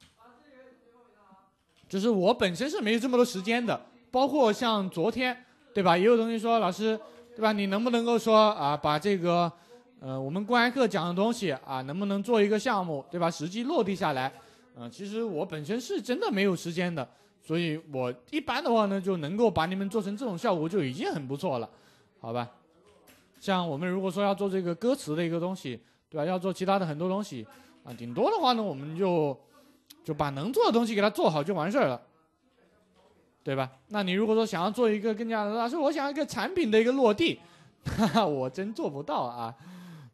就是我本身是没有这么多时间的，包括像昨天，对吧？也有同学说，老师，对吧？你能不能够说啊，把这个，呃，我们公开课讲的东西啊，能不能做一个项目，对吧？实际落地下来，嗯，其实我本身是真的没有时间的，所以我一般的话呢，就能够把你们做成这种效果就已经很不错了，好吧？像我们如果说要做这个歌词的一个东西，对吧？要做其他的很多东西，啊，顶多的话呢，我们就就把能做的东西给它做好就完事儿了，对吧？那你如果说想要做一个更加，老师，我想要一个产品的一个落地，哈哈，我真做不到啊，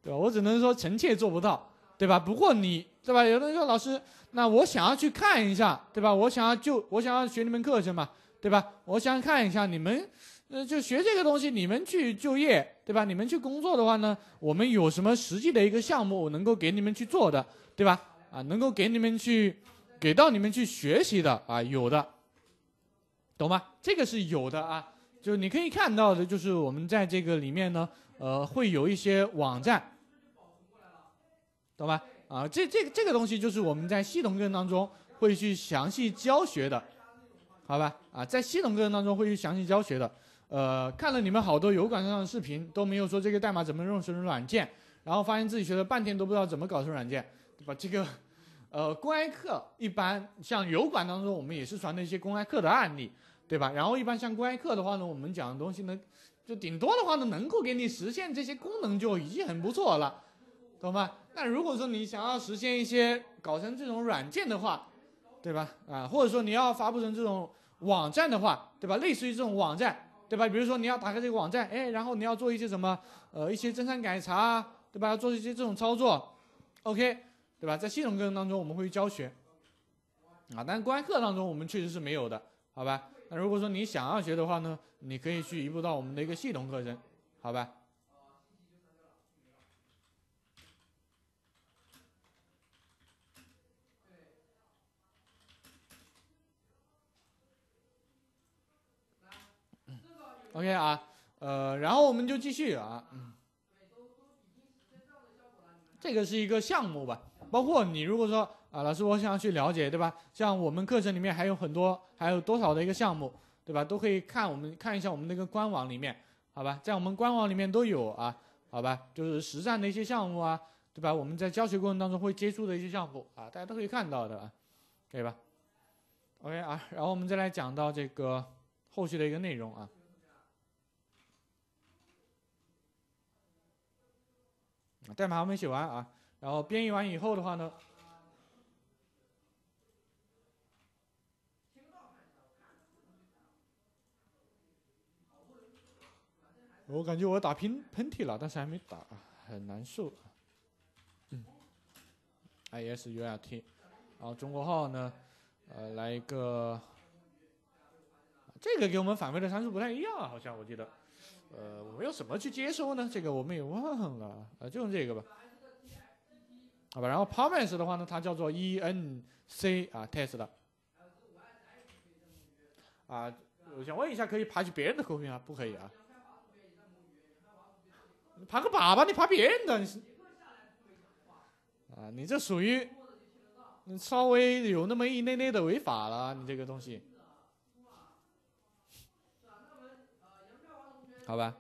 对吧？我只能说臣妾做不到，对吧？不过你，对吧？有的人说老师，那我想要去看一下，对吧？我想要就我想要学你门课程嘛，对吧？我想看一下你们，呃，就学这个东西，你们去就业。对吧？你们去工作的话呢，我们有什么实际的一个项目能够给你们去做的，对吧？啊，能够给你们去给到你们去学习的啊，有的，懂吗？这个是有的啊，就你可以看到的，就是我们在这个里面呢，呃，会有一些网站，懂吗？啊，这这这个东西就是我们在系统课程当中会去详细教学的，好吧？啊，在系统课程当中会去详细教学的。呃，看了你们好多油管上的视频，都没有说这个代码怎么用什么软件，然后发现自己学了半天都不知道怎么搞成软件，对吧？这个，呃，公开课一般像油管当中，我们也是传的一些公开课的案例，对吧？然后一般像公开课的话呢，我们讲的东西呢，就顶多的话呢，能够给你实现这些功能就已经很不错了，懂吗？那如果说你想要实现一些搞成这种软件的话，对吧？啊，或者说你要发布成这种网站的话，对吧？类似于这种网站。对吧？比如说你要打开这个网站，哎，然后你要做一些什么，呃，一些增删改查，啊，对吧？要做一些这种操作，OK，对吧？在系统课程当中我们会教学，啊，但公开课当中我们确实是没有的，好吧？那如果说你想要学的话呢，你可以去移步到我们的一个系统课程，好吧？OK 啊，呃，然后我们就继续啊。嗯，这个是一个项目吧，包括你如果说啊，老师，我想要去了解，对吧？像我们课程里面还有很多，还有多少的一个项目，对吧？都可以看我们看一下我们那个官网里面，好吧？在我们官网里面都有啊，好吧？就是实战的一些项目啊，对吧？我们在教学过程当中会接触的一些项目啊，大家都可以看到的，啊，可以吧？OK 啊，然后我们再来讲到这个后续的一个内容啊。代码还没写完啊，然后编译完以后的话呢，我感觉我打喷喷嚏了，但是还没打，很难受。isurt，然后中国号呢，呃，来一个，这个给我们返回的参数不太一样，啊，好像我记得。呃，我们要怎么去接收呢？这个我们也忘了，呃，就用这个吧，好吧。然后 promise 的话呢，它叫做 enc 啊 test 的，啊，我想问一下，可以爬去别人的图片吗？不可以啊，爬个粑粑，你爬别人的，啊，你这属于，你稍微有那么一内内的违法了，你这个东西。好吧。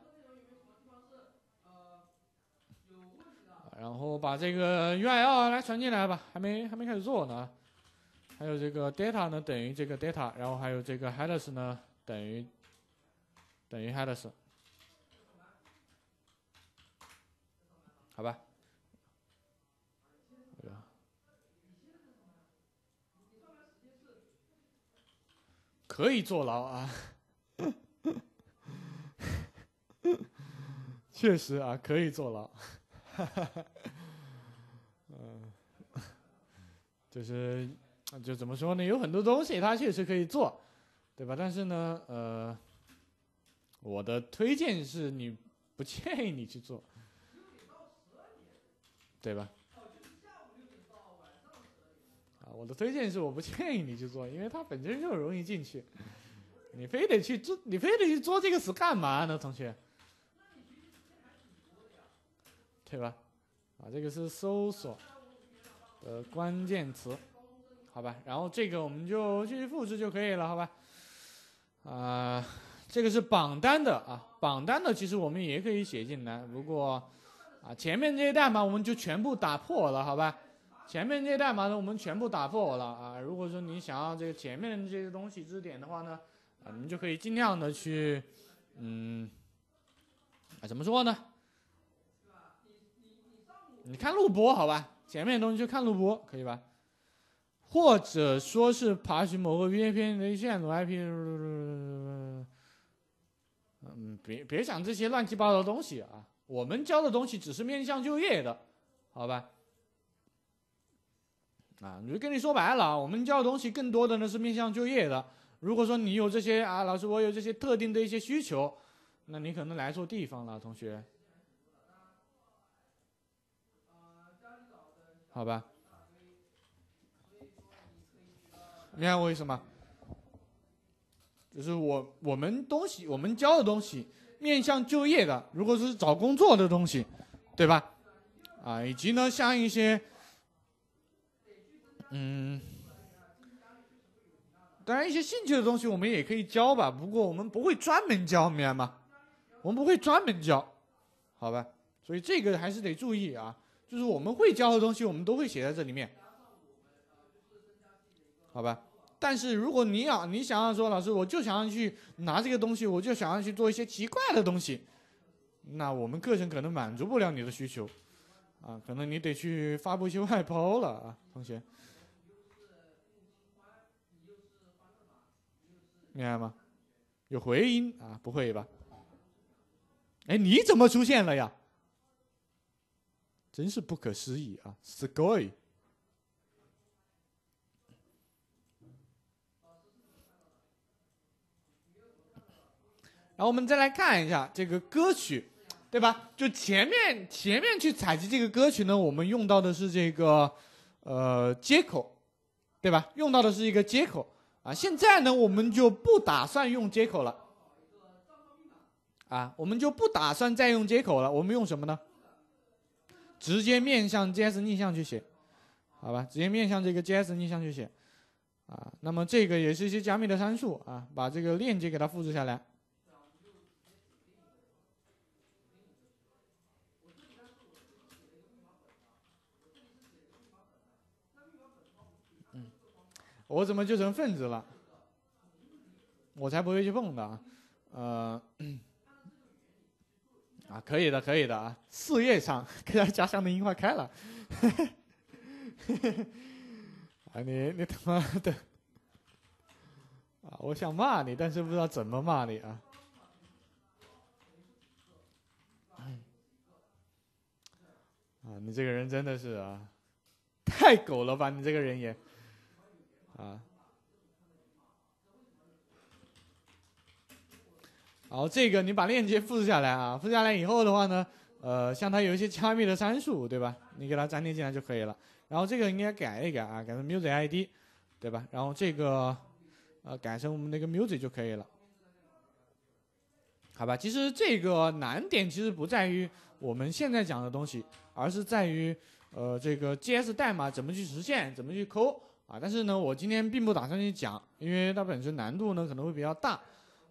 然后把这个 URL 来传进来吧，还没还没开始做呢。还有这个 data 呢等于这个 data，然后还有这个 headers 呢等于等于 headers。好吧。可以坐牢啊。[LAUGHS] 确实啊，可以坐牢，[LAUGHS] 就是，就怎么说呢？有很多东西他确实可以做，对吧？但是呢，呃，我的推荐是你不建议你去做，对吧？啊，我的推荐是我不建议你去做，因为它本身就容易进去，你非得去做，你非得去做这个事干嘛呢，同学？对吧？啊，这个是搜索，的关键词，好吧。然后这个我们就继续复制就可以了，好吧？啊，这个是榜单的啊，榜单的其实我们也可以写进来。不过，啊，前面这些代码我们就全部打破了，好吧？前面这些代码呢，我们全部打破了啊。如果说你想要这个前面的这些东西知识点的话呢，啊，你就可以尽量的去，嗯，啊，怎么说呢？你看录播好吧，前面的东西就看录播，可以吧？或者说是爬取某个 VPN 的线路 IP，嗯，别别想这些乱七八糟的东西啊！我们教的东西只是面向就业的，好吧？啊，就跟你说白了啊，我们教的东西更多的呢是面向就业的。如果说你有这些啊，老师我有这些特定的一些需求，那你可能来错地方了，同学。好吧，明白我意思吗？就是我我们东西，我们教的东西面向就业的，如果是找工作的东西，对吧？啊，以及呢，像一些，嗯，当然一些兴趣的东西我们也可以教吧，不过我们不会专门教，明白吗？我们不会专门教，好吧？所以这个还是得注意啊。就是我们会教的东西，我们都会写在这里面，好吧？但是如果你要你想要说老师，我就想要去拿这个东西，我就想要去做一些奇怪的东西，那我们课程可能满足不了你的需求，啊，可能你得去发布一些外包了啊，同学，明白吗？有回音啊？不会吧？哎，你怎么出现了呀？真是不可思议啊 s c o 然后我们再来看一下这个歌曲，对吧？就前面前面去采集这个歌曲呢，我们用到的是这个呃接口，对吧？用到的是一个接口啊。现在呢，我们就不打算用接口了啊，我们就不打算再用接口了，我们用什么呢？直接面向 JS 逆向去写，好吧，直接面向这个 JS 逆向去写，啊，那么这个也是一些加密的参数啊，把这个链接给它复制下来。我怎么就成分子了？我才不会去碰的啊，呃。啊，可以的，可以的啊！四月上，看到家乡的樱花开了，[LAUGHS] 啊，你你他妈的，啊，我想骂你，但是不知道怎么骂你啊！啊，你这个人真的是啊，太狗了吧！你这个人也，啊。好，这个你把链接复制下来啊，复制下来以后的话呢，呃，像它有一些加密的参数，对吧？你给它粘贴进来就可以了。然后这个应该改一改啊，改成 music ID，对吧？然后这个，呃，改成我们那个 music 就可以了。好吧，其实这个难点其实不在于我们现在讲的东西，而是在于，呃，这个 JS 代码怎么去实现，怎么去抠啊。但是呢，我今天并不打算去讲，因为它本身难度呢可能会比较大。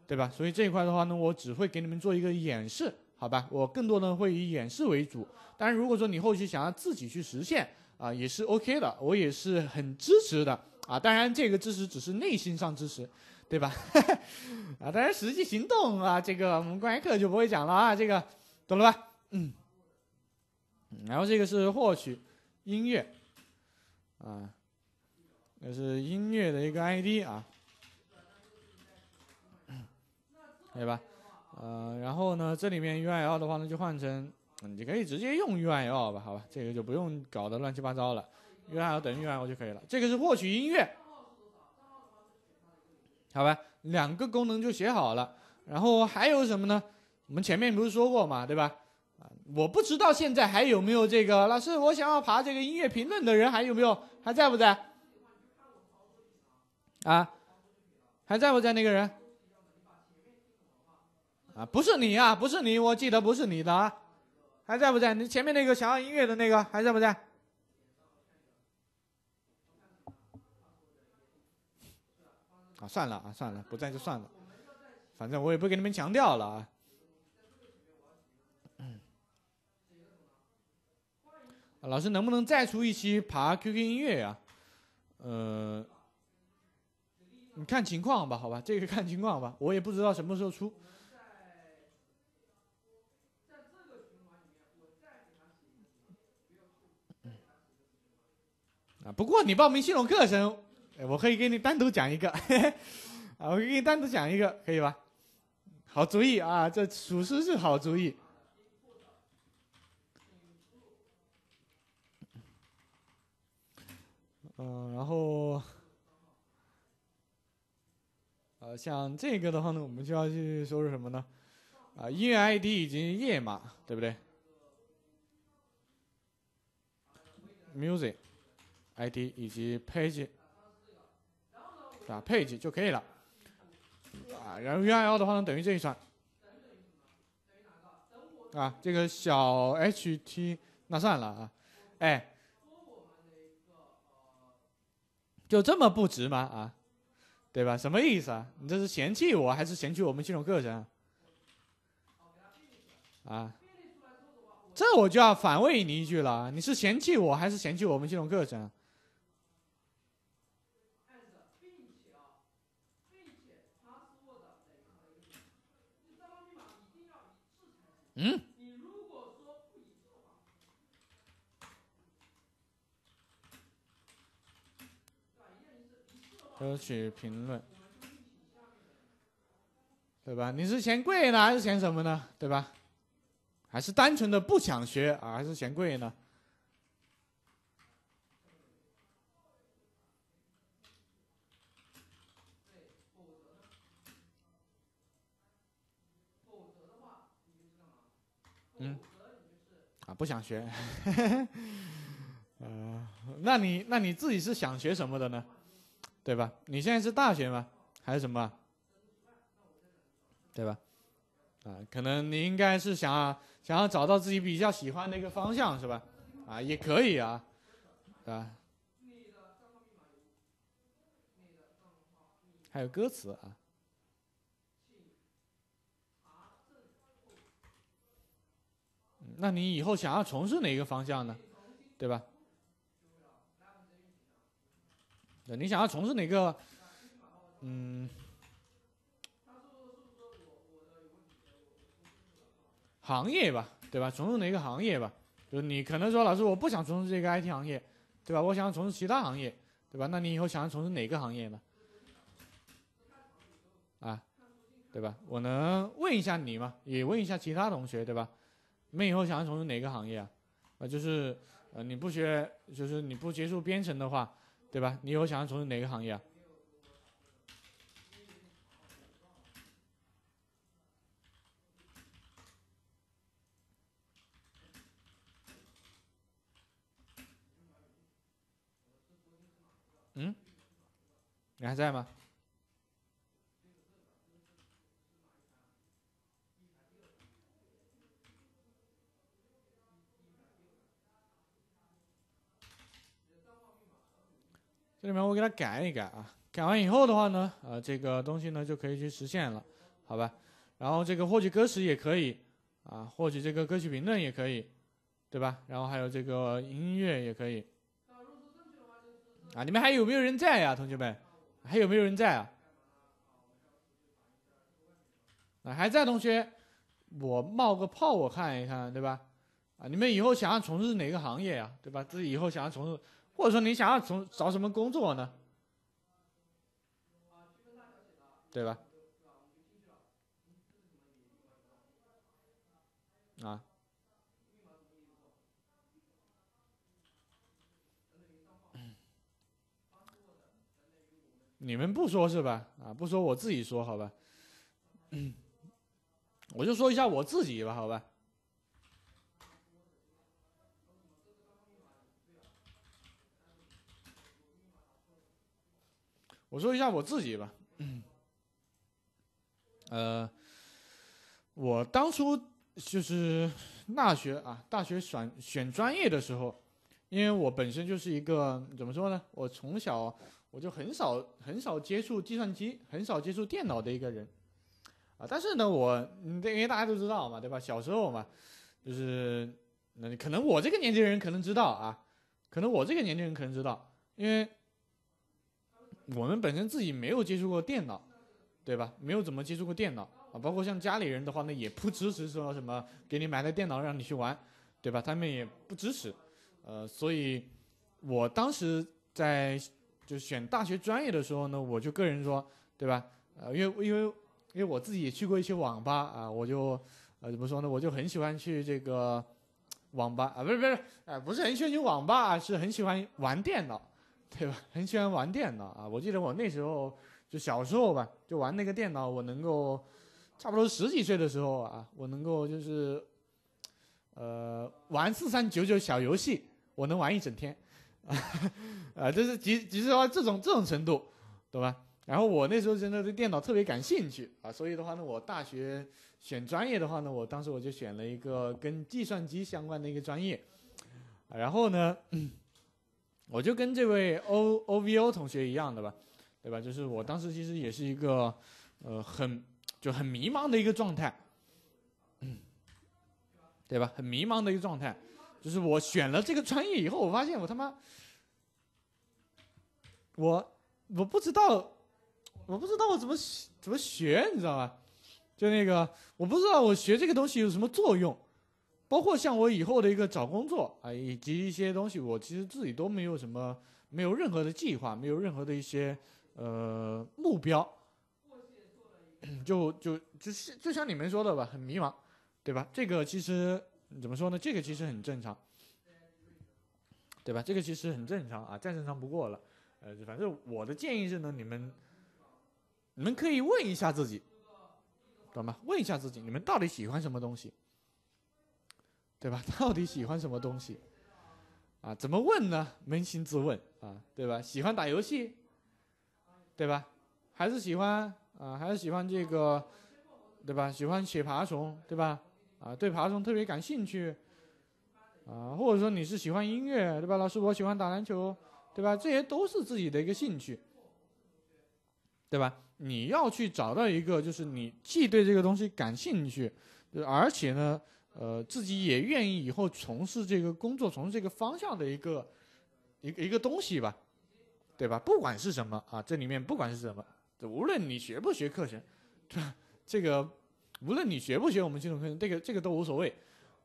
对吧？所以这一块的话呢，我只会给你们做一个演示，好吧？我更多的会以演示为主。但是如果说你后期想要自己去实现啊，也是 OK 的，我也是很支持的啊。当然，这个支持只是内心上支持，对吧？[LAUGHS] 啊，当然实际行动啊，这个我们公开课就不会讲了啊，这个懂了吧？嗯。然后这个是获取音乐啊，那是音乐的一个 ID 啊。对吧？呃，然后呢，这里面 URL 的话呢，就换成，你可以直接用 URL 吧，好吧，这个就不用搞得乱七八糟了，URL 等于 URL 就可以了。这个是获取音乐，好吧，两个功能就写好了。然后还有什么呢？我们前面不是说过嘛，对吧？我不知道现在还有没有这个老师，我想要爬这个音乐评论的人还有没有还在不在？啊，还在不在那个人？啊，不是你啊，不是你，我记得不是你的啊，还在不在？你前面那个想要音乐的那个还在不在？啊，算了啊，算了，不在就算了，反正我也不给你们强调了啊。老师能不能再出一期爬 QQ 音乐呀？呃，你看情况吧，好吧，这个看情况吧，我也不知道什么时候出。啊，不过你报名系统课程，我可以给你单独讲一个，[LAUGHS] 啊，我给你单独讲一个，可以吧？好主意啊，这属实是好主意。嗯，然后，呃，像这个的话呢，我们需要去收拾什么呢？啊，音乐 ID 以及页码，对不对？Music。I D 以及 page，啊，page 就可以了，啊，然后 URL 的话呢，等于这一串，啊，这个小 H T 那算了啊，哎，就这么不值吗？啊，对吧？什么意思啊？你这是嫌弃我还是嫌弃我们系统课程？啊，这我就要反问你一句了，你是嫌弃我还是嫌弃我们系统课程？嗯。歌曲评论，对吧？你是嫌贵呢，还是嫌什么呢？对吧？还是单纯的不想学啊？还是嫌贵呢？嗯，啊，不想学，[LAUGHS] 呃，那你那你自己是想学什么的呢？对吧？你现在是大学吗？还是什么？对吧？啊，可能你应该是想想要找到自己比较喜欢的一个方向是吧？啊，也可以啊，啊，还有歌词啊。那你以后想要从事哪个方向呢？对吧？对你想要从事哪个？嗯，行业吧，对吧？从事哪个行业吧？就是你可能说，老师，我不想从事这个 IT 行业，对吧？我想从事其他行业，对吧？那你以后想要从事哪个行业呢？啊，对吧？我能问一下你吗？也问一下其他同学，对吧？你以后想要从事哪个行业啊？啊，就是呃，你不学，就是你不接触编程的话，对吧？你以后想要从事哪个行业啊？嗯，你还在吗？这里面我给它改一改啊，改完以后的话呢，呃，这个东西呢就可以去实现了，好吧？然后这个获取歌词也可以啊，获取这个歌曲评论也可以，对吧？然后还有这个音乐也可以。啊，你们还有没有人在呀，同学们？还有没有人在啊？啊，还在同学，我冒个泡，我看一看，对吧？啊，你们以后想要从事哪个行业呀？对吧？自己以后想要从事。或者说你想要从找什么工作呢？对吧？啊！你们不说是吧？啊，不说我自己说好吧。我就说一下我自己吧，好吧。我说一下我自己吧，呃，我当初就是大学啊，大学选选专业的时候，因为我本身就是一个怎么说呢？我从小我就很少很少接触计算机，很少接触电脑的一个人啊。但是呢，我因为大家都知道嘛，对吧？小时候嘛，就是那可能我这个年纪的人可能知道啊，可能我这个年纪人可能知道，因为。我们本身自己没有接触过电脑，对吧？没有怎么接触过电脑啊，包括像家里人的话呢，也不支持说什么给你买台电脑让你去玩，对吧？他们也不支持。呃，所以，我当时在就选大学专业的时候呢，我就个人说，对吧？呃，因为因为因为我自己也去过一些网吧啊，我就呃怎么说呢？我就很喜欢去这个网吧啊，不是不是，哎，不是很喜欢去网吧，是很喜欢玩电脑。对吧？[LAUGHS] 很喜欢玩电脑啊！我记得我那时候就小时候吧，就玩那个电脑，我能够差不多十几岁的时候啊，我能够就是呃玩四三九九小游戏，我能玩一整天，啊，[LAUGHS] 这是即即使万这种这种程度，懂吧？然后我那时候真的对电脑特别感兴趣啊，所以的话呢，我大学选专业的话呢，我当时我就选了一个跟计算机相关的一个专业，然后呢。我就跟这位 O O V O 同学一样的吧，对吧？就是我当时其实也是一个，呃，很就很迷茫的一个状态，对吧？很迷茫的一个状态，就是我选了这个专业以后，我发现我他妈，我我不知道，我不知道我怎么怎么学，你知道吧？就那个，我不知道我学这个东西有什么作用。包括像我以后的一个找工作啊，以及一些东西，我其实自己都没有什么，没有任何的计划，没有任何的一些呃目标，就就就是就像你们说的吧，很迷茫，对吧？这个其实怎么说呢？这个其实很正常，对吧？这个其实很正常啊，再正常不过了。呃，反正我的建议是呢，你们你们可以问一下自己，懂吗？问一下自己，你们到底喜欢什么东西？对吧？[LAUGHS] 到底喜欢什么东西？啊，怎么问呢？扪心自问啊，对吧？喜欢打游戏，对吧？还是喜欢啊？还是喜欢这个，对吧？喜欢写爬虫，对吧？啊，对爬虫特别感兴趣，啊，或者说你是喜欢音乐，对吧？老师，我喜欢打篮球，对吧？这些都是自己的一个兴趣，对吧？你要去找到一个，就是你既对这个东西感兴趣，而且呢。呃，自己也愿意以后从事这个工作，从事这个方向的一个一个一个东西吧，对吧？不管是什么啊，这里面不管是什么，无论你学不学课程，[LAUGHS] 对吧？这个无论你学不学我们金融课程，这个这个都无所谓，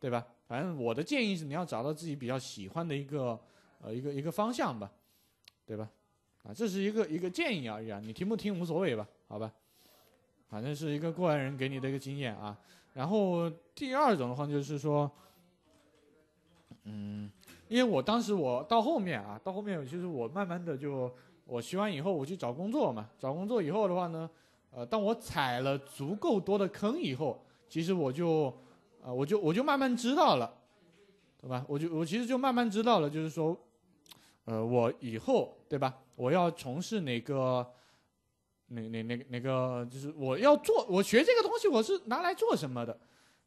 对吧？反正我的建议是，你要找到自己比较喜欢的一个呃一个一个方向吧，对吧？啊，这是一个一个建议而已啊，你听不听无所谓吧，好吧？反正是一个过来人给你的一个经验啊。然后第二种的话就是说，嗯，因为我当时我到后面啊，到后面其实我慢慢的就我学完以后我去找工作嘛，找工作以后的话呢，呃，当我踩了足够多的坑以后，其实我就，啊，我就我就慢慢知道了，对吧？我就我其实就慢慢知道了，就是说，呃，我以后对吧？我要从事哪个？那那那个那个就是我要做，我学这个东西我是拿来做什么的，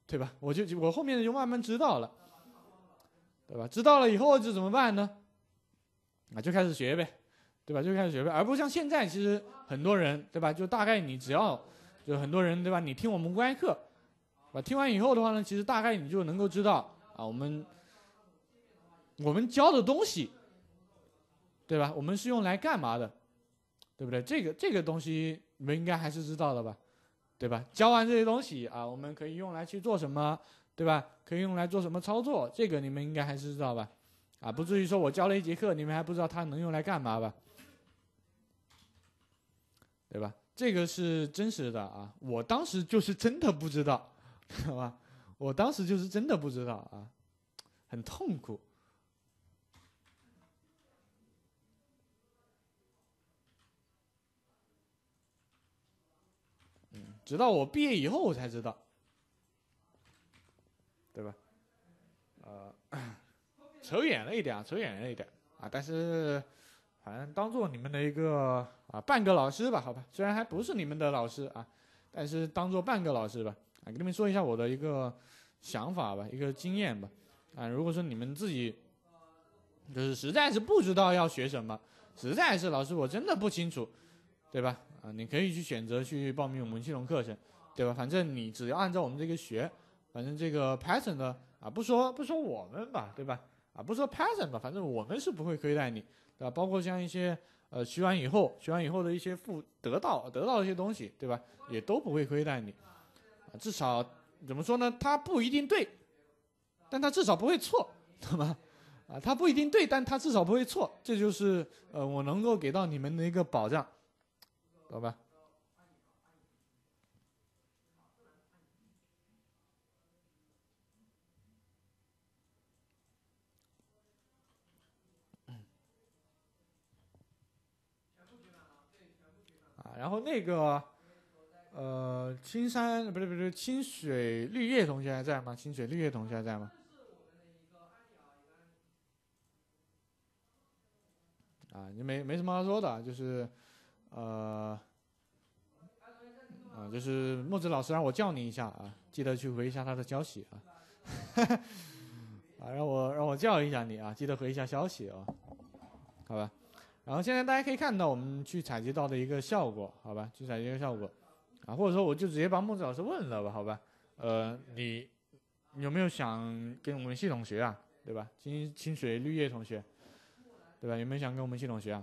对吧？我就我后面就慢慢知道了，对吧？知道了以后就怎么办呢？啊，就开始学呗，对吧？就开始学呗，而不像现在，其实很多人，对吧？就大概你只要，就很多人，对吧？你听我们公开课，啊，听完以后的话呢，其实大概你就能够知道啊，我们我们教的东西，对吧？我们是用来干嘛的？对不对？这个这个东西你们应该还是知道的吧，对吧？教完这些东西啊，我们可以用来去做什么，对吧？可以用来做什么操作？这个你们应该还是知道吧？啊，不至于说我教了一节课，你们还不知道它能用来干嘛吧？对吧？这个是真实的啊！我当时就是真的不知道，[LAUGHS] 好吧？我当时就是真的不知道啊，很痛苦。直到我毕业以后，我才知道，对吧？呃，扯远了一点，啊，扯远了一点啊！但是，反正当做你们的一个啊，半个老师吧，好吧。虽然还不是你们的老师啊，但是当做半个老师吧。啊，跟你们说一下我的一个想法吧，一个经验吧。啊，如果说你们自己就是实在是不知道要学什么，实在是老师我真的不清楚，对吧？啊，你可以去选择去报名我们系统课程，对吧？反正你只要按照我们这个学，反正这个 Python 的啊，不说不说我们吧，对吧？啊，不说 Python 吧，反正我们是不会亏待你，对吧？包括像一些呃学完以后学完以后的一些付得到得到一些东西，对吧？也都不会亏待你，至少怎么说呢？它不一定对，但它至少不会错，对吧？啊，它不一定对，但它至少不会错，这就是呃我能够给到你们的一个保障。好吧。啊，啊，然后那个，呃，青山不对不对，清水绿叶同学还在吗？清水绿叶同学还在吗？啊，你没没什么要说的，就是。呃，啊，就是木子老师让我叫你一下啊，记得去回一下他的消息啊，[LAUGHS] 啊，让我让我叫一下你啊，记得回一下消息啊，好吧。然后现在大家可以看到我们去采集到的一个效果，好吧，去采集一个效果，啊，或者说我就直接帮木子老师问了吧，好吧。呃，你有没有想跟我们系统学啊，对吧？清清水绿叶同学，对吧？有没有想跟我们系统学啊？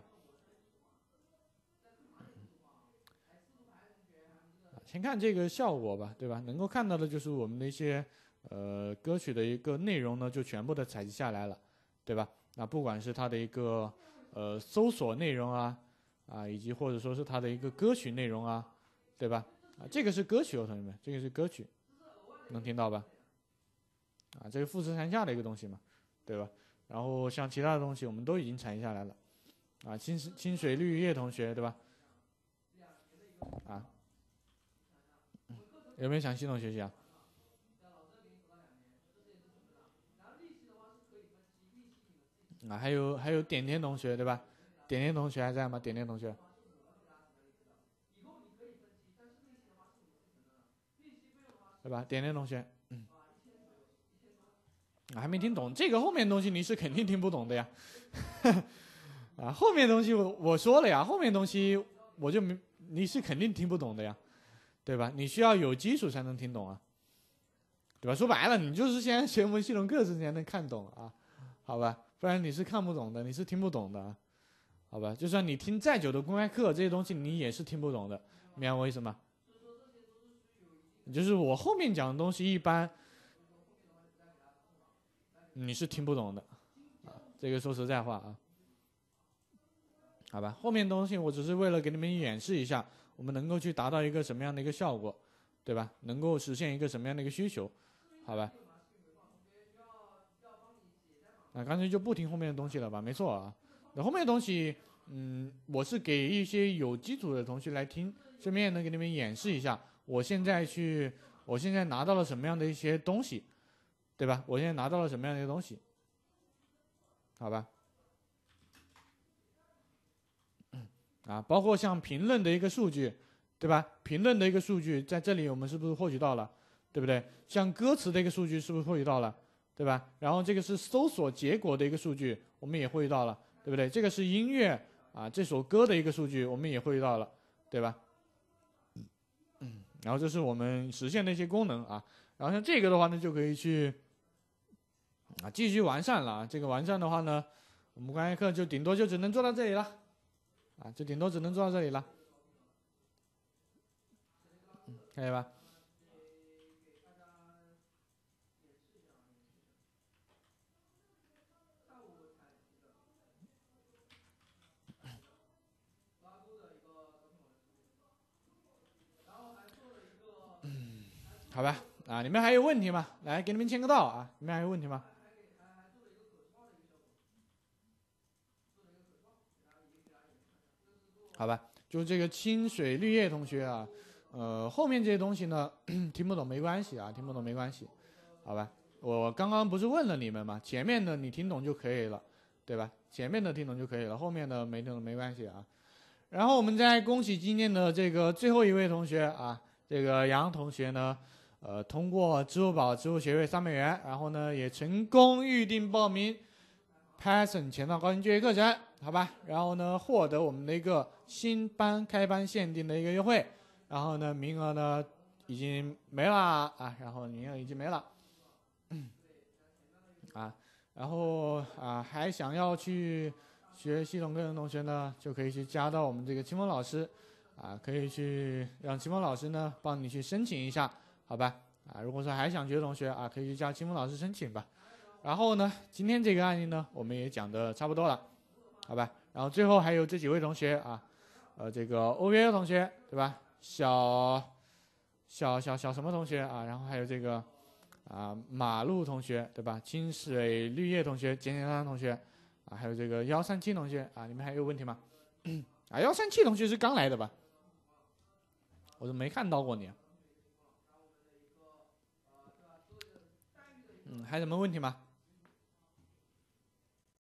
先看这个效果吧，对吧？能够看到的就是我们的一些呃歌曲的一个内容呢，就全部的采集下来了，对吧？那不管是它的一个呃搜索内容啊，啊，以及或者说是它的一个歌曲内容啊，对吧？啊，这个是歌曲哦，同学们，这个是歌曲，能听到吧？啊，这个富士山下的一个东西嘛，对吧？然后像其他的东西，我们都已经采集下来了，啊，清清水绿叶同学，对吧？啊。有没有想系统学习啊？啊，还有还有点点同学对吧？点点同学还在吗？点点同学？对吧？点点同学，嗯，还没听懂这个后面东西，你是肯定听不懂的呀。[LAUGHS] 啊，后面东西我我说了呀，后面东西我就没，你是肯定听不懂的呀。对吧？你需要有基础才能听懂啊，对吧？说白了，你就是先学门系统课程才能看懂啊，好吧？不然你是看不懂的，你是听不懂的，好吧？就算你听再久的公开课，这些东西你也是听不懂的，明白我意思吗？就是我后面讲的东西，一般你是听不懂的啊，这个说实在话啊，好吧？后面东西我只是为了给你们演示一下。我们能够去达到一个什么样的一个效果，对吧？能够实现一个什么样的一个需求，好吧？那干脆就不听后面的东西了吧？没错啊。那后面的东西，嗯，我是给一些有基础的同学来听，顺便能给你们演示一下，我现在去，我现在拿到了什么样的一些东西，对吧？我现在拿到了什么样的一些东西，好吧？啊，包括像评论的一个数据，对吧？评论的一个数据在这里，我们是不是获取到了？对不对？像歌词的一个数据是不是获取到了？对吧？然后这个是搜索结果的一个数据，我们也获取到了，对不对？这个是音乐啊，这首歌的一个数据我们也获取到了，对吧？嗯，然后这是我们实现的一些功能啊。然后像这个的话呢，就可以去啊继续完善了啊。这个完善的话呢，我们公开课就顶多就只能做到这里了。啊，就顶多只能做到这里了，嗯，可以吧？嗯，好吧，啊，你们还有问题吗？来，给你们签个到啊，你们还有问题吗？好吧，就这个清水绿叶同学啊，呃，后面这些东西呢，听不懂没关系啊，听不懂没关系，好吧，我刚刚不是问了你们嘛，前面的你听懂就可以了，对吧？前面的听懂就可以了，后面的没听懂没关系啊。然后我们再恭喜今天的这个最后一位同学啊，这个杨同学呢，呃，通过支付宝支付学费三百元，然后呢也成功预定报名 Python 前端高级就业课程，好吧，然后呢获得我们的一个。新班开班限定的一个优惠，然后呢，名额呢已经没了啊，然后名额已经没了，[CLEARS THROAT] 啊，然后啊还想要去学系统课程的同学呢，就可以去加到我们这个青峰老师啊，可以去让青峰老师呢帮你去申请一下，好吧？啊，如果说还想学的同学啊，可以去加青峰老师申请吧。然后呢，今天这个案例呢，我们也讲的差不多了，好吧？然后最后还有这几位同学啊。呃，这个 V A 同学对吧？小小小小什么同学啊？然后还有这个啊，马路同学对吧？清水绿叶同学、简简单单同学啊，还有这个幺三七同学啊，你们还有问题吗？[CLEARS THROAT] 啊，幺三七同学是刚来的吧？我都没看到过你。嗯，还有什么问题吗？